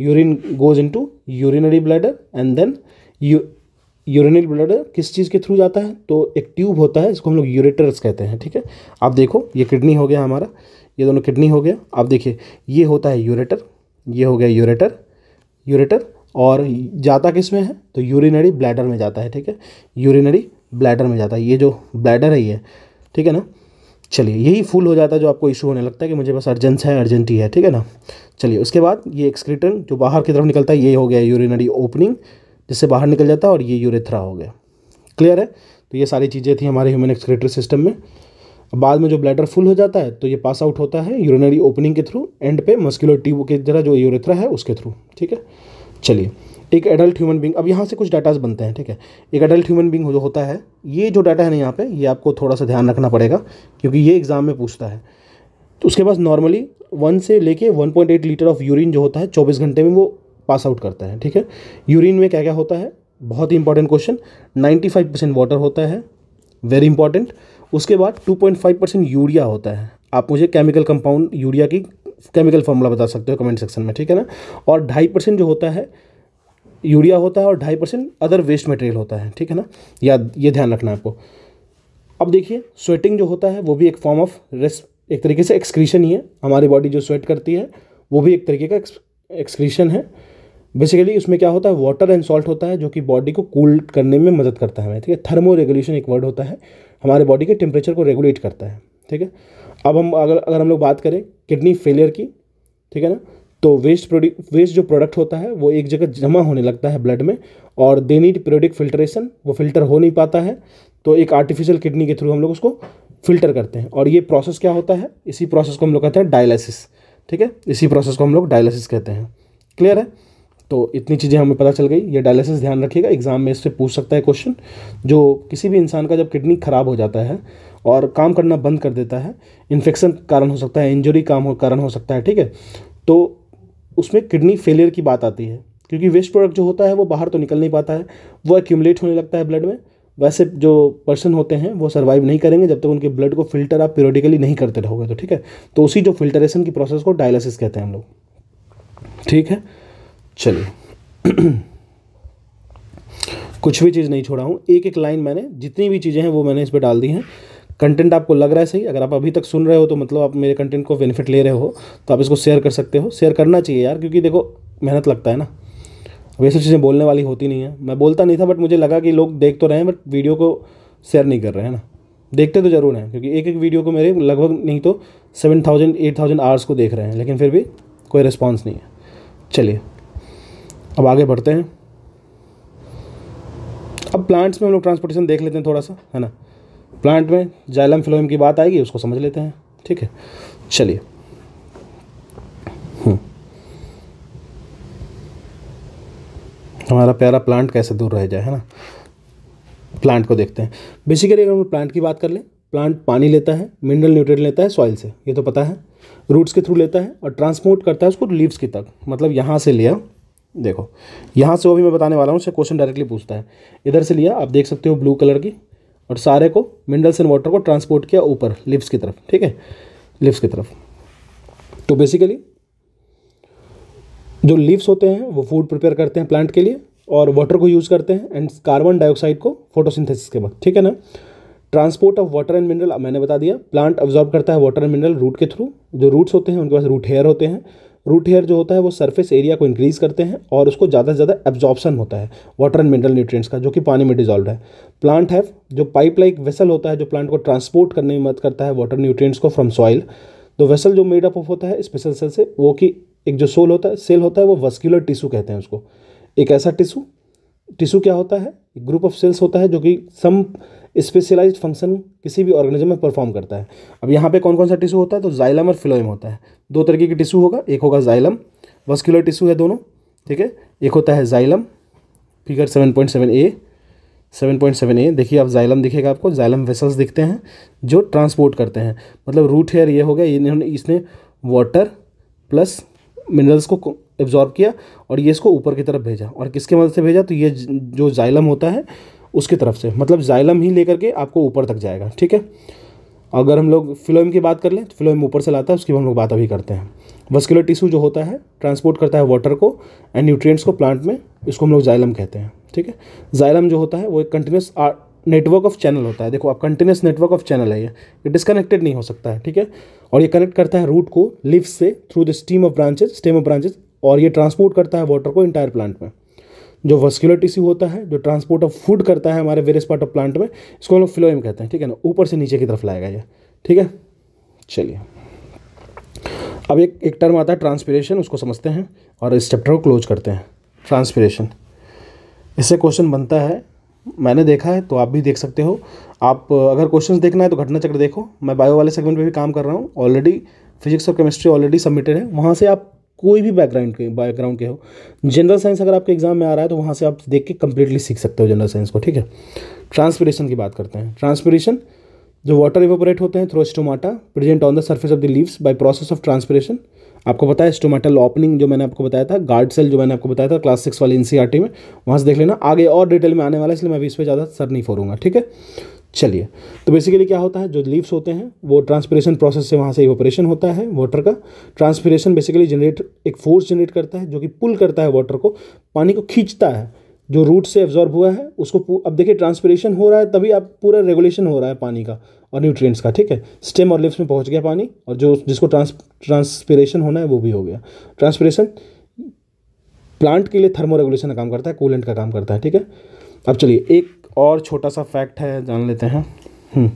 urine goes into urinary bladder and then urinary bladder किस चीज़ के थ्रू जाता है तो एक ट्यूब होता है इसको हम लोग यूरेटर्स कहते हैं ठीक है आप देखो ये किडनी हो गया हमारा ये दोनों किडनी हो गया आप देखिए ये होता है यूरेटर ये हो गया यूरेटर यूरेटर और जाता किस में है तो यूरिनरी ब्लैडर में जाता है ठीक है यूरिनरी ब्लैडर में जाता है ये जो ब्लैडर है ये ठीक है ना चलिए यही फुल हो जाता है जो आपको इशू होने लगता है कि मुझे बस अर्जेंस है अर्जेंट ही है ठीक है ना चलिए उसके बाद ये एक्सक्रीटन जो बाहर की तरफ निकलता है ये हो गया यूरिनरी ओपनिंग जिससे बाहर निकल जाता है और ये यूरेथ्रा हो गया क्लियर है तो ये सारी चीज़ें थी हमारे ह्यूमन एक्सक्रीटरी सिस्टम में बाद में जो ब्लैडर फुल हो जाता है तो ये पास आउट होता है यूरिनरी ओपनिंग के थ्रू एंड पे मस्कुलर ट्यूब के जरा जो यूरेथ्रा है उसके थ्रू ठीक है चलिए एक एडल्ट ह्यूमन बींग अब यहाँ से कुछ डाटाज बनते हैं ठीक है एक एडल्ट ह्यूमन बींग जो होता है ये जो डाटा है ना यहाँ पे ये आपको थोड़ा सा ध्यान रखना पड़ेगा क्योंकि ये एग्ज़ाम में पूछता है तो उसके पास नॉर्मली वन से लेके one point eight litre of urine जो होता है चौबीस घंटे में वो पास आउट करता है ठीक है यूरिन में क्या क्या होता है बहुत ही important question ninety five percent water होता है वेरी इंपॉर्टेंट उसके बाद 2.5 परसेंट यूरिया होता है आप मुझे केमिकल कंपाउंड यूरिया की केमिकल फार्मूला बता सकते हो कमेंट सेक्शन में ठीक है ना और ढाई परसेंट जो होता है यूरिया होता है और ढाई परसेंट अदर वेस्ट मटेरियल होता है ठीक है ना याद ये ध्यान रखना है आपको अब देखिए स्वेटिंग जो होता है वो भी एक फॉर्म ऑफ रेस्ट एक तरीके से एक्सक्रीशन ही है हमारी बॉडी जो स्वेट करती है वो भी एक तरीके का एक्सक्रीशन है बेसिकली उसमें क्या होता है वाटर एंड सॉल्ट होता है जो कि बॉडी को कूल करने में मदद करता है ठीक है थर्मो रेगुलेशन एक वर्ड होता है हमारे बॉडी के टेम्परेचर को रेगुलेट करता है ठीक है अब हम अगर अगर हम लोग बात करें किडनी फेलियर की ठीक है ना तो वेस्ट प्रोडक्ट वेस्ट जो प्रोडक्ट होता है वो एक जगह जमा होने लगता है ब्लड में और दे नीड पीरियोडिक फिल्ट्रेशन वो फिल्टर हो नहीं पाता है तो एक आर्टिफिशियल किडनी के थ्रू हम लोग उसको फिल्टर करते हैं और ये प्रोसेस क्या होता है इसी प्रोसेस को हम लोग कहते हैं डायलिसिस ठीक है इसी प्रोसेस को हम लोग डायलिसिस कहते हैं क्लियर है तो इतनी चीज़ें हमें पता चल गई ये डायलिसिस ध्यान रखिएगा एग्ज़ाम में इससे पूछ सकता है क्वेश्चन जो किसी भी इंसान का जब किडनी ख़राब हो जाता है और काम करना बंद कर देता है इन्फेक्शन कारण हो सकता है इंजरी काम कारण हो सकता है ठीक है तो उसमें किडनी फेलियर की बात आती है क्योंकि वेस्ट प्रोडक्ट जो होता है वो बाहर तो निकल नहीं पाता है वो एक्यूमलेट होने लगता है ब्लड में वैसे जो पर्सन होते हैं वो सर्वाइव नहीं करेंगे जब तक तो उनके ब्लड को फिल्टर आप पीरियडिकली नहीं करते रहोगे तो ठीक है तो उसी जो फिल्टरेशन की प्रोसेस को डायलिसिस कहते हैं हम लोग ठीक है चलिए कुछ भी चीज़ नहीं छोड़ा हूँ एक एक लाइन मैंने जितनी भी चीज़ें हैं वो मैंने इस पर डाल दी हैं कंटेंट आपको लग रहा है सही अगर आप अभी तक सुन रहे हो तो मतलब आप मेरे कंटेंट को बेनिफिट ले रहे हो तो आप इसको शेयर कर सकते हो शेयर करना चाहिए यार क्योंकि देखो मेहनत लगता है ना वैसे चीज़ें बोलने वाली होती नहीं है मैं बोलता नहीं था बट मुझे लगा कि लोग देख तो रहे हैं बट वीडियो को शेयर नहीं कर रहे हैं ना देखते तो ज़रूर हैं क्योंकि एक एक वीडियो को मेरे लगभग नहीं तो seven thousand eight thousand hours को देख रहे हैं लेकिन फिर भी कोई रिस्पॉन्स नहीं है चलिए अब आगे बढ़ते हैं अब प्लांट्स में हम लोग ट्रांसपोर्टेशन देख लेते हैं थोड़ा सा है ना प्लांट में जाइलम फिलोम की बात आएगी उसको समझ लेते हैं ठीक है चलिए हम्म। हमारा प्यारा प्लांट कैसे दूर रह जाए है ना प्लांट को देखते हैं बेसिकली अगर हम प्लांट की बात कर लें प्लांट पानी लेता है मिनरल न्यूट्रिएंट लेता है सॉइल से ये तो पता है रूट्स के थ्रू लेता है और ट्रांसपोर्ट करता है उसको लीव्स की तक मतलब यहाँ से लिया देखो यहाँ से वो भी मैं बताने वाला हूँ उससे क्वेश्चन डायरेक्टली पूछता है इधर से लिया आप देख सकते हो ब्लू कलर की और सारे को मिनरल्स एंड वाटर को ट्रांसपोर्ट किया ऊपर लिप्स की तरफ ठीक है लिप्स की तरफ तो बेसिकली जो लीव्स होते हैं वो फूड प्रिपेयर करते हैं प्लांट के लिए और वाटर को यूज़ करते हैं एंड कार्बन डाइऑक्साइड को फोटोसिंथेसिस के बाद ठीक है ना transport of water and mineral मैंने बता दिया प्लांट ऑब्जॉर्व करता है वाटर एंड मिनरल रूट के थ्रू जो रूट्स होते हैं उनके पास रूट हेयर होते हैं रूट हेयर जो होता है वो सरफेस एरिया को इंक्रीज़ करते हैं और उसको ज़्यादा से ज़्यादा एब्जॉर्प्शन होता है वाटर एंड मिनरल न्यूट्रिएंट्स का जो कि पानी में डिजॉल्व है प्लांट है जो पाइप लाइक वेसल होता है जो प्लांट को ट्रांसपोर्ट करने में मदद करता है वाटर न्यूट्रिएंट्स को फ्रॉम सॉइल तो वेसल जो मेडअप ऑफ होता है स्पेशल सेल से वो कि एक जो सोल होता है सेल होता है वो वस्क्यूलर टिशू कहते हैं उसको एक ऐसा टिशू टिशू क्या होता है ग्रुप ऑफ सेल्स होता है जो कि सम स्पेशलाइज्ड फंक्शन किसी भी ऑर्गेनिज्म में परफॉर्म करता है अब यहाँ पे कौन कौन सा टिशू होता है तो जाइलम और फिलोइम होता है दो तरीके के टिशू होगा एक होगा जाइलम वस्कुलर टिशू है दोनों ठीक है एक होता है xylem figure seven point seven A seven point seven A देखिए आप जाइलम दिखेगा आपको जाइलम वेसल्स दिखते हैं जो ट्रांसपोर्ट करते हैं मतलब रूट हेयर ये हो गया इन्होंने इसने वाटर प्लस मिनरल्स को एब्जॉर्ब किया और ये इसको ऊपर की तरफ भेजा और किसके मदद से भेजा तो ये जो जाइलम होता है उसकी तरफ से मतलब जाइलम ही लेकर के आपको ऊपर तक जाएगा ठीक है अगर हम लोग फिलोम की बात कर लें तो फिलोम ऊपर से लाता है उसकी हम लोग बात अभी करते हैं वस्कुलर टिश्यू जो होता है ट्रांसपोर्ट करता है वाटर को एंड न्यूट्रिएंट्स को प्लांट में इसको हम लोग जाइलम कहते हैं ठीक है जाइलम जो होता है वो एक कंटिन्यूस नेटवर्क ऑफ चैनल होता है देखो आप कंटिन्यूस नेटवर्क ऑफ चैनल है ये ये डिस्कनेक्टेड नहीं हो सकता है ठीक है और ये कनेक्ट करता है रूट को लिव्स से through the stem of branches stem of branches और ये ट्रांसपोर्ट करता है वाटर को इंटायर प्लांट में जो वस्क्यूलर टिश्यू होता है जो ट्रांसपोर्ट ऑफ फूड करता है हमारे वेरियस पार्ट ऑफ प्लांट में इसको हम लोग फ्लोएम कहते हैं ठीक है ना ऊपर से नीचे की तरफ लाएगा ये ठीक है चलिए अब एक एक टर्म आता है ट्रांसपिरेशन उसको समझते हैं और इस चैप्टर को क्लोज करते हैं ट्रांसपिरेशन इससे क्वेश्चन बनता है मैंने देखा है तो आप भी देख सकते हो आप अगर क्वेश्चंस देखना है तो घटना चक्र देखो मैं बायो वाले सेगमेंट पे भी काम कर रहा हूँ ऑलरेडी फिजिक्स और केमिस्ट्री ऑलरेडी सबमिटेड है वहाँ से आप कोई भी बैकग्राउंड के बैकग्राउंड के हो जनरल साइंस अगर आपके एग्जाम में आ रहा है तो वहाँ से आप देख के कम्प्लीटली सीख सकते हो जनरल साइंस को ठीक है ट्रांसपरेशन की बात करते हैं ट्रांसपरेशन जो वाटर इवोपरेट होते हैं through stomata present on the surface of the leaves by process of transpiration आपको पता है स्टोमेटल ओपनिंग जो मैंने आपको बताया था गार्ड सेल जो मैंने आपको बताया था क्लास सिक्स वाले एन में वहाँ से देख लेना आगे और डिटेल में आने वाला है इसलिए मैं अभी इस पर ज़्यादा सर नहीं फोरूंगा ठीक है चलिए तो बेसिकली क्या होता है जो लीव्स होते हैं वो ट्रांसपरेशन प्रोसेस से वहाँ से ऑपरेशन होता है वाटर का ट्रांसपरेशन बेसिकली जनरेट एक फोर्स जनरेट करता है जो कि पुल करता है वाटर को पानी को खींचता है जो रूट से एब्जॉर्ब हुआ है उसको अब देखिए ट्रांसपीरेशन हो रहा है तभी आप पूरा रेगुलेशन हो रहा है पानी का और न्यूट्रिएंट्स का ठीक है स्टेम और लिप्स में पहुंच गया पानी और जो जिसको ट्रांस ट्रांसपरेशन होना है वो भी हो गया ट्रांसपरेशन प्लांट के लिए थर्मो रेगुलेशन का काम करता है कूलेंट का काम करता है ठीक है अब चलिए एक और छोटा सा फैक्ट है जान लेते हैं हम्म।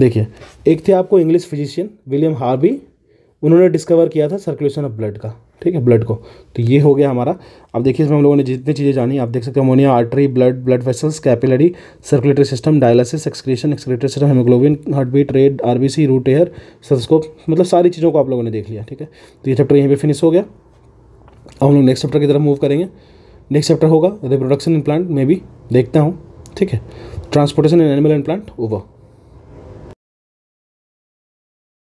देखिए एक थे आपको इंग्लिश फिजिशियन विलियम हार्बी उन्होंने डिस्कवर किया था सर्कुलेशन ऑफ ब्लड का ठीक है ब्लड को तो ये हो गया हमारा अब देखिए इसमें हम लोगों ने जितनी चीज़ें जानी आप देख सकते हैं ammonia artery blood blood vessels capillary circulatory system dialysis excretion excretory system haemoglobin heart beat red RBC root air सर्स्कोप मतलब सारी चीज़ों को आप लोगों ने देख लिया ठीक है तो ये चैप्टर यहीं पर फिनिश हो गया अब हम लोग नेक्स्ट चैप्टर की तरफ मूव करेंगे नेक्स्ट चैप्टर होगा रिप्रोडक्शन इन प्लांट में भी देखता हूँ ठीक है transportation and animal and plant over